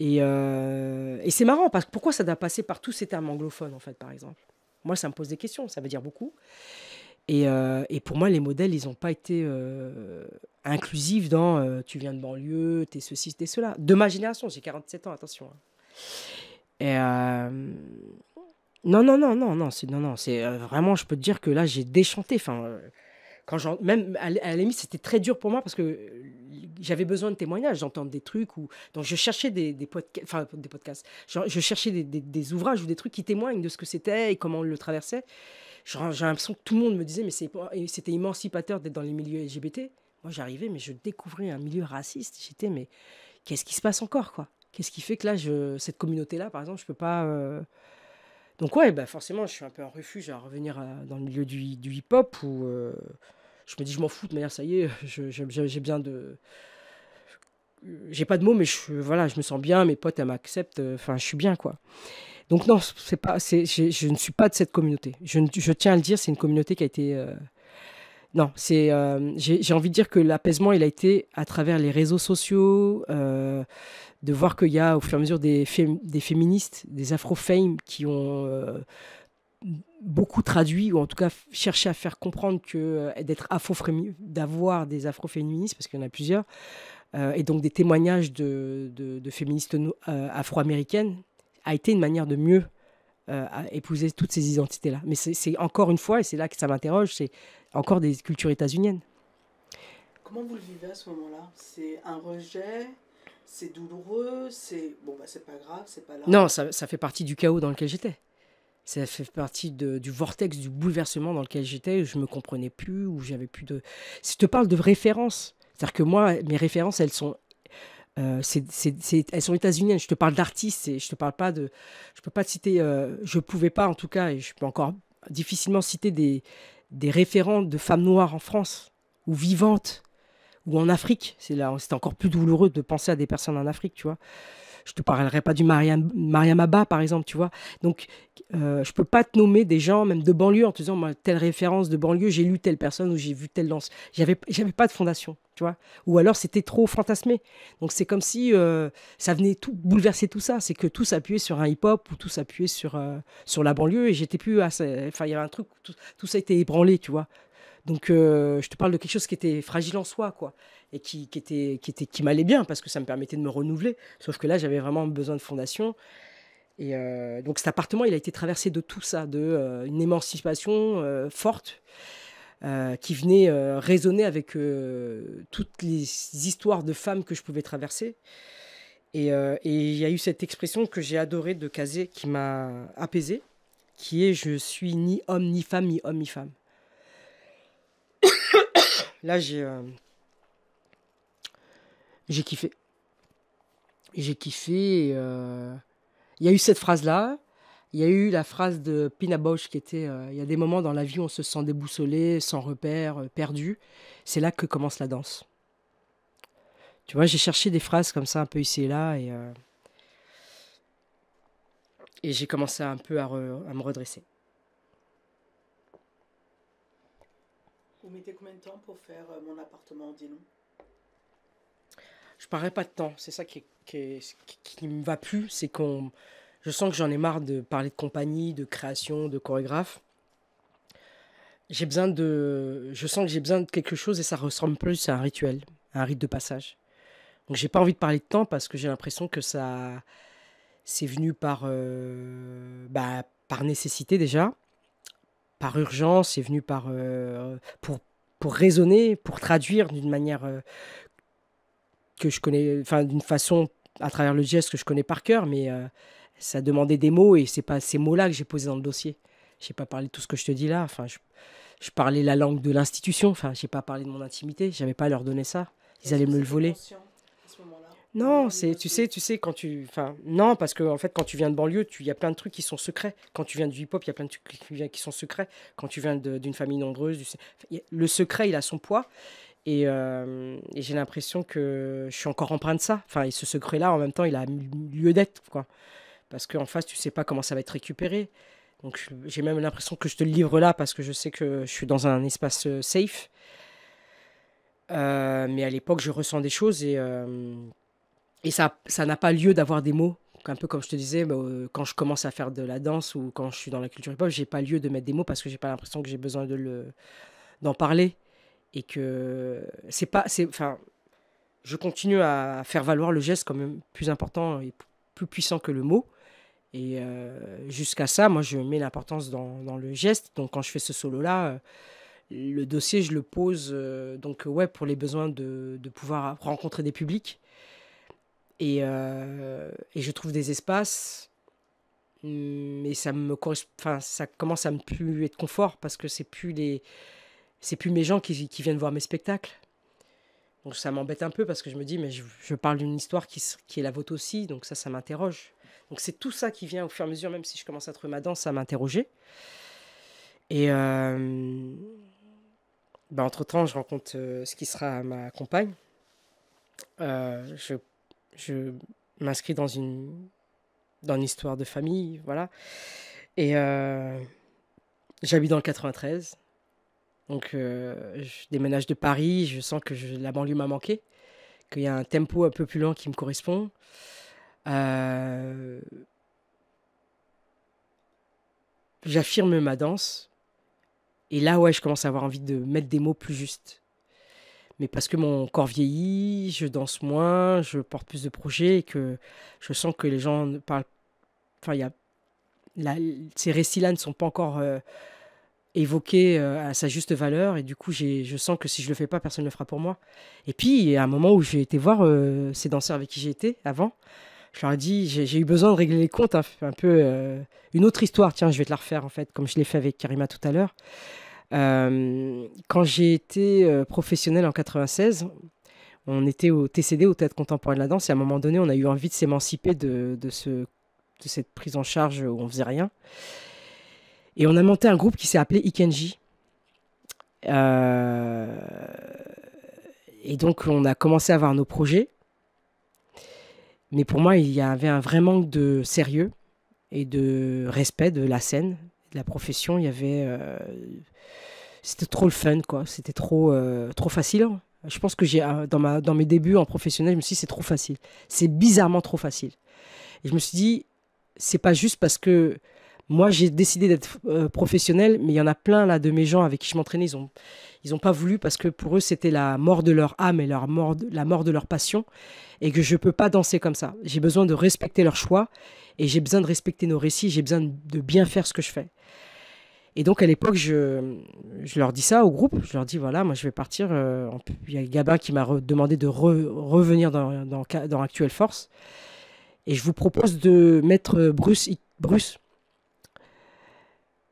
Et, et c'est marrant parce que pourquoi ça doit passer par tous ces termes anglophones en fait, par exemple. Moi, ça me pose des questions, ça veut dire beaucoup. Et, euh, pour moi, les modèles, ils n'ont pas été euh, inclusifs dans euh, tu viens de banlieue, es ceci, es cela. De ma génération, j'ai 47 ans, attention. Hein. Et non, non, non, non, non, non, non, c'est vraiment, je peux te dire que là, j'ai déchanté. Enfin, quand même à, la c'était très dur pour moi parce que euh, j'avais besoin de témoignages, d'entendre des trucs ou donc je cherchais des, des podcasts, des podcasts, je, cherchais des, ouvrages ou des trucs qui témoignent de ce que c'était et comment on le traversait. J'ai l'impression que tout le monde me disait mais c'est, c'était émancipateur d'être dans les milieux LGBT. Moi j'arrivais mais je découvrais un milieu raciste. J'étais mais qu'est-ce qui se passe encore quoi Qu'est-ce qui fait que là je, cette communauté là par exemple je ne peux pas euh, donc ouais, bah forcément, je suis un peu un refuge à revenir euh, dans le milieu du, hip-hop où euh, je me dis, je m'en fous de manière, ça y est, j'ai bien de... Euh, j'ai pas de mots, mais je, voilà, je me sens bien, mes potes, elles m'acceptent, enfin, je suis bien, quoi. Donc non, c'est pas, je, je, ne suis pas de cette communauté. Je, tiens à le dire, c'est une communauté qui a été... non, c'est, j'ai envie de dire que l'apaisement, il a été à travers les réseaux sociaux, de voir qu'il y a au fur et à mesure des, des féministes, des afro qui ont euh, beaucoup traduit, ou en tout cas cherché à faire comprendre que euh, d'être afro d'avoir des afro parce qu'il y en a plusieurs, euh, et donc des témoignages de, de, de féministes afro-américaines, a été une manière de mieux épouser toutes ces identités-là. Mais c'est encore une fois, et c'est là que ça m'interroge, c'est encore des cultures états-uniennes. Comment vous le vivez à ce moment-là C'est un rejet c'est douloureux, c'est bon, bah, c'est pas grave, c'est pas là. Non, ça, fait partie du chaos dans lequel j'étais. Ça fait partie du vortex, du bouleversement dans lequel j'étais, je me comprenais plus, où j'avais plus de. Si je te parle de références, c'est-à-dire que moi, mes références, elles sont euh, elles sont états-uniennes. Je te parle d'artistes et je te parle pas de. Je peux pas citer. Euh, je pouvais pas, en tout cas, et je peux encore difficilement citer des, des de femmes noires en France ou vivantes ou en Afrique. C'est là, c'était encore plus douloureux de penser à des personnes en Afrique, tu vois. Je te parlerai pas du Mariam, Mariam Abba, par exemple, tu vois. Donc, euh, je peux pas te nommer des gens, même de banlieue, en te disant, telle référence de banlieue, j'ai lu telle personne ou j'ai vu telle danse. J'avais, j'avais pas de fondation, tu vois. Ou alors, c'était trop fantasmé. Donc, c'est comme si euh, ça venait tout bouleverser tout ça. C'est que tout s'appuyait sur un hip-hop ou tout s'appuyait sur, euh, sur la banlieue et j'étais plus assez... Enfin, il y avait un truc, tout, tout ça était ébranlé, tu vois. Donc, euh, je te parle de quelque chose qui était fragile en soi, quoi, et qui, était, qui était, qui m'allait bien parce que ça me permettait de me renouveler. Sauf que là, j'avais vraiment besoin de fondation. Et euh, donc, cet appartement, il a été traversé de tout ça, de euh, une émancipation forte. qui venait résonner avec toutes les histoires de femmes que je pouvais traverser. Et il y a eu cette expression que j'ai adorée de Kazé qui m'a apaisée, qui est Je suis ni homme ni femme, ni homme ni femme. Là, j'ai. Euh, j'ai kiffé. J'ai kiffé. Euh. Il y a eu cette phrase-là. Il y a eu la phrase de Pina Bausch qui était euh, Il y a des moments dans la vie où on se sent déboussolé, sans repère, perdu. C'est là que commence la danse. Tu vois, j'ai cherché des phrases comme ça un peu ici et là et, et j'ai commencé un peu à me redresser. Vous mettez combien de temps pour faire euh, mon appartement en nous Je parlerai pas de temps. C'est ça qui, qui, me va plus. C'est qu'on. Je sens que j'en ai marre de parler de compagnie, de création, de chorégraphe. J'ai besoin de. Je sens que j'ai besoin de quelque chose et ça ressemble plus à un rituel, à un rite de passage. Donc j'ai pas envie de parler de temps parce que j'ai l'impression que ça. C'est venu par. Euh, bah, par nécessité déjà par urgence, est venu par, euh, pour, pour raisonner, pour traduire d'une manière euh, que je connais, enfin d'une façon à travers le geste que je connais par cœur, mais euh, ça demandait des mots et c'est pas ces mots-là que j'ai posés dans le dossier. Je n'ai pas parlé de tout ce que je te dis là. Enfin, je, parlais la langue de l'institution. Enfin, j'ai pas parlé de mon intimité. J'avais pas à leur donner ça. Ils allaient me le voler. Non, c'est tu sais, tu sais quand tu enfin non parce que en fait quand tu viens de banlieue, tu il y a plein de trucs qui sont secrets. Quand tu viens du hip-hop, il y a plein de trucs qui, sont secrets. Quand tu viens d'une famille nombreuse, le secret, il a son poids. Euh, et, j'ai l'impression que je suis encore empreinte de ça. Enfin, et ce secret-là, en même temps, il a lieu d'être, quoi. Parce qu'en face, tu sais pas comment ça va être récupéré. Donc, j'ai même l'impression que je te le livre là parce que je sais que je suis dans un espace euh, safe. Euh, mais à l'époque, je ressens des choses et et ça ça n'a pas lieu d'avoir des mots. Un peu comme je te disais, bah, euh, quand je commence à faire de la danse ou quand je suis dans la culture hip-hop, j'ai pas lieu de mettre des mots parce que j'ai pas l'impression que j'ai besoin de le d'en parler et que c'est pas c'est enfin je continue à faire valoir le geste comme plus important et plus puissant que le mot. Et euh, jusqu'à ça, moi, je mets l'importance dans, le geste. Donc, quand je fais ce solo-là, euh, le dossier, je le pose donc ouais pour les besoins de, pouvoir rencontrer des publics, euh, et, je trouve des espaces, mais mm, ça me enfin, ça commence à me plus être confort parce que c'est plus les, c'est plus mes gens qui, viennent voir mes spectacles. Donc ça m'embête un peu parce que je me dis mais je, parle d'une histoire qui, qui, est la vôtre aussi, donc ça ça m'interroge. Donc c'est tout ça qui vient au fur et à mesure, même si je commence à trouver ma danse, à m'interroger. Et euh, bah, entre temps, je rencontre euh, ce qui sera ma compagne. je je m'inscris dans une, dans une histoire de famille, voilà. Et euh, j'habite dans le 93. Donc, euh, je déménage de Paris. Je sens que la banlieue m'a manqué, qu'il y a un tempo un peu plus lent qui me correspond. Euh, j'affirme ma danse. Et là, où je commence à avoir envie de mettre des mots plus justes mais parce que mon corps vieillit, je danse moins, je porte plus de projets et que je sens que les gens ne parlent. Enfin, il y a. ces récits-là ne sont pas encore euh, évoqués euh, à sa juste valeur et du coup, je sens que si je le fais pas, personne ne le fera pour moi. Et puis, à un moment où j'ai été voir euh, ces danseurs avec qui j'étais avant. Je leur ai dit, j'ai eu besoin de régler les comptes, hein, un peu une autre histoire. Tiens, je vais te la refaire en fait, comme je l'ai fait avec Karima tout à l'heure. Euh, quand j'ai été euh, professionnelle en 96, on était au TCD, au Théâtre Contemporain de la Danse, et à un moment donné, on a eu envie de s'émanciper de, ce, de cette prise en charge où on faisait rien. Et on a monté un groupe qui s'est appelé Ikenji. Euh, et donc, on a commencé à avoir nos projets. Mais pour moi, il y avait un vrai manque de sérieux et de respect de la scène, de la profession. Il y avait c'était trop le fun, quoi. C'était trop, euh, trop facile. Hein. Je pense que j'ai, euh, dans, ma, dans mes débuts en professionnel, je me suis dit, c'est trop facile. C'est bizarrement trop facile. Et je me suis dit, c'est pas juste parce que moi, j'ai décidé d'être euh, professionnel, mais il y en a plein là de mes gens avec qui je m'entraînais, ils n'ont ils ont pas voulu parce que pour eux, c'était la mort de leur âme et leur mort la mort de leur passion et que je ne peux pas danser comme ça. J'ai besoin de respecter leur choix et j'ai besoin de respecter nos récits, j'ai besoin de bien faire ce que je fais. Et donc à l'époque, je, je, leur dis ça au groupe. Je leur dis voilà, moi je vais partir. Euh, il y a Gabin qui m'a demandé de revenir dans, dans, dans, Actuelle Force. Et je vous propose de mettre euh, Bruce. Bruce.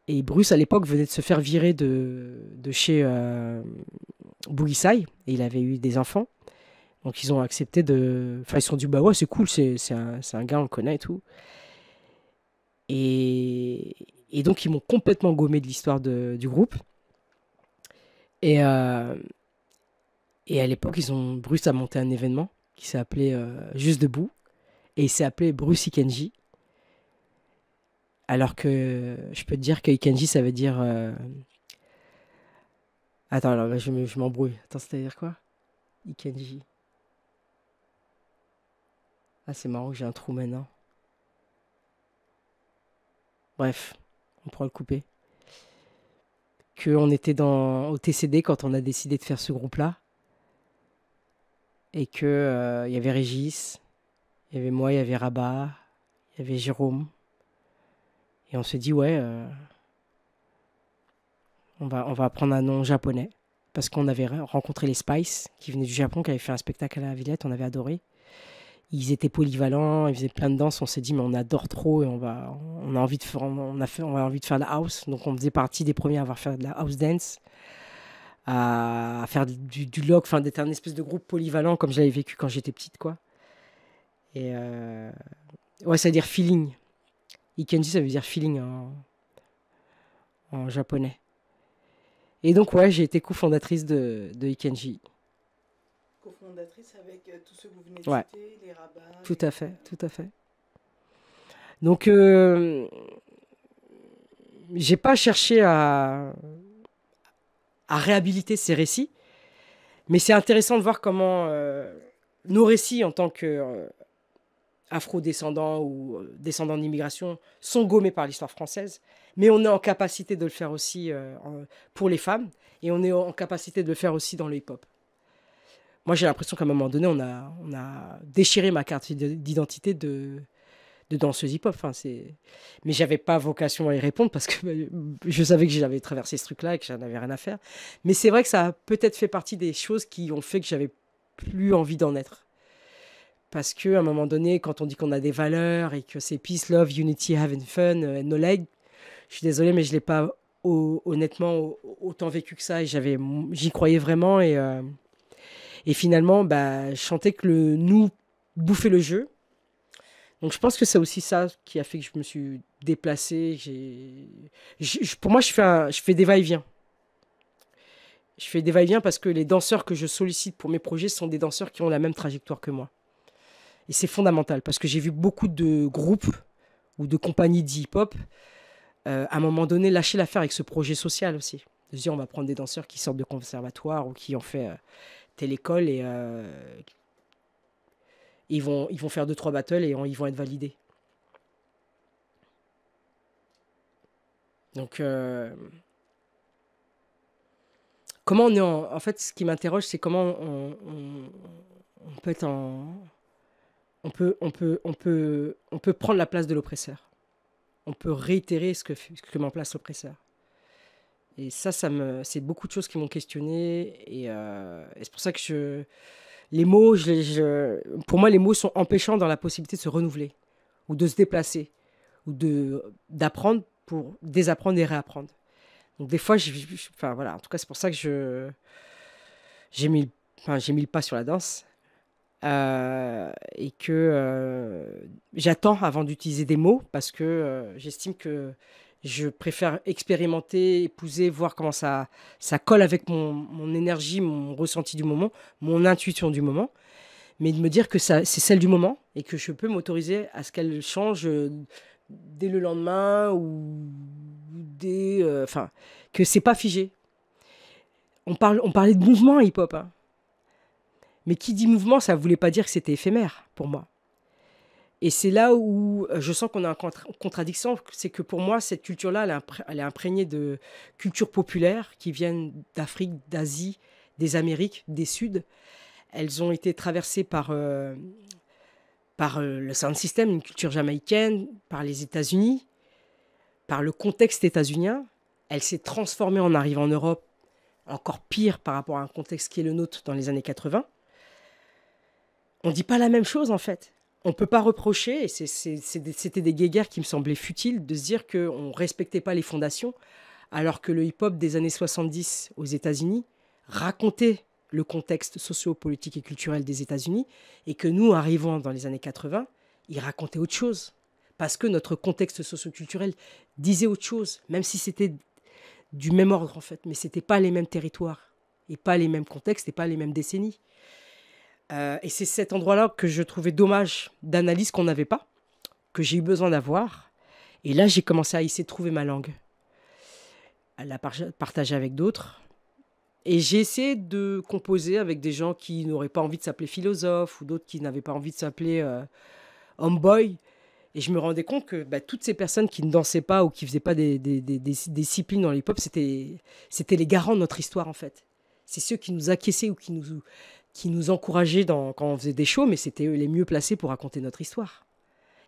Et Bruce, à l'époque, venait de se faire virer de, de chez euh, Et il avait eu des enfants. Donc ils ont accepté de. Enfin, ils se sont dit bah ouais, c'est cool, c'est un, un gars, on le connaît et tout. Et, et donc, ils m'ont complètement gommé de l'histoire du groupe. Et, euh, et à l'époque, ils ont Bruce a monté un événement qui s'est appelé euh, Juste debout. Et il s'est appelé Bruce Ikenji. Alors que je peux te dire que Ikenji, ça veut dire. Euh, Attends, alors, je, je m'embrouille. Attends, c'est-à-dire quoi Ikenji. Ah, c'est marrant que j'ai un trou maintenant. Bref on pourra le couper. Qu'on était dans, au TCD quand on a décidé de faire ce groupe-là. Et qu'il euh, y avait Régis, il y avait moi, il y avait Rabat, il y avait Jérôme. Et on se dit, ouais, euh, on, va, on va prendre un nom japonais. Parce qu'on avait rencontré les Spice qui venaient du Japon, qui avaient fait un spectacle à la Villette, on avait adoré ils étaient polyvalents, ils faisaient plein de danses. On s'est dit, mais on adore trop et on va, on a envie de faire, on a fait, on a envie de faire la house. Donc, on faisait partie des premiers à avoir fait de la house dance, à, faire du, lock, enfin, d'être un espèce de groupe polyvalent comme j'avais vécu quand j'étais petite, quoi. Et euh, ouais, ça veut dire feeling. Ikenji, ça veut dire feeling en, japonais. Et donc, ouais, j'ai été cofondatrice de, de Ikenji cofondatrice avec euh, tous que vous venez de citer, les rabbins. Tout à fait, tout à fait. Donc, euh, j'ai pas cherché à, à réhabiliter ces récits, mais c'est intéressant de voir comment euh, nos récits en tant que euh, afro-descendants ou descendants d'immigration sont gommés par l'histoire française, mais on est en capacité de le faire aussi pour les femmes et on est en capacité de le faire aussi dans le hip-hop moi, j'ai l'impression qu'à un moment donné, on a, on a déchiré ma carte d'identité de, de danseuse hip-hop. Enfin, je Mais j'avais pas vocation à y répondre parce que euh, je savais que j'avais traversé ce truc-là et que j'en avais rien à faire. Mais c'est vrai que ça a peut-être fait partie des choses qui ont fait que j'avais plus envie d'en être. Parce que à un moment donné, quand on dit qu'on a des valeurs et que c'est peace, love, unity, having fun, euh, no leg, je suis désolée, mais je l'ai pas honnêtement autant vécu que ça. Et j'y croyais vraiment et euh, et finalement, bah, je que le nous bouffait le jeu. Donc je pense que c'est aussi ça qui a fait que je me suis déplacé. J'ai, pour moi, je fais, je fais des va-et-vient. Je fais des va-et-vient parce que les danseurs que je sollicite pour mes projets sont des danseurs qui ont la même trajectoire que moi. Et c'est fondamental parce que j'ai vu beaucoup de groupes ou de compagnies d'hip-hop euh, à un moment donné lâcher l'affaire avec ce projet social aussi. De dire on va prendre des danseurs qui sortent de conservatoire ou qui ont fait euh, l'école et euh, ils, vont, ils vont faire deux trois battles et ils vont être validés. Donc, euh, comment on est en, fait, ce qui m'interroge, c'est comment on, peut être en, on peut, on peut, on peut, on peut prendre la place de l'oppresseur. On peut réitérer ce que, ce place l'oppresseur. Et ça, ça me, c'est beaucoup de choses qui m'ont questionné. Et, euh, c'est pour ça que je, les mots, je, pour moi, les mots sont empêchants dans la possibilité de se renouveler, ou de se déplacer, ou de, d'apprendre pour désapprendre et réapprendre. Donc des fois, enfin voilà, en tout cas, c'est pour ça que je, j'ai mis, j'ai mis le pas sur la danse. Euh, et que euh, j'attends avant d'utiliser des mots parce que j'estime que je préfère expérimenter, épouser, voir comment ça, ça colle avec mon, mon énergie, mon ressenti du moment, mon intuition du moment. Mais de me dire que ça, c'est celle du moment et que je peux m'autoriser à ce qu'elle change euh, dès le lendemain ou dès. Euh, enfin, que c'est pas figé. On, parle, on parlait de mouvement hip-hop. Hein. Mais qui dit mouvement, ça voulait pas dire que c'était éphémère pour moi. Et c'est là où euh, je sens qu'on a une contradiction, c'est que pour moi, cette culture-là, elle, est imprégnée de cultures populaires qui viennent d'Afrique, d'Asie, des Amériques, des Suds. Elles ont été traversées par, euh, par euh, le sound system, une culture jamaïcaine, par les États-Unis, par le contexte états-unien. Elle s'est transformée en arrivant en Europe, encore pire par rapport à un contexte qui est le nôtre dans les années 80. On ne dit pas la même chose en fait on ne peut pas reprocher, et c'était des guéguerres qui me semblaient futiles, de se dire qu'on ne respectait pas les fondations, alors que le hip-hop des années 70 aux États-Unis racontait le contexte socio-politique et culturel des États-Unis, et que nous, arrivant dans les années 80, il racontait autre chose, parce que notre contexte socio-culturel disait autre chose, même si c'était du même ordre en fait, mais ce n'était pas les mêmes territoires, et pas les mêmes contextes, et pas les mêmes décennies. Euh, et c'est cet endroit-là que je trouvais dommage d'analyse qu'on n'avait pas, que j'ai eu besoin d'avoir. Et là, j'ai commencé à essayer de trouver ma langue, à la partager avec d'autres. Et j'ai essayé de composer avec des gens qui n'auraient pas envie de s'appeler philosophe ou d'autres qui n'avaient pas envie de s'appeler euh, Et je me rendais compte que bah, toutes ces personnes qui ne dansaient pas ou qui ne faisaient pas des, disciplines dans l'hip-hop, c'était les garants de notre histoire en fait. C'est ceux qui nous acquiesçaient ou qui nous qui nous encourageaient dans, quand on faisait des shows, mais c'était eux les mieux placés pour raconter notre histoire.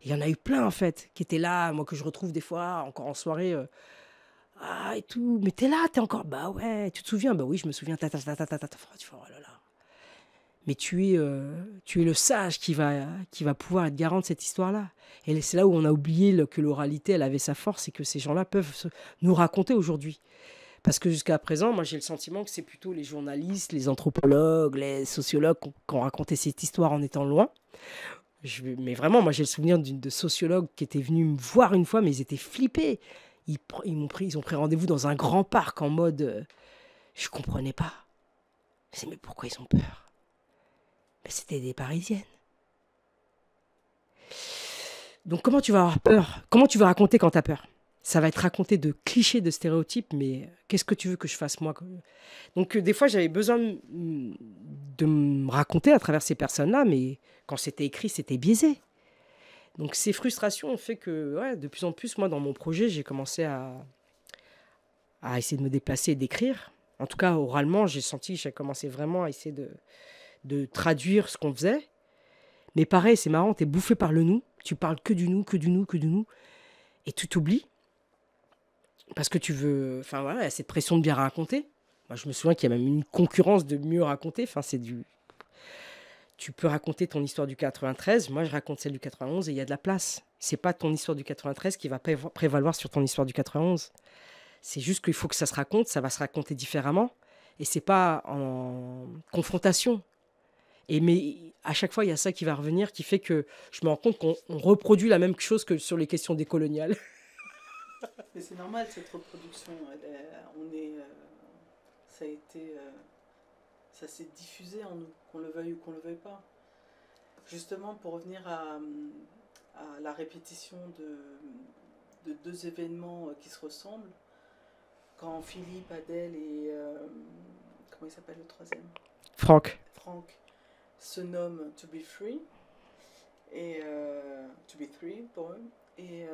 Il y en a eu plein, en fait, qui étaient là, moi que je retrouve des fois, encore en soirée. Euh, ah, et tout, mais t'es là, t'es encore, bah ouais, tu te souviens, bah oui, je me souviens, ta ta ta ta tu oh là là. Mais tu es, euh, tu es le sage qui va, qui va pouvoir être garant de cette histoire-là. Et c'est là où on a oublié que l'oralité, elle avait sa force et que ces gens-là peuvent se, nous raconter aujourd'hui. Parce que jusqu'à présent, moi j'ai le sentiment que c'est plutôt les journalistes, les anthropologues, les sociologues qui ont, raconté cette histoire en étant loin. Je, mais vraiment, moi j'ai le souvenir d'une de sociologues qui était venus me voir une fois, mais ils étaient flippés. Ils, m'ont pris, ils ont pris rendez-vous dans un grand parc en mode, euh, je comprenais pas. c'est mais pourquoi ils ont peur Mais ben, c'était des Parisiennes. Donc comment tu vas avoir peur Comment tu vas raconter quand t'as peur ça va être raconté de clichés, de stéréotypes, mais qu'est-ce que tu veux que je fasse moi Donc euh, des fois j'avais besoin de me raconter à travers ces personnes-là, mais quand c'était écrit c'était biaisé. Donc ces frustrations ont fait que ouais, de plus en plus moi dans mon projet j'ai commencé à, à essayer de me déplacer et d'écrire. En tout cas oralement j'ai senti j'ai commencé vraiment à essayer de, de traduire ce qu'on faisait. Mais pareil c'est marrant, tu es bouffé par le nous, tu parles que du nous, que du nous, que du nous, et tu t'oublies parce que tu veux. Enfin, voilà, y a cette pression de bien raconter. Moi, je me souviens qu'il y a même une concurrence de mieux raconter. Enfin, c'est du. Tu peux raconter ton histoire du 93, moi je raconte celle du 91 et il y a de la place. C'est pas ton histoire du 93 qui va prévaloir sur ton histoire du 91. C'est juste qu'il faut que ça se raconte, ça va se raconter différemment et c'est pas en confrontation. Et mais à chaque fois, il y a ça qui va revenir, qui fait que je me rends compte qu'on reproduit la même chose que sur les questions décoloniales. Mais c'est normal cette reproduction. Euh, euh, on est, euh, ça a été, ça s'est diffusé en nous, qu'on le veuille ou qu'on le veuille pas. Justement, pour revenir à, la répétition de, deux événements qui se ressemblent, quand Philippe, Adèle et comment il s'appelle le troisième Franck. Franck se nomme To Be Free et To Be Three pour eux et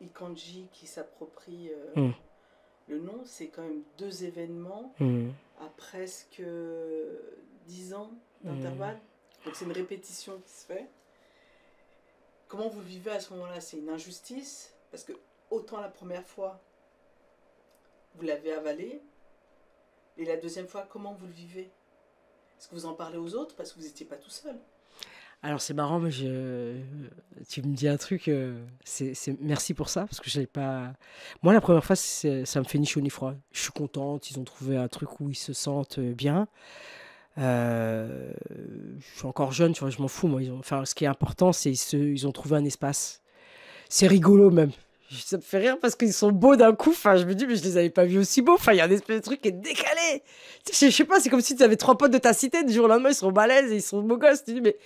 Ikanji qui s'approprie euh, mm. le nom, c'est quand même deux événements mm. à presque euh, dix ans mm. d'intervalle. Donc c'est une répétition qui se fait. Comment vous vivez à ce moment-là C'est une injustice Parce que autant la première fois, vous l'avez avalé, et la deuxième fois, comment vous le vivez Est-ce que vous en parlez aux autres parce que vous n'étiez pas tout seul alors c'est marrant, mais je... tu me dis un truc, euh, c'est, merci pour ça, parce que j'avais pas... Moi la première fois, ça me fait ni chaud ni froid. Je suis contente, ils ont trouvé un truc où ils se sentent euh, bien. Euh, je suis encore jeune, tu vois, je m'en fous. Moi. Ils enfin, ce qui est important, c'est qu'ils se... ils ont trouvé un espace. C'est rigolo même. Ça me fait rire parce qu'ils sont beaux d'un coup. Enfin, je me dis, mais je les avais pas vus aussi beaux. Enfin, il y a un espèce de truc qui est décalé. Je, sais pas, c'est comme si tu avais trois potes de ta cité. Du jour au lendemain, ils sont balèzes et ils sont beaux gosses. Tu dis, mais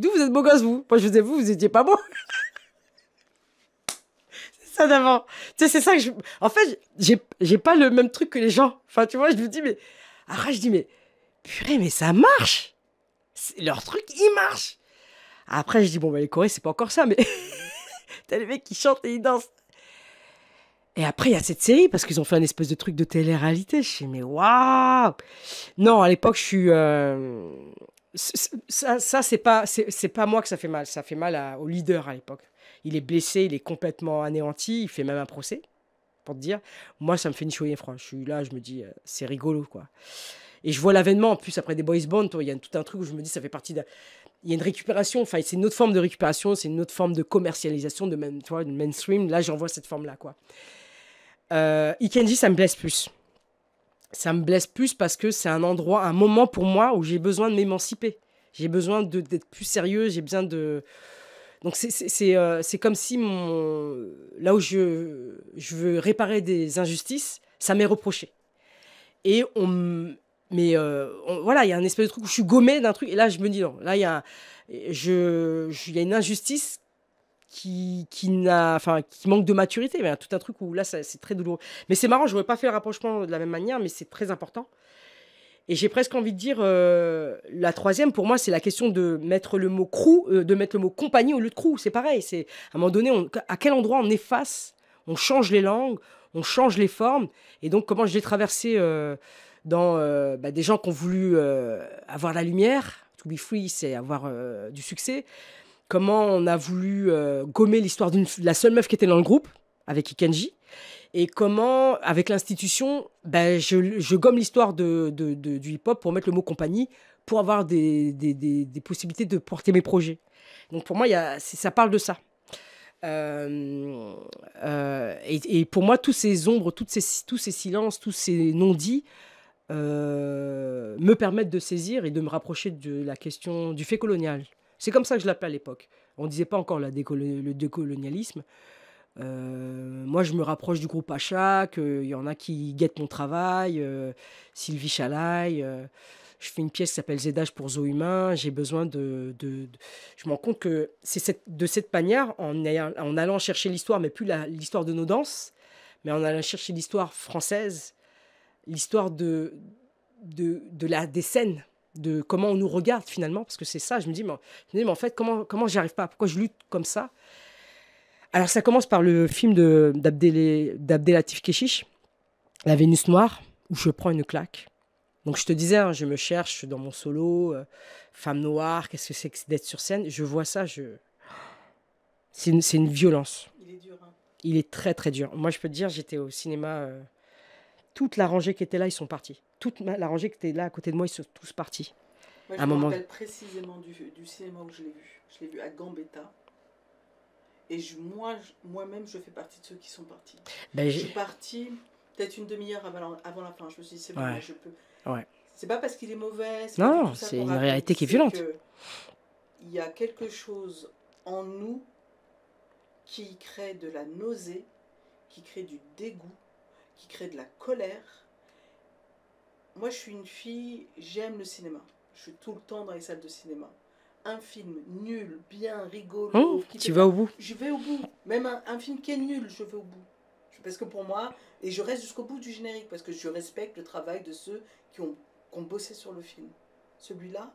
D'où vous êtes beau gosse, vous Moi, je vous vous, vous étiez pas beau. c'est ça d'avant. Tu sais, c'est ça que je. En fait, j'ai pas le même truc que les gens. Enfin, tu vois, je me dis, mais. Après, je dis, mais. Purée, mais ça marche Leur truc, il marche Après, je dis, bon, bah, les Coréens c'est pas encore ça, mais. T'as les mecs qui chantent et ils dansent. Et après, il y a cette série parce qu'ils ont fait un espèce de truc de télé-réalité. Je dis mais waouh Non, à l'époque, je suis. Euh, ça, ça c'est pas, c'est pas moi que ça fait mal. Ça fait mal au leader à l'époque. Il est blessé, il est complètement anéanti. Il fait même un procès, pour te dire. Moi, ça me fait une ni froid. Je suis là, je me dis, euh, c'est rigolo, quoi. Et je vois l'avènement, en plus, après des boys band, il y a tout un truc où je me dis, ça fait partie de Il y a une récupération, enfin, c'est une autre forme de récupération, c'est une autre forme de commercialisation, de, mainstream. Là, j'en vois cette forme-là, quoi. Euh, Ikenji, ça me blesse plus ça me blesse plus parce que c'est un endroit, un moment pour moi où j'ai besoin de m'émanciper. J'ai besoin d'être plus sérieux, j'ai besoin de. Donc euh, c'est comme si mon... là où je, je veux réparer des injustices, ça m'est reproché. Et on. Mais euh, voilà, il y a un espèce de truc où je suis gommé d'un truc. Et là, je me dis non, là, il y a, je, y a une injustice qui, qui, n'a, enfin, qui manque de maturité. Mais tout un truc où là, c'est très douloureux. Mais c'est marrant, je n'aurais pas fait le rapprochement de la même manière, mais c'est très important. Et j'ai presque envie de dire, euh, la troisième, pour moi, c'est la question de mettre le mot crew, euh, de mettre le mot compagnie au lieu de crew. C'est pareil, c'est à un moment donné, à quel endroit on efface, on change les langues, on change les formes. Et donc, comment je l'ai traversé euh, dans bah, des gens qui ont voulu avoir la lumière. To be free, c'est avoir du succès comment on a voulu euh, gommer l'histoire de la seule meuf qui était dans le groupe, avec Ikenji, et comment, avec l'institution, ben, je, gomme l'histoire du hip-hop pour mettre le mot compagnie, pour avoir des, possibilités de porter mes projets. Donc pour moi, ça parle de ça. Euh, euh, et, pour moi, tous ces ombres, tous ces silences, tous ces non-dits me permettent de saisir et de me rapprocher de la question du fait colonial, c'est comme ça que je l'appelais à l'époque. On ne disait pas encore la le décolonialisme. Euh, moi, je me rapproche du groupe Achak. Il euh, y en a qui guettent mon travail. Euh, Sylvie Chalaille je fais une pièce qui s'appelle Zedage pour Zoo J'ai besoin de, Je me rends compte que c'est cette, de cette panière, en, en allant chercher l'histoire, mais plus l'histoire de nos danses, mais en allant chercher l'histoire française, l'histoire de, de, la, des scènes de comment on nous regarde finalement, parce que c'est ça, je me dis, mais, en fait, comment, comment j'y arrive pas Pourquoi je lutte comme ça Alors ça commence par le film d'Abdelatif Keshish, La Vénus Noire, où je prends une claque. Donc je te disais, hein, je me cherche dans mon solo, euh, femme noire, qu'est-ce que c'est que d'être sur scène Je vois ça, je... c'est une, violence. Il est dur. Hein. Il est très très dur. Moi je peux te dire, j'étais au cinéma, euh, toute la rangée qui était là, ils sont partis toute la rangée qui était là à côté de moi, ils sont tous partis. je me moment... rappelle précisément du, cinéma que je l'ai vu. Je l'ai vu à Gambetta. Et moi, moi-même, je fais partie de ceux qui sont partis. Ben, je suis partie peut-être une demi-heure avant, la fin. Je me suis dit, c'est bon, je peux. C'est pas parce qu'il est mauvais. C'est non, c'est une réalité qui est violente. Il y a quelque chose en nous qui crée de la nausée, qui crée du dégoût, qui crée de la colère, moi je suis une fille, j'aime le cinéma. Je suis tout le temps dans les salles de cinéma. Un film nul, bien, rigolo. Oh, tu vas au bout Je vais au bout. Même un, film qui est nul, je vais au bout. Parce que pour moi, et je reste jusqu'au bout du générique, parce que je respecte le travail de ceux qui ont, bossé sur le film. Celui-là.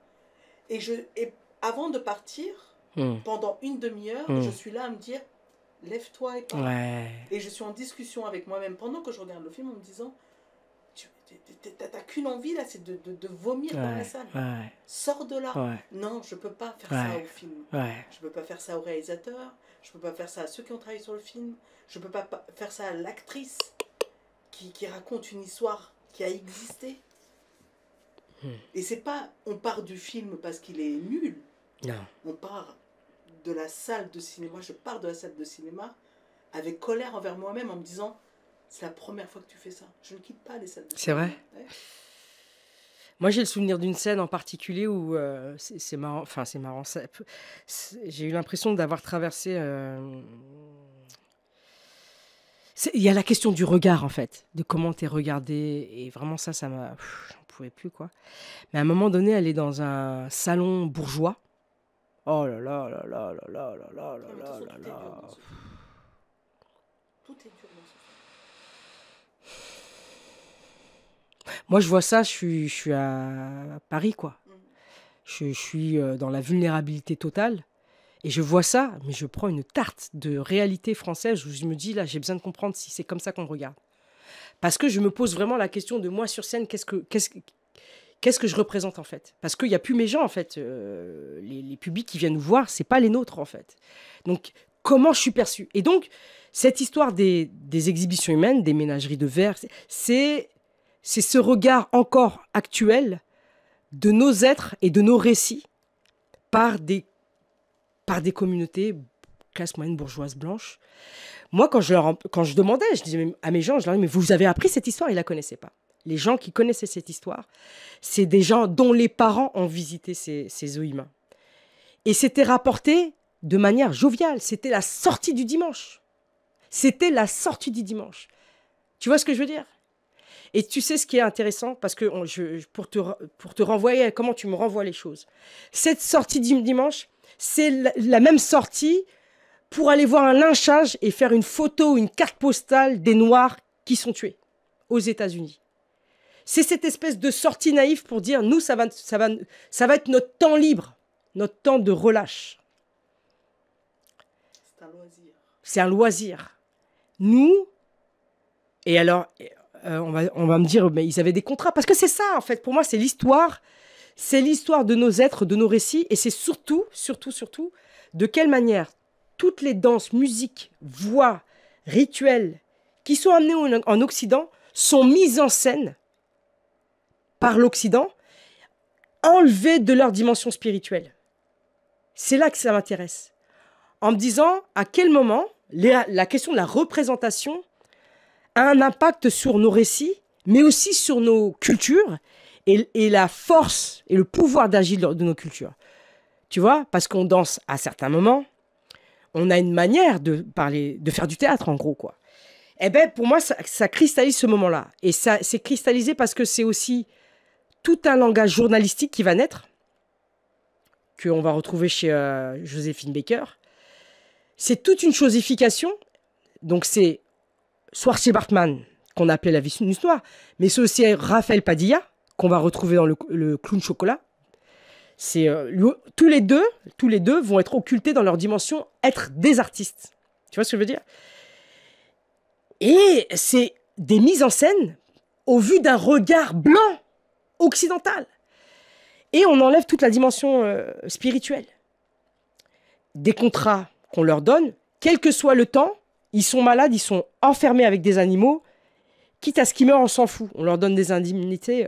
Et, je, et avant de partir, hmm. pendant une demi-heure, hmm. je suis là à me dire lève-toi et parle. Et je suis en discussion avec moi-même pendant que je regarde le film en me disant T'as qu'une envie là, c'est de, vomir dans la salle. Sors de là. Non, je peux pas faire ça au film. Je peux pas faire ça au réalisateur. Je peux pas faire ça à ceux qui ont travaillé sur le film. Je peux pas faire ça à l'actrice qui, raconte une histoire qui a existé. Hmm. Et c'est pas on part du film parce qu'il est nul. Non. On part de la salle de cinéma. Je pars de la salle de cinéma avec colère envers moi-même en me disant c'est la première fois que tu fais ça. Je ne quitte pas les scènes. C'est vrai Moi, j'ai le souvenir d'une scène en particulier où euh, c'est marrant. Enfin, c'est marrant. J'ai eu l'impression d'avoir traversé. Euh, il y a la question du regard, en fait, de comment t'es regardé. Et vraiment, ça, ça m'a. n'en pouvais plus, quoi. Mais à un moment donné, elle est dans un salon bourgeois. Oh là là là là là là là là là là là là. Tout est dur. Moi, je vois ça, je suis, je suis à Paris, quoi. Je, suis euh, dans la vulnérabilité totale. Et je vois ça, mais je prends une tarte de réalité française où je me dis, là, j'ai besoin de comprendre si c'est comme ça qu'on regarde. Parce que je me pose vraiment la question de moi sur scène, qu'est-ce que, qu'est-ce, qu'est-ce que je représente en fait Parce qu'il n'y a plus mes gens en fait. Euh, les, publics qui viennent nous voir, c'est pas les nôtres en fait. Donc, comment je suis perçu Et donc, cette histoire des, des exhibitions humaines, des ménageries de verre, c'est c'est ce regard encore actuel de nos êtres et de nos récits par des, par des communautés classe moyenne bourgeoise blanche. Moi, quand je, quand je demandais, je disais à mes gens, je leur disais, mais vous avez appris cette histoire, ils ne la connaissaient pas. Les gens qui connaissaient cette histoire, c'est des gens dont les parents ont visité ces, ces eaux humains. Et c'était rapporté de manière joviale. C'était la sortie du dimanche. C'était la sortie du dimanche. Tu vois ce que je veux dire et tu sais ce qui est intéressant, parce que pour, te, pour te renvoyer à comment tu me renvoies les choses, cette sortie dimanche, c'est la, même sortie pour aller voir un lynchage et faire une photo, une carte postale des Noirs qui sont tués aux États-Unis. C'est cette espèce de sortie naïve pour dire, nous, ça va, ça va, ça va être notre temps libre, notre temps de relâche. C'est un loisir. C'est un loisir. Nous, et alors, euh, on, va, me dire, mais ils avaient des contrats. Parce que c'est ça, en fait. Pour moi, c'est l'histoire. C'est l'histoire de nos êtres, de nos récits. Et c'est surtout, surtout, surtout, de quelle manière toutes les danses, musiques, voix, rituels qui sont amenés en, Occident sont mises en scène par l'Occident, enlevées de leur dimension spirituelle. C'est là que ça m'intéresse. En me disant à quel moment la question de la représentation un impact sur nos récits, mais aussi sur nos cultures et, la force et le pouvoir d'agir de, nos cultures. Tu vois, parce qu'on danse à certains moments, on a une manière de parler, de faire du théâtre en gros, quoi. Eh ben, pour moi, ça, cristallise ce moment-là. Et ça, c'est cristallisé parce que c'est aussi tout un langage journalistique qui va naître, que on va retrouver chez euh, Joséphine Baker. C'est toute une chosification. Donc, c'est Soirchi Bartman, qu'on appelait la Vénus Noire, mais c'est aussi Raphaël Padilla, qu'on va retrouver dans le, Clown Chocolat. C'est euh, tous les deux, tous les deux vont être occultés dans leur dimension être des artistes. Tu vois ce que je veux dire Et c'est des mises en scène au vu d'un regard blanc occidental. Et on enlève toute la dimension euh, spirituelle. Des contrats qu'on leur donne, quel que soit le temps, ils sont malades, ils sont enfermés avec des animaux. Quitte à ce qu'ils meurent, on s'en fout. On leur donne des indemnités.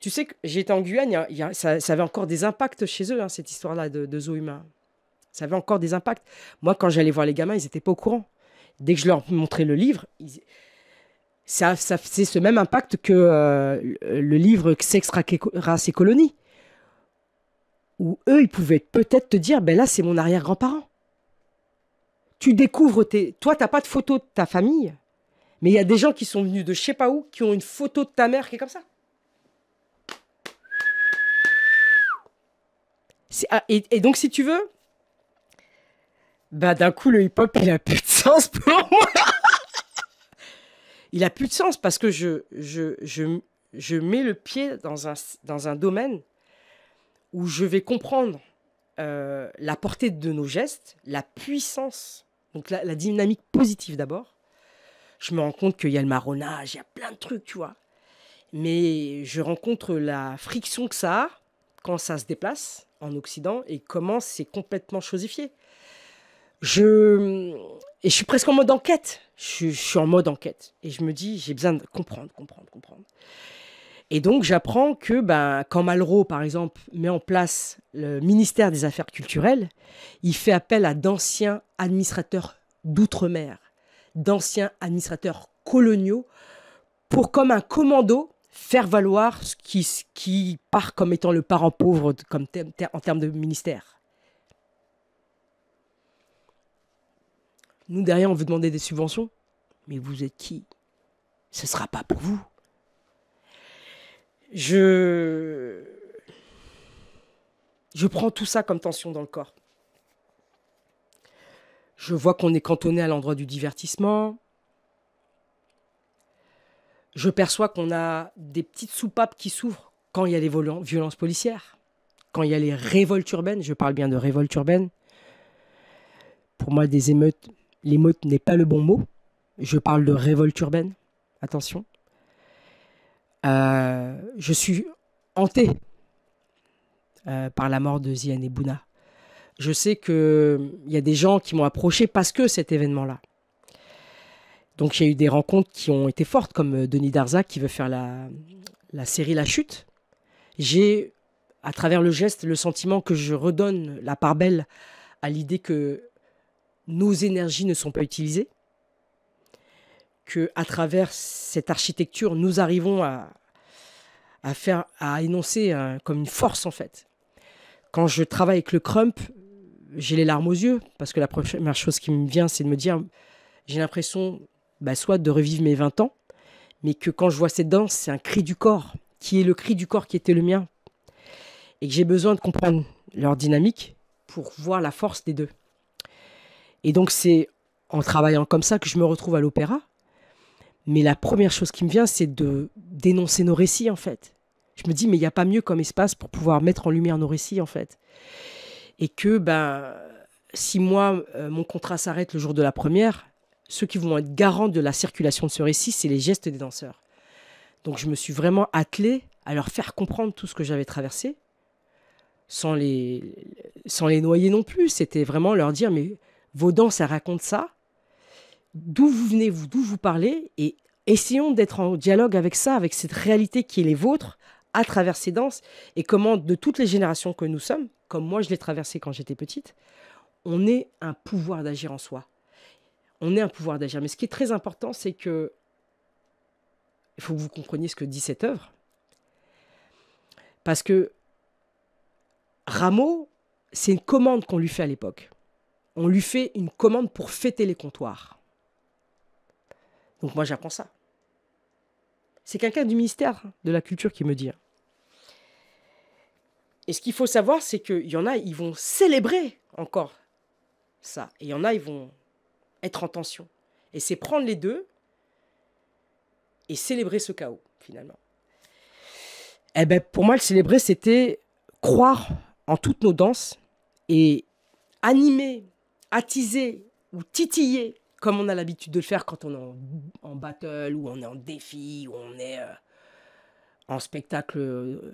Tu sais que j'étais en Guyane, ça, avait encore des impacts chez eux, hein, cette histoire-là de, de zoo humain. Ça avait encore des impacts. Moi, quand j'allais voir les gamins, ils n'étaient pas au courant. Dès que je leur montrais le livre, ça, c'est ce même impact que euh, le livre Sexe, Race et Colonies. Où eux, ils pouvaient peut-être te dire, ben là, c'est mon arrière-grand-parent tu découvres tes. Toi, n'as pas de photo de ta famille, mais il y a des gens qui sont venus de je sais pas où qui ont une photo de ta mère qui est comme ça. Ah, et, donc, si tu veux, bah d'un coup, le hip-hop, il a plus de sens pour moi. il a plus de sens parce que je, je, je, mets le pied dans un, dans un domaine où je vais comprendre euh, la portée de nos gestes, la puissance donc la, dynamique positive d'abord. Je me rends compte qu'il y a le marronnage, il y a plein de trucs, tu vois. Mais je rencontre la friction que ça a quand ça se déplace en Occident et comment c'est complètement chosifié. Je, et je suis presque en mode enquête. je suis en mode enquête. Et je me dis, j'ai besoin de comprendre, comprendre, comprendre. Et donc j'apprends que ben, quand Malraux, par exemple, met en place le ministère des Affaires culturelles, il fait appel à d'anciens administrateurs d'outre-mer, d'anciens administrateurs coloniaux, pour comme un commando faire valoir ce qui, part comme étant le parent pauvre comme en termes de ministère. Nous, derrière, on veut demander des subventions. Mais vous êtes qui Ce ne sera pas pour vous je, je prends tout ça comme tension dans le corps. Je vois qu'on est cantonné à l'endroit du divertissement. Je perçois qu'on a des petites soupapes qui s'ouvrent quand il y a les violences policières, quand il y a les révoltes urbaines. Je parle bien de révoltes urbaines. Pour moi, des émeutes, l'émeute n'est pas le bon mot. Je parle de révolte urbaine. Attention. Euh, je suis hanté euh, par la mort de Zian Bouna. Je sais qu'il y a des gens qui m'ont approché parce que cet événement-là. Donc j'ai eu des rencontres qui ont été fortes, comme euh, Denis Darzac qui veut faire la série La Chute. J'ai, à travers le geste, le sentiment que je redonne la part belle à l'idée que nos énergies ne sont pas utilisées que à travers cette architecture, nous arrivons à, faire, à énoncer comme une force en fait. Quand je travaille avec le crump, j'ai les larmes aux yeux parce que la première chose qui me vient, c'est de me dire, j'ai l'impression, bah, soit de revivre mes 20 ans, mais que quand je vois cette danse, c'est un cri du corps qui est le cri du corps qui était le mien et que j'ai besoin de comprendre leur dynamique pour voir la force des deux. Et donc c'est en travaillant comme ça que je me retrouve à l'opéra mais la première chose qui me vient, c'est de dénoncer nos récits, en fait. Je me dis, mais il n'y a pas mieux comme espace pour pouvoir mettre en lumière nos récits, en fait. Et que, ben, si moi, euh, mon contrat s'arrête le jour de la première, ceux qui vont être garants de la circulation de ce récit, c'est les gestes des danseurs. Donc je me suis vraiment attelée à leur faire comprendre tout ce que j'avais traversé, sans les, sans les noyer non plus. C'était vraiment leur dire, mais vos danses, ça raconte ça d'où vous venez, vous, d'où vous parlez, et essayons d'être en dialogue avec ça, avec cette réalité qui est les vôtres à travers ces danses, et comment de toutes les générations que nous sommes, comme moi je l'ai traversé quand j'étais petite, on est un pouvoir d'agir en soi. On est un pouvoir d'agir. Mais ce qui est très important, c'est que il faut que vous compreniez ce que dit cette œuvre. Parce que Rameau, c'est une commande qu'on lui fait à l'époque. On lui fait une commande pour fêter les comptoirs. Donc moi j'apprends ça. C'est quelqu'un du ministère de la Culture qui me dit. Et ce qu'il faut savoir, c'est qu'il y en a, ils vont célébrer encore ça. Et il y en a, ils vont être en tension. Et c'est prendre les deux et célébrer ce chaos, finalement. Eh ben, pour moi, le célébrer, c'était croire en toutes nos danses et animer, attiser ou titiller comme on a l'habitude de le faire quand on est en, battle, ou on est en défi, ou on est euh, en spectacle euh,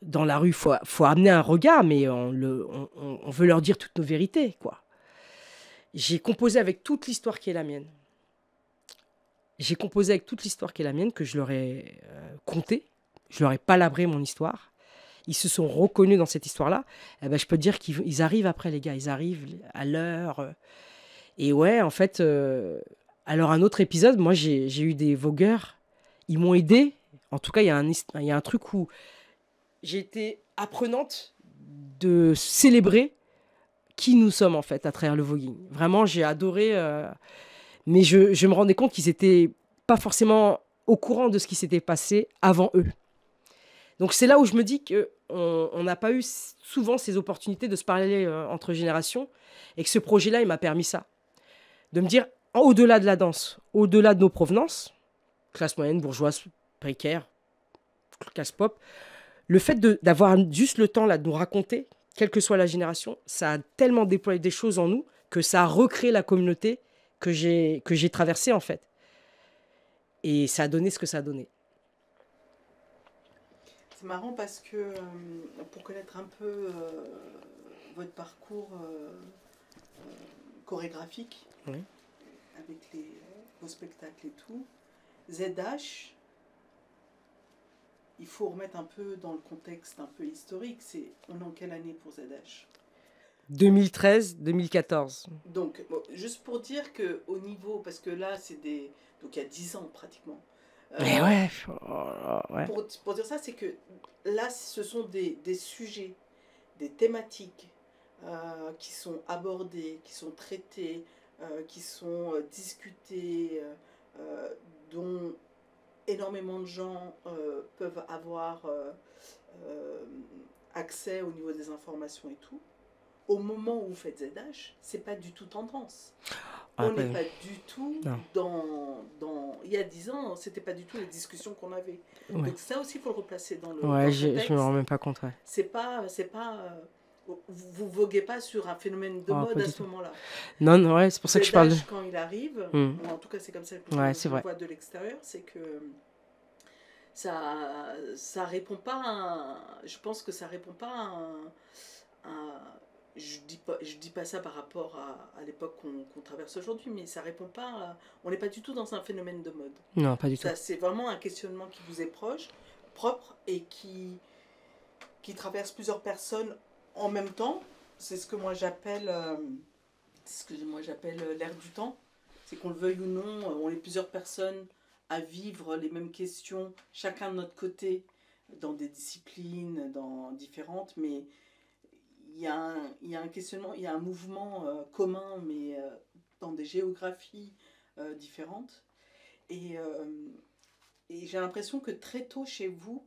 dans la rue, faut, faut amener un regard, mais on, le, on, veut leur dire toutes nos vérités, quoi. J'ai composé avec toute l'histoire qui est la mienne. J'ai composé avec toute l'histoire qui est la mienne, que je leur ai euh, contée. Je leur ai palabré mon histoire ils se sont reconnus dans cette histoire-là, eh ben, je peux dire qu'ils arrivent après, les gars. Ils arrivent à l'heure. Et ouais, en fait, euh, alors un autre épisode, moi j'ai eu des vogueurs, ils m'ont aidé. En tout cas, il y, a un, truc où j'ai été apprenante de célébrer qui nous sommes en fait à travers le voguing. Vraiment, j'ai adoré, euh, mais je, me rendais compte qu'ils étaient pas forcément au courant de ce qui s'était passé avant eux. Donc c'est là où je me dis que on n'a pas eu souvent ces opportunités de se parler euh, entre générations et que ce projet-là, il m'a permis ça de me dire, au-delà de la danse, au-delà de nos provenances, classe moyenne, bourgeoise, précaire, classe pop, le fait d'avoir juste le temps là, de nous raconter, quelle que soit la génération, ça a tellement déployé des choses en nous que ça a recréé la communauté que j'ai traversée en fait. Et ça a donné ce que ça a donné. C'est marrant parce que euh, pour connaître un peu euh, votre parcours euh, chorégraphique, avec les, euh, vos spectacles et tout. ZH, il faut remettre un peu dans le contexte un peu historique. C'est on est en quelle année pour ZH 2013-2014. Donc, juste pour dire que au niveau, parce que là, c'est des. Donc, il y a 10 ans pratiquement. Mais euh, eh ouais, oh Pour, dire ça, c'est que là, ce sont des, des sujets, des thématiques euh, qui sont abordés, qui sont traités euh, qui sont euh, discutées, euh, dont énormément de gens peuvent avoir accès au niveau des informations et tout, au moment où vous faites ZH, c'est pas du tout tendance. Ah, on n'est pas du tout dans, Il y a dix ans, c'était pas du tout les discussions qu'on avait. Donc ça aussi, il faut le replacer dans le. Ouais, je, ne me rends même pas compte. Ouais. C'est pas, c'est pas, vous voguez pas sur un phénomène de mode à ce moment-là. Non, non, ouais, c'est pour ça que je parle. Quand il arrive, hmm. en tout cas c'est comme ça que je vois de l'extérieur, c'est que ça ça répond pas je pense que ça répond pas à, un, je dis pas je dis pas ça par rapport à, l'époque qu'on traverse aujourd'hui mais ça répond pas on n'est pas du tout dans un phénomène de mode non pas du tout c'est vraiment un questionnement qui vous est proche propre et qui qui traverse plusieurs personnes en même temps, c'est ce que moi j'appelle euh, j'appelle euh, l'ère du temps. C'est qu'on le veuille ou non, euh, on est plusieurs personnes à vivre les mêmes questions, chacun de notre côté, dans des disciplines dans, différentes, mais il y, a un, il y a un questionnement, il y a un mouvement commun, mais dans des géographies différentes. et j'ai l'impression que très tôt chez vous,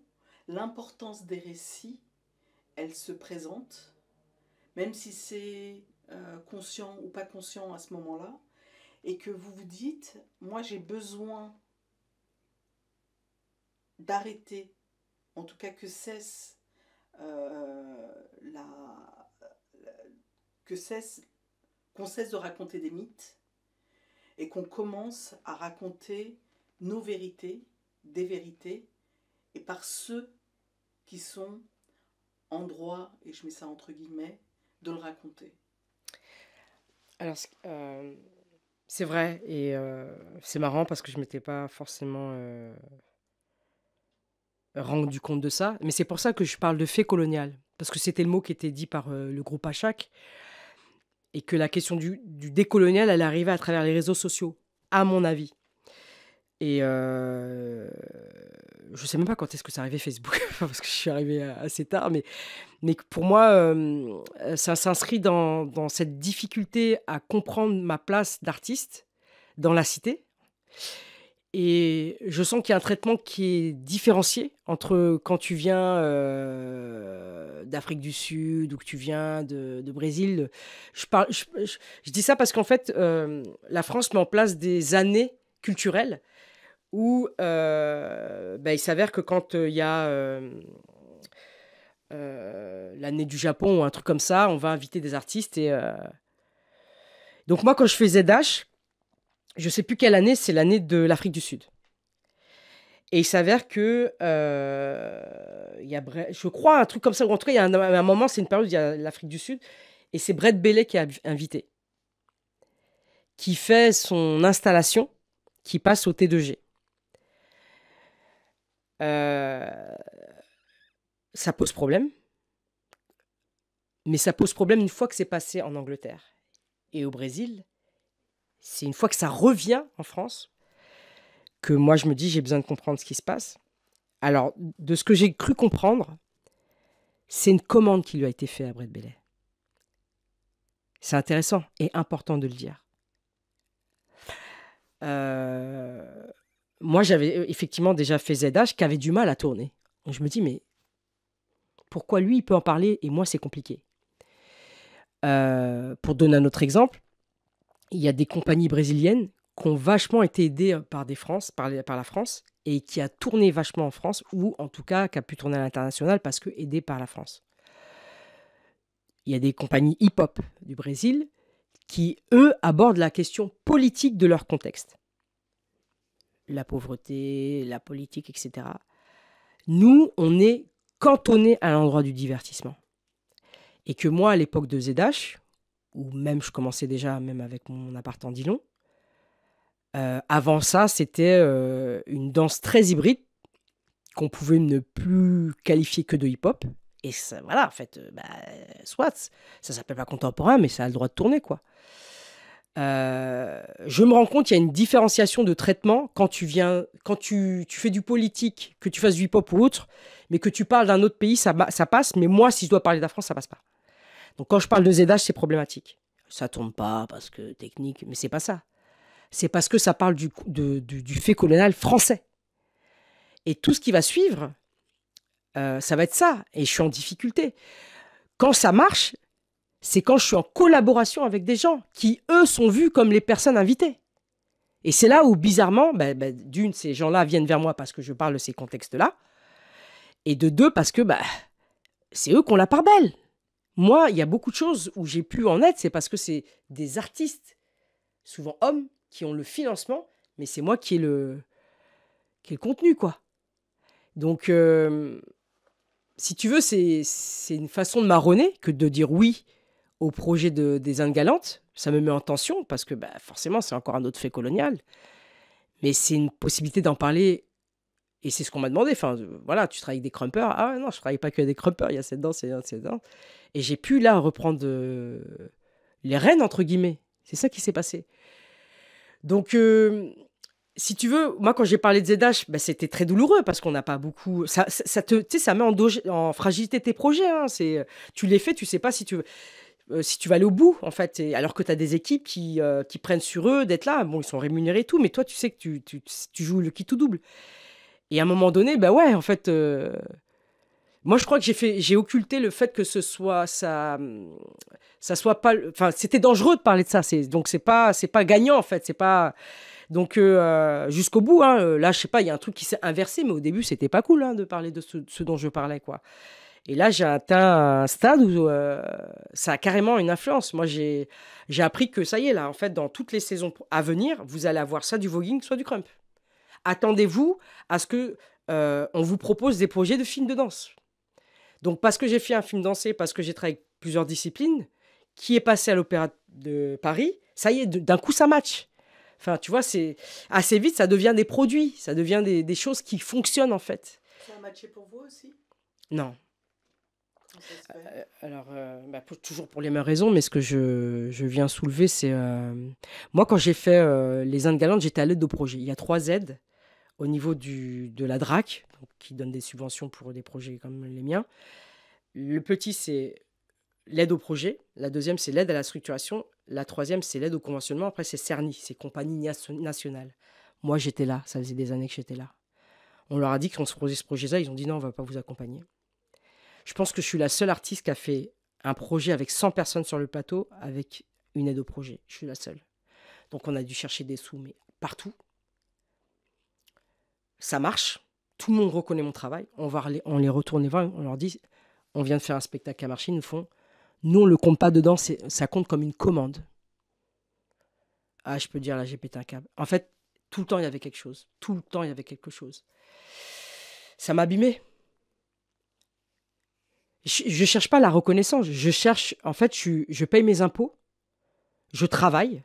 l'importance des récits elle se présente, même si c'est euh, conscient ou pas conscient à ce moment-là, et que vous vous dites, moi j'ai besoin d'arrêter, en tout cas que cesse euh, que cesse qu'on cesse de raconter des mythes et qu'on commence à raconter nos vérités, des vérités, et par ceux qui sont endroit et je mets ça entre guillemets, de le raconter Alors, euh, c'est vrai, et euh, c'est marrant parce que je ne m'étais pas forcément euh, rendu compte de ça, mais c'est pour ça que je parle de fait colonial, parce que c'était le mot qui était dit par le groupe Achac, et que la question du, décolonial, elle arrivait à travers les réseaux sociaux, à mon avis. Et je sais même pas quand est-ce que c'est arrivé Facebook, parce que je suis arrivé euh, assez tard, mais, mais pour moi, euh, euh, ça s'inscrit dans, cette difficulté à comprendre ma place d'artiste dans la cité. Et je sens qu'il y a un traitement qui est différencié entre quand tu viens d'Afrique du Sud ou que tu viens de, Brésil. Je, dis ça parce qu'en fait, la France met en place des années culturelles où euh, bah, il s'avère que quand euh, il y a euh, l'année du Japon ou un truc comme ça, on va inviter des artistes. Et, Donc moi, quand je fais ZH, je ne sais plus quelle année, c'est l'année de l'Afrique du Sud. Et il s'avère que, y a je crois, un truc comme ça, ou en tout cas, il y a un, moment, c'est une période, il y a l'Afrique du Sud, et c'est Brett Bellet qui est invité, qui fait son installation, qui passe au T2G. Euh, ça pose problème. Mais ça pose problème une fois que c'est passé en Angleterre et au Brésil. C'est une fois que ça revient en France que moi je me dis j'ai besoin de comprendre ce qui se passe. Alors, de ce que j'ai cru comprendre, c'est une commande qui lui a été faite à Brett Bellet. C'est intéressant et important de le dire. Euh, moi, j'avais euh, effectivement déjà fait ZH qui avait du mal à tourner. je me dis, mais pourquoi lui, il peut en parler et moi, c'est compliqué euh, Pour donner un autre exemple, il y a des compagnies brésiliennes qui ont vachement été aidées euh, par, des France, par, la France et qui a tourné vachement en France ou en tout cas qui a pu tourner à l'international parce que par la France. Il y a des compagnies hip-hop du Brésil qui, eux, abordent la question politique de leur contexte la pauvreté, la politique, etc. Nous, on est cantonné à l'endroit du divertissement. Et que moi, à l'époque de ZH, ou même je commençais déjà, même avec mon appart en Dillon, euh, avant ça, c'était euh, une danse très hybride qu'on pouvait ne plus qualifier que de hip-hop. Et voilà, en fait, euh, bah, soit, ça s'appelle pas contemporain, mais ça a le droit de tourner, quoi. Euh, je me rends compte qu'il y a une différenciation de traitement quand tu viens, quand tu, fais du politique, que tu fasses du hip-hop ou autre, mais que tu parles d'un autre pays, ça, passe. Mais moi, si je dois parler de la France, ça passe pas. Donc quand je parle de ZH, c'est problématique. Ça tombe pas parce que technique, mais c'est pas ça. C'est parce que ça parle du, fait colonial français. Et tout ce qui va suivre, euh, ça va être ça. Et je suis en difficulté. Quand ça marche, c'est quand je suis en collaboration avec des gens qui, eux, sont vus comme les personnes invitées. Et c'est là où, bizarrement, ben, ben, d'une, ces gens-là viennent vers moi parce que je parle de ces contextes-là, et de deux, parce que ben, c'est eux qui qu'on la part belle. Moi, il y a beaucoup de choses où j'ai pu en être, c'est parce que c'est des artistes, souvent hommes, qui ont le financement, mais c'est moi qui ai le, qui le contenu, quoi. Donc, euh, si tu veux, c'est une façon de marronner que de dire oui au projet de, des Indes galantes. Ça me met en tension parce que bah, forcément, c'est encore un autre fait colonial. Mais c'est une possibilité d'en parler. Et c'est ce qu'on m'a demandé. Enfin, euh, voilà, tu travailles avec des crumpers. Ah non, je travaille pas que des crumpers. Il y a cette danse, il y Et j'ai pu là reprendre euh, les rênes, entre guillemets. C'est ça qui s'est passé. Donc, euh, si tu veux, moi, quand j'ai parlé de ZH, bah, c'était très douloureux parce qu'on n'a pas beaucoup. Ça, ça, ça ça met en, en fragilité tes projets. Hein. C'est, tu les fais, tu sais pas si tu veux. Euh, si tu vas aller au bout, en fait, alors que tu as des équipes euh, qui, prennent sur eux d'être là, bon, ils sont rémunérés et tout, mais toi, tu sais que tu, joues le qui tout double. Et à un moment donné, bah ouais, en fait, euh, moi, je crois que j'ai fait, j'ai occulté le fait que ce soit ça, ça soit pas, enfin, c'était dangereux de parler de ça. donc c'est pas, c'est pas gagnant en fait, c'est pas. Donc jusqu'au bout, hein, là, je sais pas, il y a un truc qui s'est inversé, mais au début, c'était pas cool hein, de parler de ce, ce, dont je parlais, quoi. Et là, j'ai atteint un stade où euh, ça a carrément une influence. Moi, j'ai appris que ça y est, là, en fait, dans toutes les saisons à venir, vous allez avoir ça du voguing, soit du crump. Attendez-vous à ce que euh, on vous propose des projets de films de danse. Donc, parce que j'ai fait un film dansé, parce que j'ai travaillé avec plusieurs disciplines, qui est passé à l'Opéra de Paris, ça y est, d'un coup, ça match. Enfin, tu vois, c'est assez vite, ça devient des produits, ça devient des, des choses qui fonctionnent, en fait. Ça a matché pour vous aussi Non. Euh, alors, euh, bah, toujours pour les mêmes raisons, mais ce que je, viens soulever, c'est. Euh, moi, quand j'ai fait les Indes galantes, j'étais à l'aide au projet Il y a trois aides au niveau de la DRAC, qui donne des subventions pour des projets comme les miens. Le petit, c'est l'aide au projet. La deuxième, c'est l'aide à la structuration. La troisième, c'est l'aide au conventionnement. Après, c'est CERNI, c'est Compagnie Nationale. Moi, j'étais là. Ça faisait des années que j'étais là. On leur a dit qu'on se posait ce projet-là. Ils ont dit non, on va pas vous accompagner. Je pense que je suis la seule artiste qui a fait un projet avec 100 personnes sur le plateau avec une aide au projet. Je suis la seule. Donc on a dû chercher des sous, mais partout. Ça marche. Tout le monde reconnaît mon travail. On va les, on les retourne voir, on leur dit on vient de faire un spectacle à marché, ils nous font. Nous, on ne le compte pas dedans, ça compte comme une commande. Ah, je peux dire là, j'ai pété un câble. En fait, tout le temps, il y avait quelque chose. Tout le temps, il y avait quelque chose. Ça m'abîmait je, cherche pas la reconnaissance. Je cherche, en fait, je, paye mes impôts, je travaille.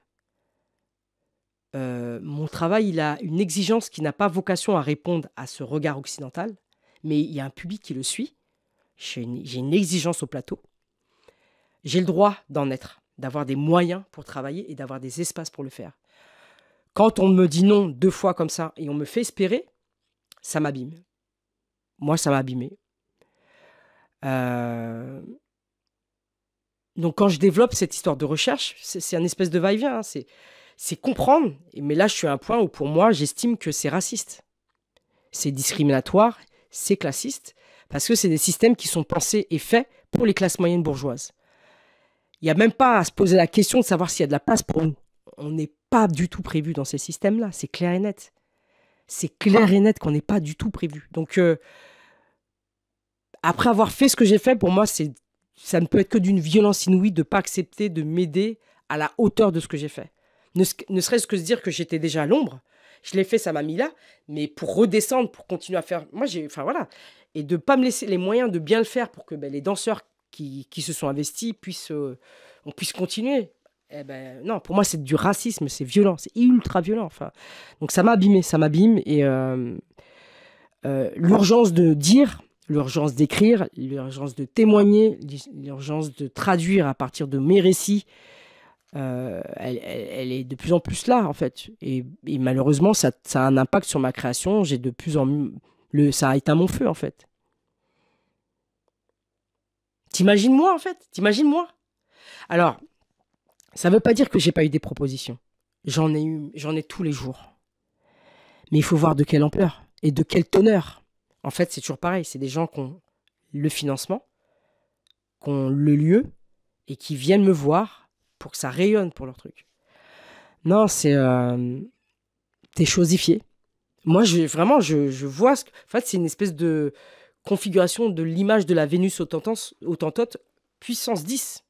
Euh, mon travail, il a une exigence qui n'a pas vocation à répondre à ce regard occidental, mais il y a un public qui le suit. J'ai une, une, exigence au plateau. J'ai le droit d'en être, d'avoir des moyens pour travailler et d'avoir des espaces pour le faire. Quand on me dit non deux fois comme ça et on me fait espérer, ça m'abîme. Moi, ça m'a abîmé. Euh, donc quand je développe cette histoire de recherche, c'est un espèce de va-et-vient, hein, c'est comprendre, mais là je suis à un point où pour moi j'estime que c'est raciste, c'est discriminatoire, c'est classiste, parce que c'est des systèmes qui sont pensés et faits pour les classes moyennes bourgeoises. Il n'y a même pas à se poser la question de savoir s'il y a de la place pour nous. On n'est pas du tout prévu dans ces systèmes-là, c'est clair et net. C'est clair et net qu'on n'est pas du tout prévu. Donc euh, après avoir fait ce que j'ai fait, pour moi, c'est ça ne peut être que d'une violence inouïe de ne pas accepter de m'aider à la hauteur de ce que j'ai fait. Ne, serait-ce que se dire que j'étais déjà à l'ombre. Je l'ai fait, ça m'a mis là, mais pour redescendre, pour continuer à faire. Moi, j'ai. Enfin, voilà. Et de ne pas me laisser les moyens de bien le faire pour que ben, les danseurs qui, qui, se sont investis puissent. Euh, on puisse continuer. Eh ben, non, pour moi, c'est du racisme, c'est violent, c'est ultra violent. Enfin, donc ça m'a abîmé, ça m'abîme. Et euh, euh, l'urgence de dire, l'urgence d'écrire, l'urgence de témoigner, l'urgence de traduire à partir de mes récits. Euh, elle, est de plus en plus là en fait et, malheureusement ça, a un impact sur ma création j'ai de plus en le ça a éteint mon feu en fait t'imagines moi en fait t'imagines moi alors ça ne veut pas dire que j'ai pas eu des propositions j'en ai eu j'en ai tous les jours mais il faut voir de quelle ampleur et de quelle teneur en fait, c'est toujours pareil. C'est des gens qui ont le financement, qui ont le lieu et qui viennent me voir pour que ça rayonne pour leur truc. Non, c'est. Euh, T'es chosifié. Moi, vraiment, je, vois ce En fait, c'est une espèce de configuration de l'image de la Vénus autantote puissance 10.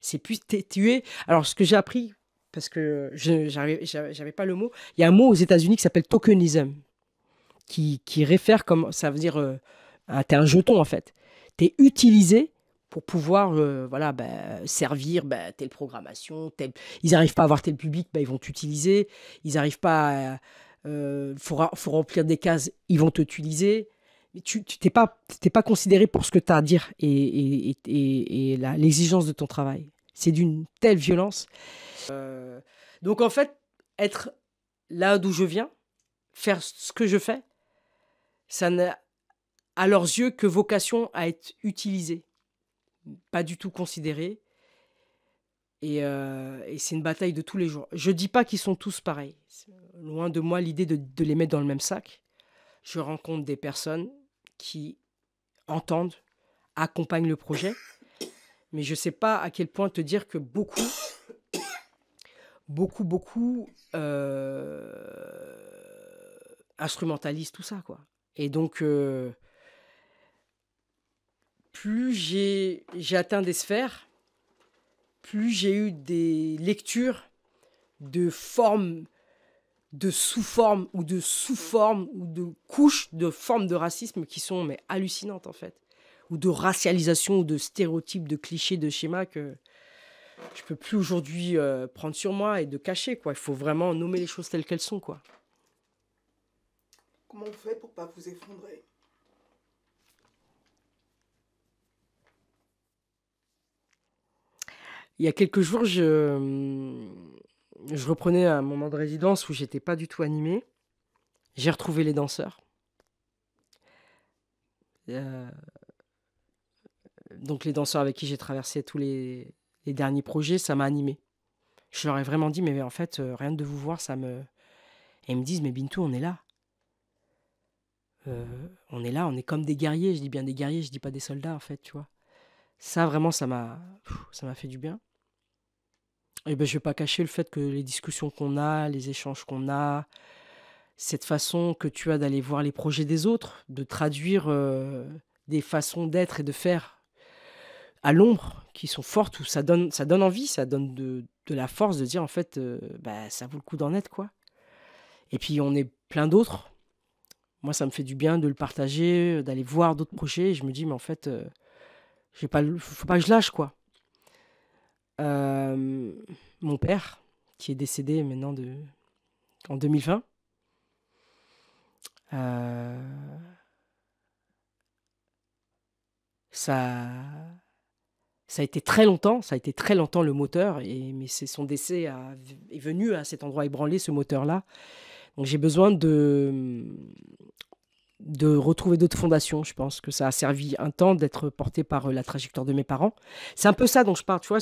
C'est plus. Tu Alors, ce que j'ai appris, parce que je j'avais pas le mot, il y a un mot aux États-Unis qui s'appelle tokenism qui, qui réfère comme ça veut dire tu euh, ah, t'es un jeton en fait. T'es utilisé pour pouvoir euh, voilà bah, servir bah, telle programmation, ils n'arrivent pas à avoir tel public, bah, ils vont t'utiliser, ils n'arrivent pas euh, faut, faut, remplir des cases, ils vont t'utiliser. Mais tu t'es pas t'es pas considéré pour ce que tu as à dire et, et, et, l'exigence de ton travail. C'est d'une telle violence. donc en fait, être là d'où je viens, faire ce que je fais, ça n'a à leurs yeux que vocation à être utilisé, pas du tout considéré. Et, euh, c'est une bataille de tous les jours. Je ne dis pas qu'ils sont tous pareils. Loin de moi l'idée de, les mettre dans le même sac. Je rencontre des personnes qui entendent, accompagnent le projet. Mais je ne sais pas à quel point te dire que beaucoup, beaucoup, beaucoup euh, instrumentalisent tout ça. quoi. Et donc, euh, plus j'ai, atteint des sphères, plus j'ai eu des lectures de formes, de sous-formes ou de sous-formes ou de couches de formes de racisme qui sont mais hallucinantes en fait, ou de racialisation ou de stéréotypes, de clichés, de schémas que je peux plus aujourd'hui euh, prendre sur moi et de cacher quoi. Il faut vraiment nommer les choses telles qu'elles sont quoi. Comment on fait pour pas vous effondrer Il y a quelques jours, je, reprenais un moment de résidence où j'étais pas du tout animée. J'ai retrouvé les danseurs. Euh, donc les danseurs avec qui j'ai traversé tous les, derniers projets, ça m'a animée. Je leur ai vraiment dit, mais en fait, euh, rien de vous voir, ça me... Et ils me disent, mais Bintou, on est là. Euh, on est là, on est comme des guerriers, je dis bien des guerriers, je dis pas des soldats en fait, tu vois. Ça vraiment, ça m'a, ça m'a fait du bien. Et ben je vais pas cacher le fait que les discussions qu'on a, les échanges qu'on a, cette façon que tu as d'aller voir les projets des autres, de traduire euh, des façons d'être et de faire à l'ombre qui sont fortes où ça donne, ça donne envie, ça donne de, la force de dire en fait, euh, bah, ça vaut le coup d'en être quoi. Et puis on est plein d'autres moi, ça me fait du bien de le partager, euh, d'aller voir d'autres projets. je me dis, mais en fait, euh, il ne pas, faut pas que je lâche, quoi. Euh, mon père, qui est décédé maintenant de, en 2020, ça, ça a été très longtemps, ça a été très longtemps le moteur, et, mais c'est son décès est venu à cet endroit ébranlé, ce moteur-là. Donc j'ai besoin de, de retrouver d'autres fondations. Je pense que ça a servi un temps d'être porté par euh, la trajectoire de mes parents. C'est un peu ça dont je parle, tu vois.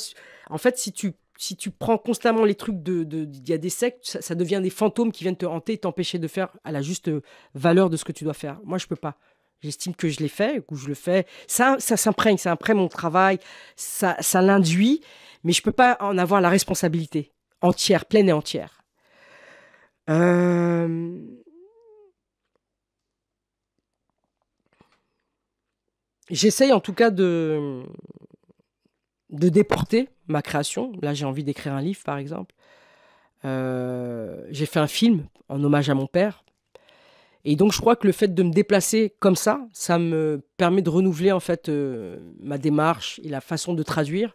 En fait, si tu, si tu prends constamment les trucs de, y a des sectes, ça, devient des fantômes qui viennent te hanter et t'empêcher de faire à la juste euh, valeur de ce que tu dois faire. Moi, je peux pas. J'estime que je l'ai fait, ou je le fais. Ça, ça s'imprègne, ça imprègne mon travail, ça, ça l'induit, mais je peux pas en avoir la responsabilité entière, pleine et entière. Euh, j'essaye en tout cas de, de déporter ma création. Là, j'ai envie d'écrire un livre, par exemple. Euh, j'ai fait un film en hommage à mon père. Et donc, je crois que le fait de me déplacer comme ça, ça me permet de renouveler en fait euh, ma démarche et la façon de traduire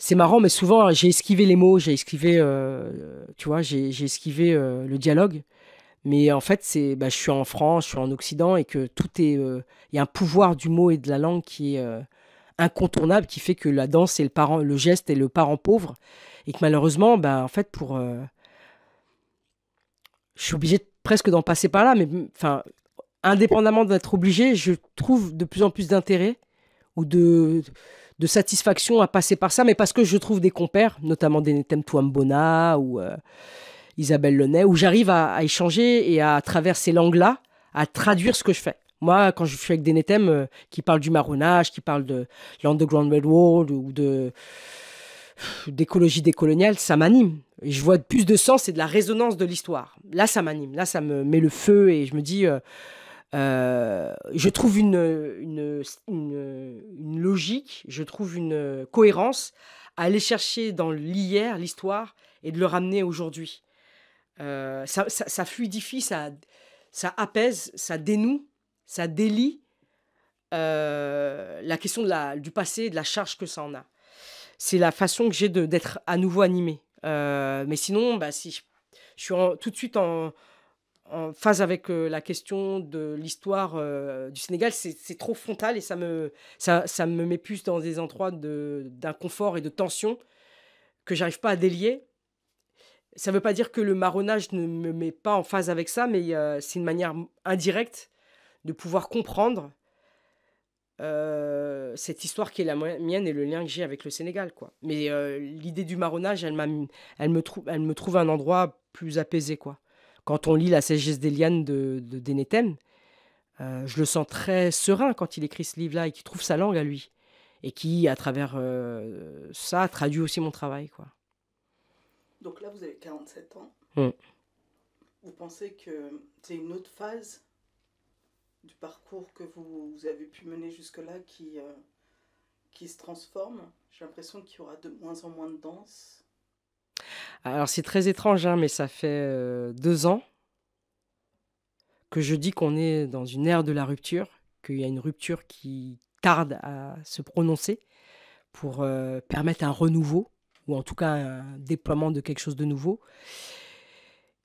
c'est marrant, mais souvent hein, j'ai esquivé les mots, j'ai esquivé, euh, tu vois, j'ai esquivé euh, le dialogue. Mais en fait, c'est, bah, je suis en France, je suis en Occident, et que tout est, euh, il y a un pouvoir du mot et de la langue qui est incontournable, qui fait que la danse et le parent, le geste est le parent pauvre, et que malheureusement, bah, en fait, pour, je suis obligé de, presque d'en passer par là, mais enfin, indépendamment d'être obligé, je trouve de plus en plus d'intérêt ou de de satisfaction à passer par ça, mais parce que je trouve des compères, notamment des Touambona ou euh, Isabelle Lenay, où j'arrive à, échanger et à, travers ces langues-là, à traduire ce que je fais. Moi, quand je suis avec des euh, qui parle du marronnage, qui parle de l'Underground world ou de d'écologie décoloniale, ça m'anime. Je vois plus de sens et de la résonance de l'histoire. Là, ça m'anime. Là, ça me met le feu et je me dis, euh, euh, je trouve une, une, une, logique, je trouve une cohérence à aller chercher dans l'hier, l'histoire, et de le ramener aujourd'hui. Euh, ça, ça, fluidifie, ça, ça apaise, ça dénoue, ça délie euh, la question de la, du passé et de la charge que ça en a. C'est la façon que j'ai d'être à nouveau animé. mais sinon, bah, si je, suis tout de suite en, en phase avec euh, la question de l'histoire euh, du Sénégal, c'est trop frontal et ça me, ça, me met plus dans des endroits d'inconfort et de tension que j'arrive pas à délier. Ça ne veut pas dire que le marronnage ne me met pas en phase avec ça, mais euh, c'est une manière indirecte de pouvoir comprendre cette histoire qui est la mienne et le lien que j'ai avec le Sénégal. Quoi. Mais l'idée du marronnage, elle, elle, me elle me trouve un endroit plus apaisé. quoi. Quand on lit la sagesse d'Eliane de, de euh, je le sens très serein quand il écrit ce livre-là et qu'il trouve sa langue à lui. Et qui, à travers euh, ça, traduit aussi mon travail. quoi. Donc là, vous avez 47 ans. Mm. Vous pensez que c'est une autre phase du parcours que vous, avez pu mener jusque-là qui, euh, qui se transforme J'ai l'impression qu'il y aura de moins en moins de danse, alors c'est très étrange, hein, mais ça fait euh, deux ans que je dis qu'on est dans une ère de la rupture, qu'il y a une rupture qui tarde à se prononcer pour euh, permettre un renouveau, ou en tout cas un déploiement de quelque chose de nouveau.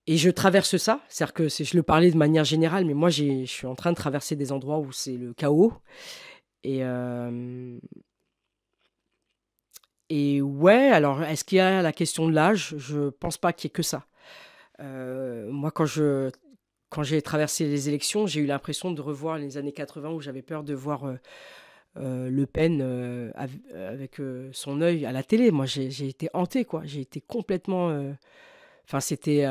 Et je traverse ça, c'est-à-dire que je le parlais de manière générale, mais moi je suis en train de traverser des endroits où c'est le chaos. Et, euh, et ouais, alors est-ce qu'il y a la question de l'âge Je pense pas qu'il y ait que ça. Euh, moi, quand je quand j'ai traversé les élections, j'ai eu l'impression de revoir les années 80 où j'avais peur de voir euh, euh, Le Pen avec son œil à la télé. Moi, j'ai été hanté, quoi. J'ai été complètement. Enfin, c'était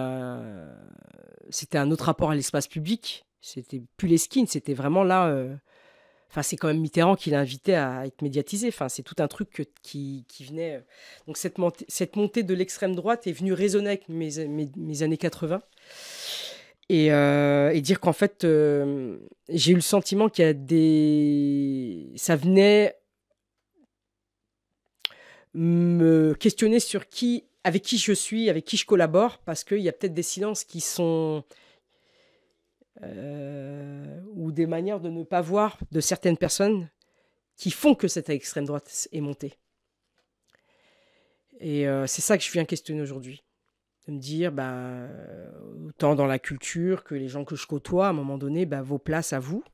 c'était un autre rapport à l'espace public. C'était plus les skins, c'était vraiment là c'est quand même Mitterrand qui l'a invité à être médiatisé. Enfin, c'est tout un truc qui, venait. Euh. Donc, cette, montée, de l'extrême droite est venue résonner avec mes, années 80. Euh, et, dire qu'en fait, euh, j'ai eu le sentiment qu'il y a des. Ça venait me questionner sur qui, avec qui je suis, avec qui je collabore, parce qu'il y a peut-être des silences qui sont euh, ou des manières de ne pas voir de certaines personnes qui font que cette extrême droite est montée. Et euh, c'est ça que je viens questionner aujourd'hui. De me dire, bah, euh, autant dans la culture que les gens que je côtoie, à un moment donné, bah, vos places à vous,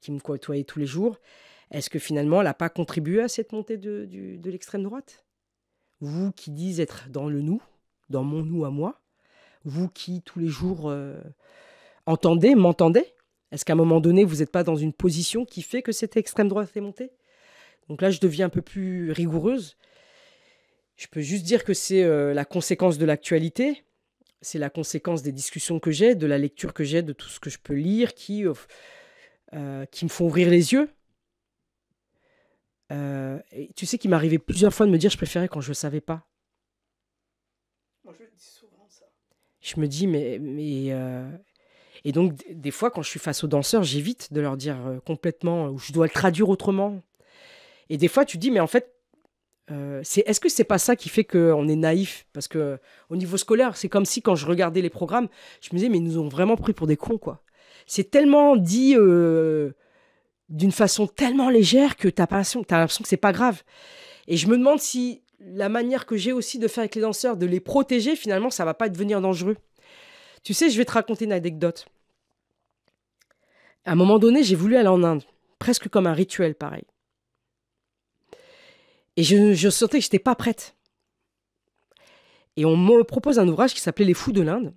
qui me côtoyez tous les jours, est-ce que finalement, elle n'a pas contribué à cette montée de, l'extrême droite Vous qui dites être dans le nous, dans mon nous à moi, vous qui tous les jours entendez, m'entendez Est-ce qu'à un moment donné, vous n'êtes pas dans une position qui fait que cette extrême droite est montée Donc là, je deviens un peu plus rigoureuse. Je peux juste dire que c'est euh, la conséquence de l'actualité, c'est la conséquence des discussions que j'ai, de la lecture que j'ai, de tout ce que je peux lire qui, euh, euh, qui me font ouvrir les yeux. et tu sais qu'il m'arrivait plusieurs fois de me dire je préférais quand je ne savais pas. Moi, je le dis souvent, ça. Je me dis, mais, mais et donc, des fois, quand je suis face aux danseurs, j'évite de leur dire euh, complètement, ou je dois le traduire autrement. Et des fois, tu dis, mais en fait, euh, est-ce que c'est pas ça qui fait qu'on est naïf Parce que au niveau scolaire, c'est comme si quand je regardais les programmes, je me disais, mais ils nous ont vraiment pris pour des cons, quoi. C'est tellement dit euh, d'une façon tellement légère que tu as l'impression que c'est pas grave. Et je me demande si la manière que j'ai aussi de faire avec les danseurs, de les protéger, finalement, ça va pas devenir dangereux. Tu sais, je vais te raconter une anecdote. À un moment donné, j'ai voulu aller en Inde, presque comme un rituel pareil. Et je, sentais que j'étais pas prête. Et on me propose un ouvrage qui s'appelait Les Fous de l'Inde.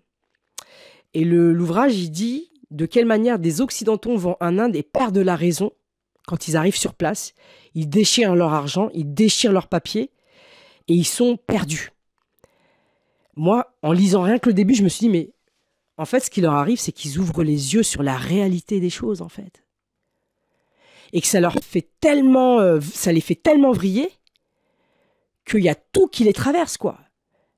Et l'ouvrage, il dit de quelle manière des Occidentaux vont en Inde et perdent la raison quand ils arrivent sur place. Ils déchirent leur argent, ils déchirent leurs papiers et ils sont perdus. Moi, en lisant rien que le début, je me suis dit, mais en fait, ce qui leur arrive, c'est qu'ils ouvrent les yeux sur la réalité des choses, en fait. Et que ça leur fait tellement, euh, ça les fait tellement vriller qu'il y a tout qui les traverse, quoi.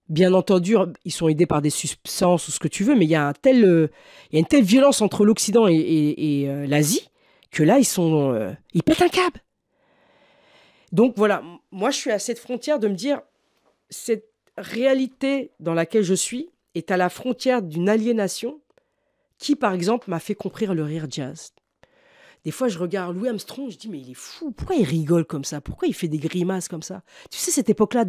Bien entendu, ils sont aidés par des substances ou ce que tu veux, mais il y a, un tel, euh, il une telle violence entre l'Occident et, euh, l'Asie que là, ils sont, ils pètent un câble. Donc voilà, moi je suis à cette frontière de me dire, cette réalité dans laquelle je suis, est à la frontière d'une aliénation qui, par exemple, m'a fait comprendre le rire jazz. Des fois, je regarde Louis Armstrong, je dis, mais il est fou, pourquoi il rigole comme ça Pourquoi il fait des grimaces comme ça Tu sais, cette époque-là,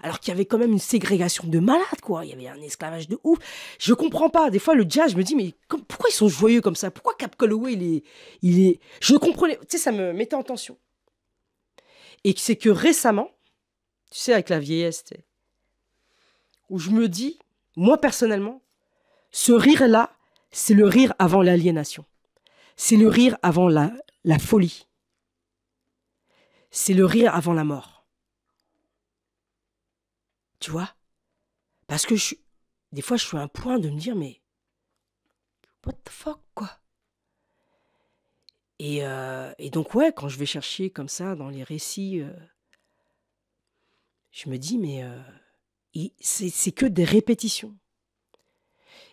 alors qu'il y avait quand même une ségrégation de malades, quoi. Il y avait un esclavage de ouf. Je comprends pas. Des fois, le jazz, je me dis, mais pourquoi ils sont joyeux comme ça Pourquoi Cap Calloway, il est... il est. Je comprenais. Tu sais, ça me mettait en tension. Et c'est que récemment, tu sais, avec la vieillesse, où je me dis, moi personnellement, ce rire-là, c'est le rire avant l'aliénation. C'est le rire avant la, folie. C'est le rire avant la mort. Tu vois Parce que je, des fois, je suis à un point de me dire, mais what the fuck, quoi et, euh, donc, ouais, quand je vais chercher comme ça dans les récits, euh, je me dis, mais euh, et c'est que des répétitions.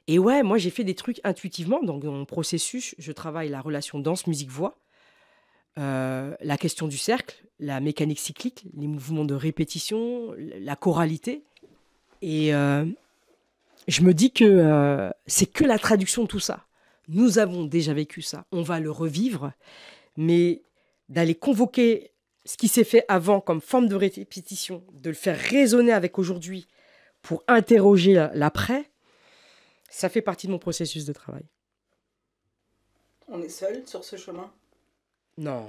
Et ouais, moi j'ai fait des trucs intuitivement. Donc dans mon processus, je travaille la relation danse-musique-voix, euh, la question du cercle, la mécanique cyclique, les mouvements de répétition, la choralité. Et euh, je me dis que euh, c'est que la traduction de tout ça. Nous avons déjà vécu ça, on va le revivre, mais d'aller convoquer ce qui s'est fait avant comme forme de répétition, de le faire résonner avec aujourd'hui pour interroger l'après, ça fait partie de mon processus de travail. On est seul sur ce chemin Non.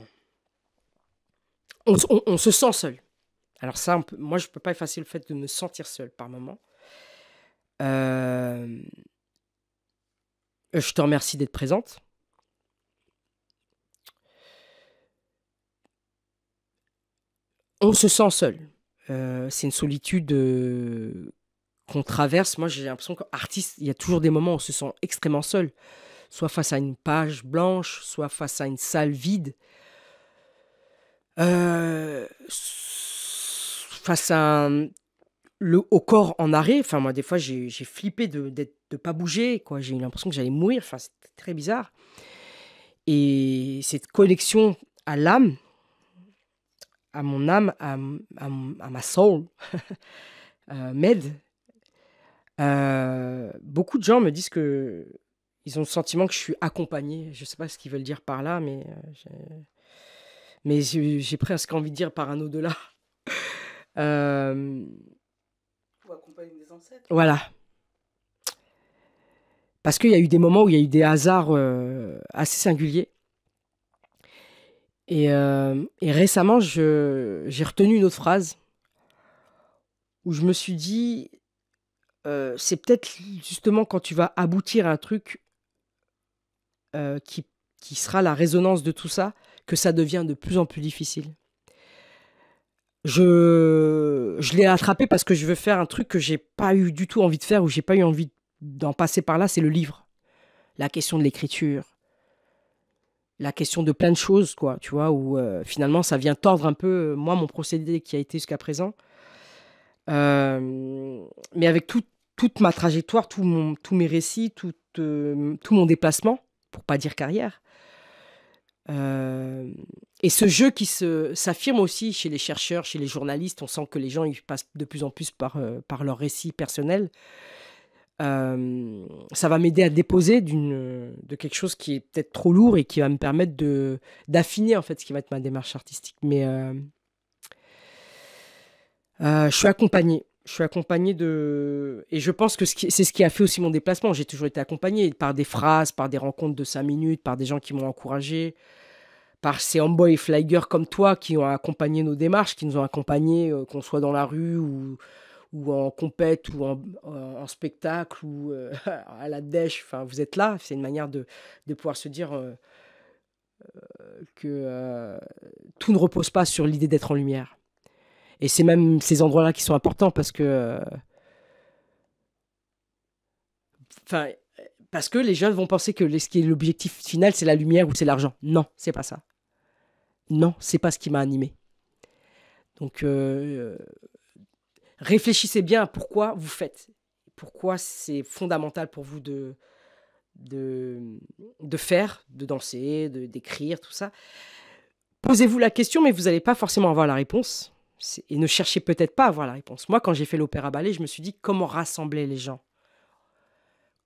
On, se sent seul. Alors ça, moi, je ne peux pas effacer le fait de me sentir seul par moment. Euh, je te remercie d'être présente. on se sent seul. Euh, c'est une solitude euh, qu'on traverse. Moi, j'ai l'impression qu'artiste, il y a toujours des moments où on se sent extrêmement seul. Soit face à une page blanche, soit face à une salle vide. Euh, face à le, au corps en arrêt. Enfin, moi, des fois, j'ai, j'ai flippé de ne pas bouger. Quoi. J'ai eu l'impression que j'allais mourir. Enfin, c'était très bizarre. Et cette connexion à l'âme, à mon âme, à, ma soul, euh, m'aide. Euh, beaucoup de gens me disent que ils ont le sentiment que je suis accompagnée. Je ne sais pas ce qu'ils veulent dire par là, mais euh, mais j'ai presque envie de dire par un au-delà. Ou accompagner des ancêtres. Voilà. Parce qu'il y a eu des moments où il y a eu des hasards assez singuliers. Euh, et, récemment, j'ai retenu une autre phrase où je me suis dit, euh, c'est peut-être justement quand tu vas aboutir à un truc euh, qui, qui, sera la résonance de tout ça, que ça devient de plus en plus difficile. Je, je l'ai attrapé parce que je veux faire un truc que j'ai pas eu du tout envie de faire ou j'ai pas eu envie d'en passer par là, c'est le livre. La question de l'écriture, la question de plein de choses, quoi, tu vois, où euh, finalement ça vient tordre un peu, euh, moi, mon procédé qui a été jusqu'à présent. Euh, mais avec toute ma trajectoire, tout tous mes récits, tout, tout mon déplacement, pour pas dire carrière. et ce jeu qui s'affirme aussi chez les chercheurs, chez les journalistes, on sent que les gens ils passent de plus en plus par, par récits personnels. personnel. Euh, ça va m'aider à déposer d'une, de quelque chose qui est peut-être trop lourd et qui va me permettre de, d'affiner en fait ce qui va être ma démarche artistique. Mais euh, euh, je suis accompagné. Je suis accompagné de. Et je pense que c'est ce qui a fait aussi mon déplacement. J'ai toujours été accompagné par des phrases, par des rencontres de 5 minutes, par des gens qui m'ont encouragé, par ces homeboys et comme toi qui ont accompagné nos démarches, qui nous ont accompagnés, qu'on soit dans la rue ou, ou en compète ou en, spectacle ou euh, à la dèche, enfin, vous êtes là. C'est une manière de, pouvoir se dire euh, euh, que tout ne repose pas sur l'idée d'être en lumière. Et c'est même ces endroits-là qui sont importants parce que. Enfin parce que les jeunes vont penser que ce qui l'objectif final, c'est la lumière ou c'est l'argent. Non, c'est pas ça. Non, c'est pas ce qui m'a animé. Donc, réfléchissez bien à pourquoi vous faites, pourquoi c'est fondamental pour vous de, de, faire, de danser, de d'écrire, tout ça. Posez-vous la question, mais vous n'allez pas forcément avoir la réponse. Et ne cherchez peut-être pas à avoir la réponse. Moi, quand j'ai fait l'opéra ballet, je me suis dit comment rassembler les gens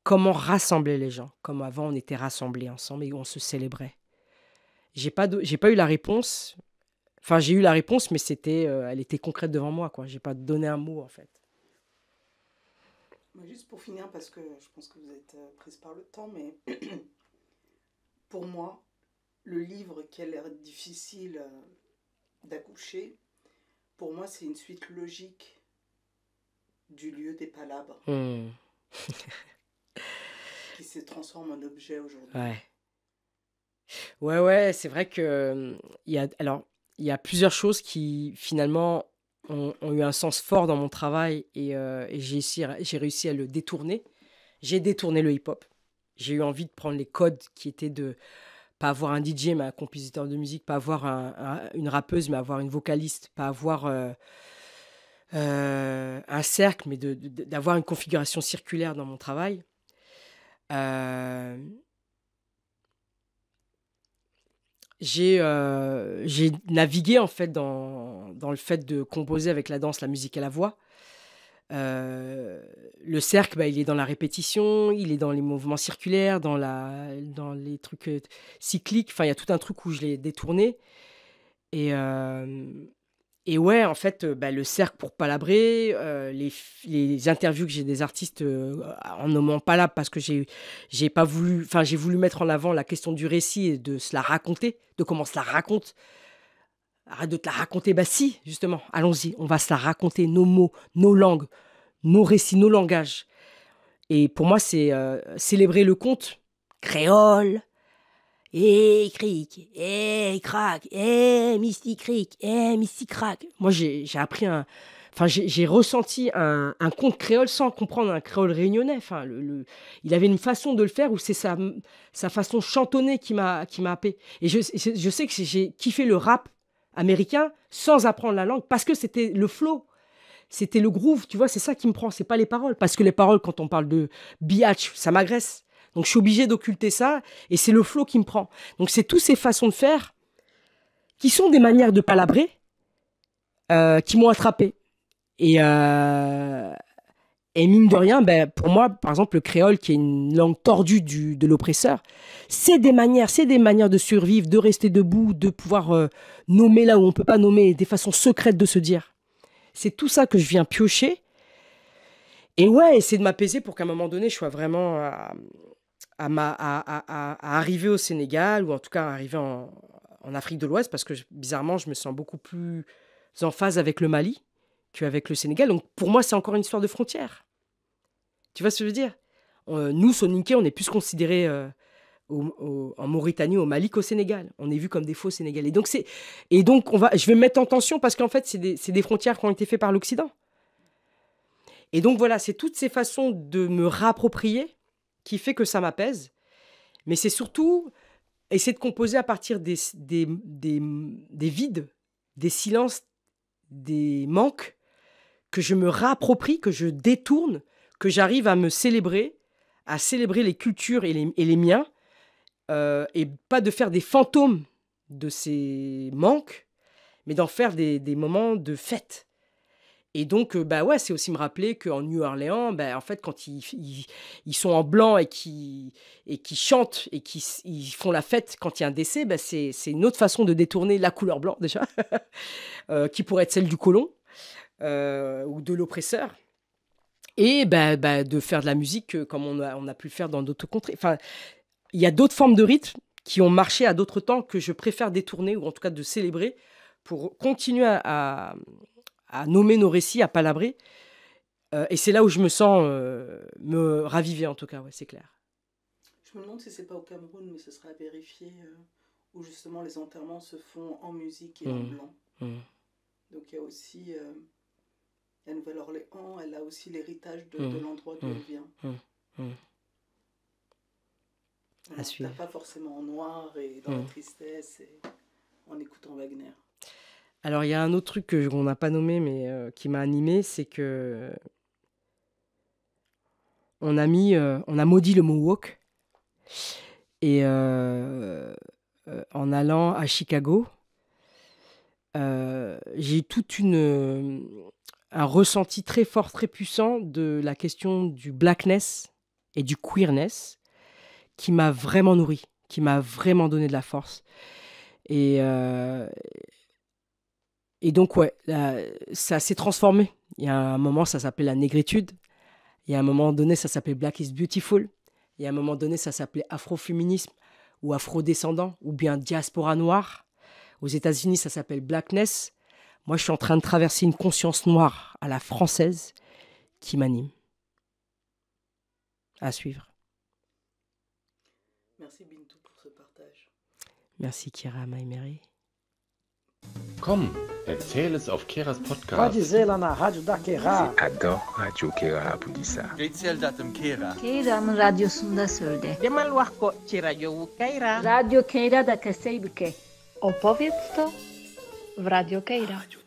Comment rassembler les gens Comme avant, on était rassemblés ensemble et on se célébrait. J'ai pas, pas eu la réponse, Enfin, j'ai eu la réponse, mais c'était, euh, elle était concrète devant moi, quoi. J'ai pas donné un mot, en fait. Bah, juste pour finir, parce que je pense que vous êtes euh, prise par le temps, mais pour moi, le livre qui a l'air difficile euh, d'accoucher, pour moi, c'est une suite logique du lieu des palabres hmm. qui se transforme en objet aujourd'hui. Ouais. Ouais, ouais, c'est vrai que. Il y a, alors, il y a plusieurs choses qui finalement ont, eu un sens fort dans mon travail et, euh, j'ai, réussi à le détourner. J'ai détourné le hip-hop. J'ai eu envie de prendre les codes qui étaient de pas avoir un DJ mais un compositeur de musique, pas avoir une rappeuse mais avoir une vocaliste, pas avoir euh, euh, un cercle mais d'avoir une configuration circulaire dans mon travail. j'ai euh, navigué en fait dans, dans, le fait de composer avec la danse, la musique et la voix. Euh, le cercle, bah, il est dans la répétition, il est dans les mouvements circulaires, dans, la, dans les trucs euh, cycliques. Enfin, il y a tout un truc où je l'ai détourné. Et, euh, et ouais, en fait, euh, bah, le cercle pour Palabrer, euh, les, interviews que j'ai des artistes euh, en nommant là parce que j'ai, pas voulu, enfin, j'ai voulu mettre en avant la question du récit et de se la raconter, de comment se la raconte. Arrête de te la raconter, bah si, justement, allons-y, on va se la raconter, nos mots, nos langues, nos récits, nos langages. Et pour moi, c'est célébrer le conte créole, eh Cric, eh Crac, eh Cric, eh Moi, j'ai appris un. Enfin, j'ai ressenti un, un, conte créole sans comprendre un créole réunionnais. Enfin, le, il avait une façon de le faire où c'est sa, sa façon chantonnée qui m'a happé. Et je, je sais que j'ai kiffé le rap américain sans apprendre la langue parce que c'était le flow c'était le groove, tu vois, c'est ça qui me prend, c'est pas les paroles. Parce que les paroles, quand on parle de biatch, ça m'agresse. Donc je suis obligé d'occulter ça et c'est le flot qui me prend. Donc c'est toutes ces façons de faire qui sont des manières de palabrer euh, qui m'ont attrapé. Euh, et, mine de rien, ben, pour moi, par exemple, le créole, qui est une langue tordue de l'oppresseur, c'est des manières, c'est des manières de survivre, de rester debout, de pouvoir euh, nommer là où on ne peut pas nommer, des façons secrètes de se dire. C'est tout ça que je viens piocher. Et ouais, essayer de m'apaiser pour qu'à un moment donné, je sois vraiment à, arriver au Sénégal, ou en tout cas à arriver en, Afrique de l'Ouest, parce que bizarrement, je me sens beaucoup plus en phase avec le Mali qu'avec le Sénégal. Donc pour moi, c'est encore une histoire de frontières. Tu vois ce que je veux dire Nous, Soninke, on est plus considérés euh, en Mauritanie, au Mali qu'au Sénégal. On est vu comme des faux Sénégalais. Donc c'est et donc on va, je vais me mettre en tension parce qu'en fait, c'est des, des, frontières qui ont été faites par l'Occident. Et donc voilà, c'est toutes ces façons de me réapproprier qui fait que ça m'apaise. Mais c'est surtout essayer de composer à partir des, des, des, vides, des silences, des manques que je me réapproprie, que je détourne, que j'arrive à me célébrer, à célébrer les cultures et les, miens, euh, et pas de faire des fantômes de ces manques, mais d'en faire des, moments de fête, et donc, euh, bah ouais, c'est aussi me rappeler qu'en New-Orléans, bah, en fait, quand ils, ils, sont en blanc et qui et qui chantent et qui ils font la fête quand il y a un décès, bah, c'est une autre façon de détourner la couleur blanc déjà, euh, qui pourrait être celle du colon euh, ou de l'oppresseur. Et bah, bah, de faire de la musique comme on a, on a pu le faire dans d'autres contrées. Enfin, il y a d'autres formes de rythme qui ont marché à d'autres temps que je préfère détourner ou en tout cas de célébrer pour continuer à à nommer nos récits, à palabrer. Euh, et c'est là où je me sens euh, me raviver, en tout cas, ouais, c'est clair. Je me demande si n'est pas au Cameroun, mais ce sera à vérifier, euh, où justement les enterrements se font en musique et en mmh. blanc. Mmh. Donc il y a aussi la Nouvelle-Orléans, elle a aussi l'héritage de, mmh. l'endroit d'où elle vient. n'est pas forcément en noir et dans la tristesse et en écoutant Wagner. Alors, il y a un autre truc que, qu'on n'a pas nommé, mais euh, qui m'a animé, c'est que. On a mis. Euh, on a maudit le mot walk. Et euh, en allant à Chicago, j'ai eu toute une. un ressenti très fort, très puissant de la question du blackness et du queerness qui m'a vraiment nourri, qui m'a vraiment donné de la force. Et, et donc, ouais, ça s'est transformé. Il y a un moment, ça s'appelait la négritude. Il y a un moment donné, ça s'appelait Black is Beautiful. Il y a un moment donné, ça s'appelait afroféminisme ou Afrodescendant ou bien diaspora noire. Aux États-Unis, ça s'appelle blackness. Moi, je suis en train de traverser une conscience noire à la française qui m'anime. À suivre. Merci Bintou pour ce partage. Merci Kira Maïmeri. Komm, erzähl es auf Keras Podcast. Pode na rádio da Kera. Adoro rádio Kera Budissa. Erzähl das im Kera. sunda radyosunda söyle. Cemal Vahko Çirayovu um Kera. Rádio Kera da kaseibke. Opowiedz to w Radio Kera.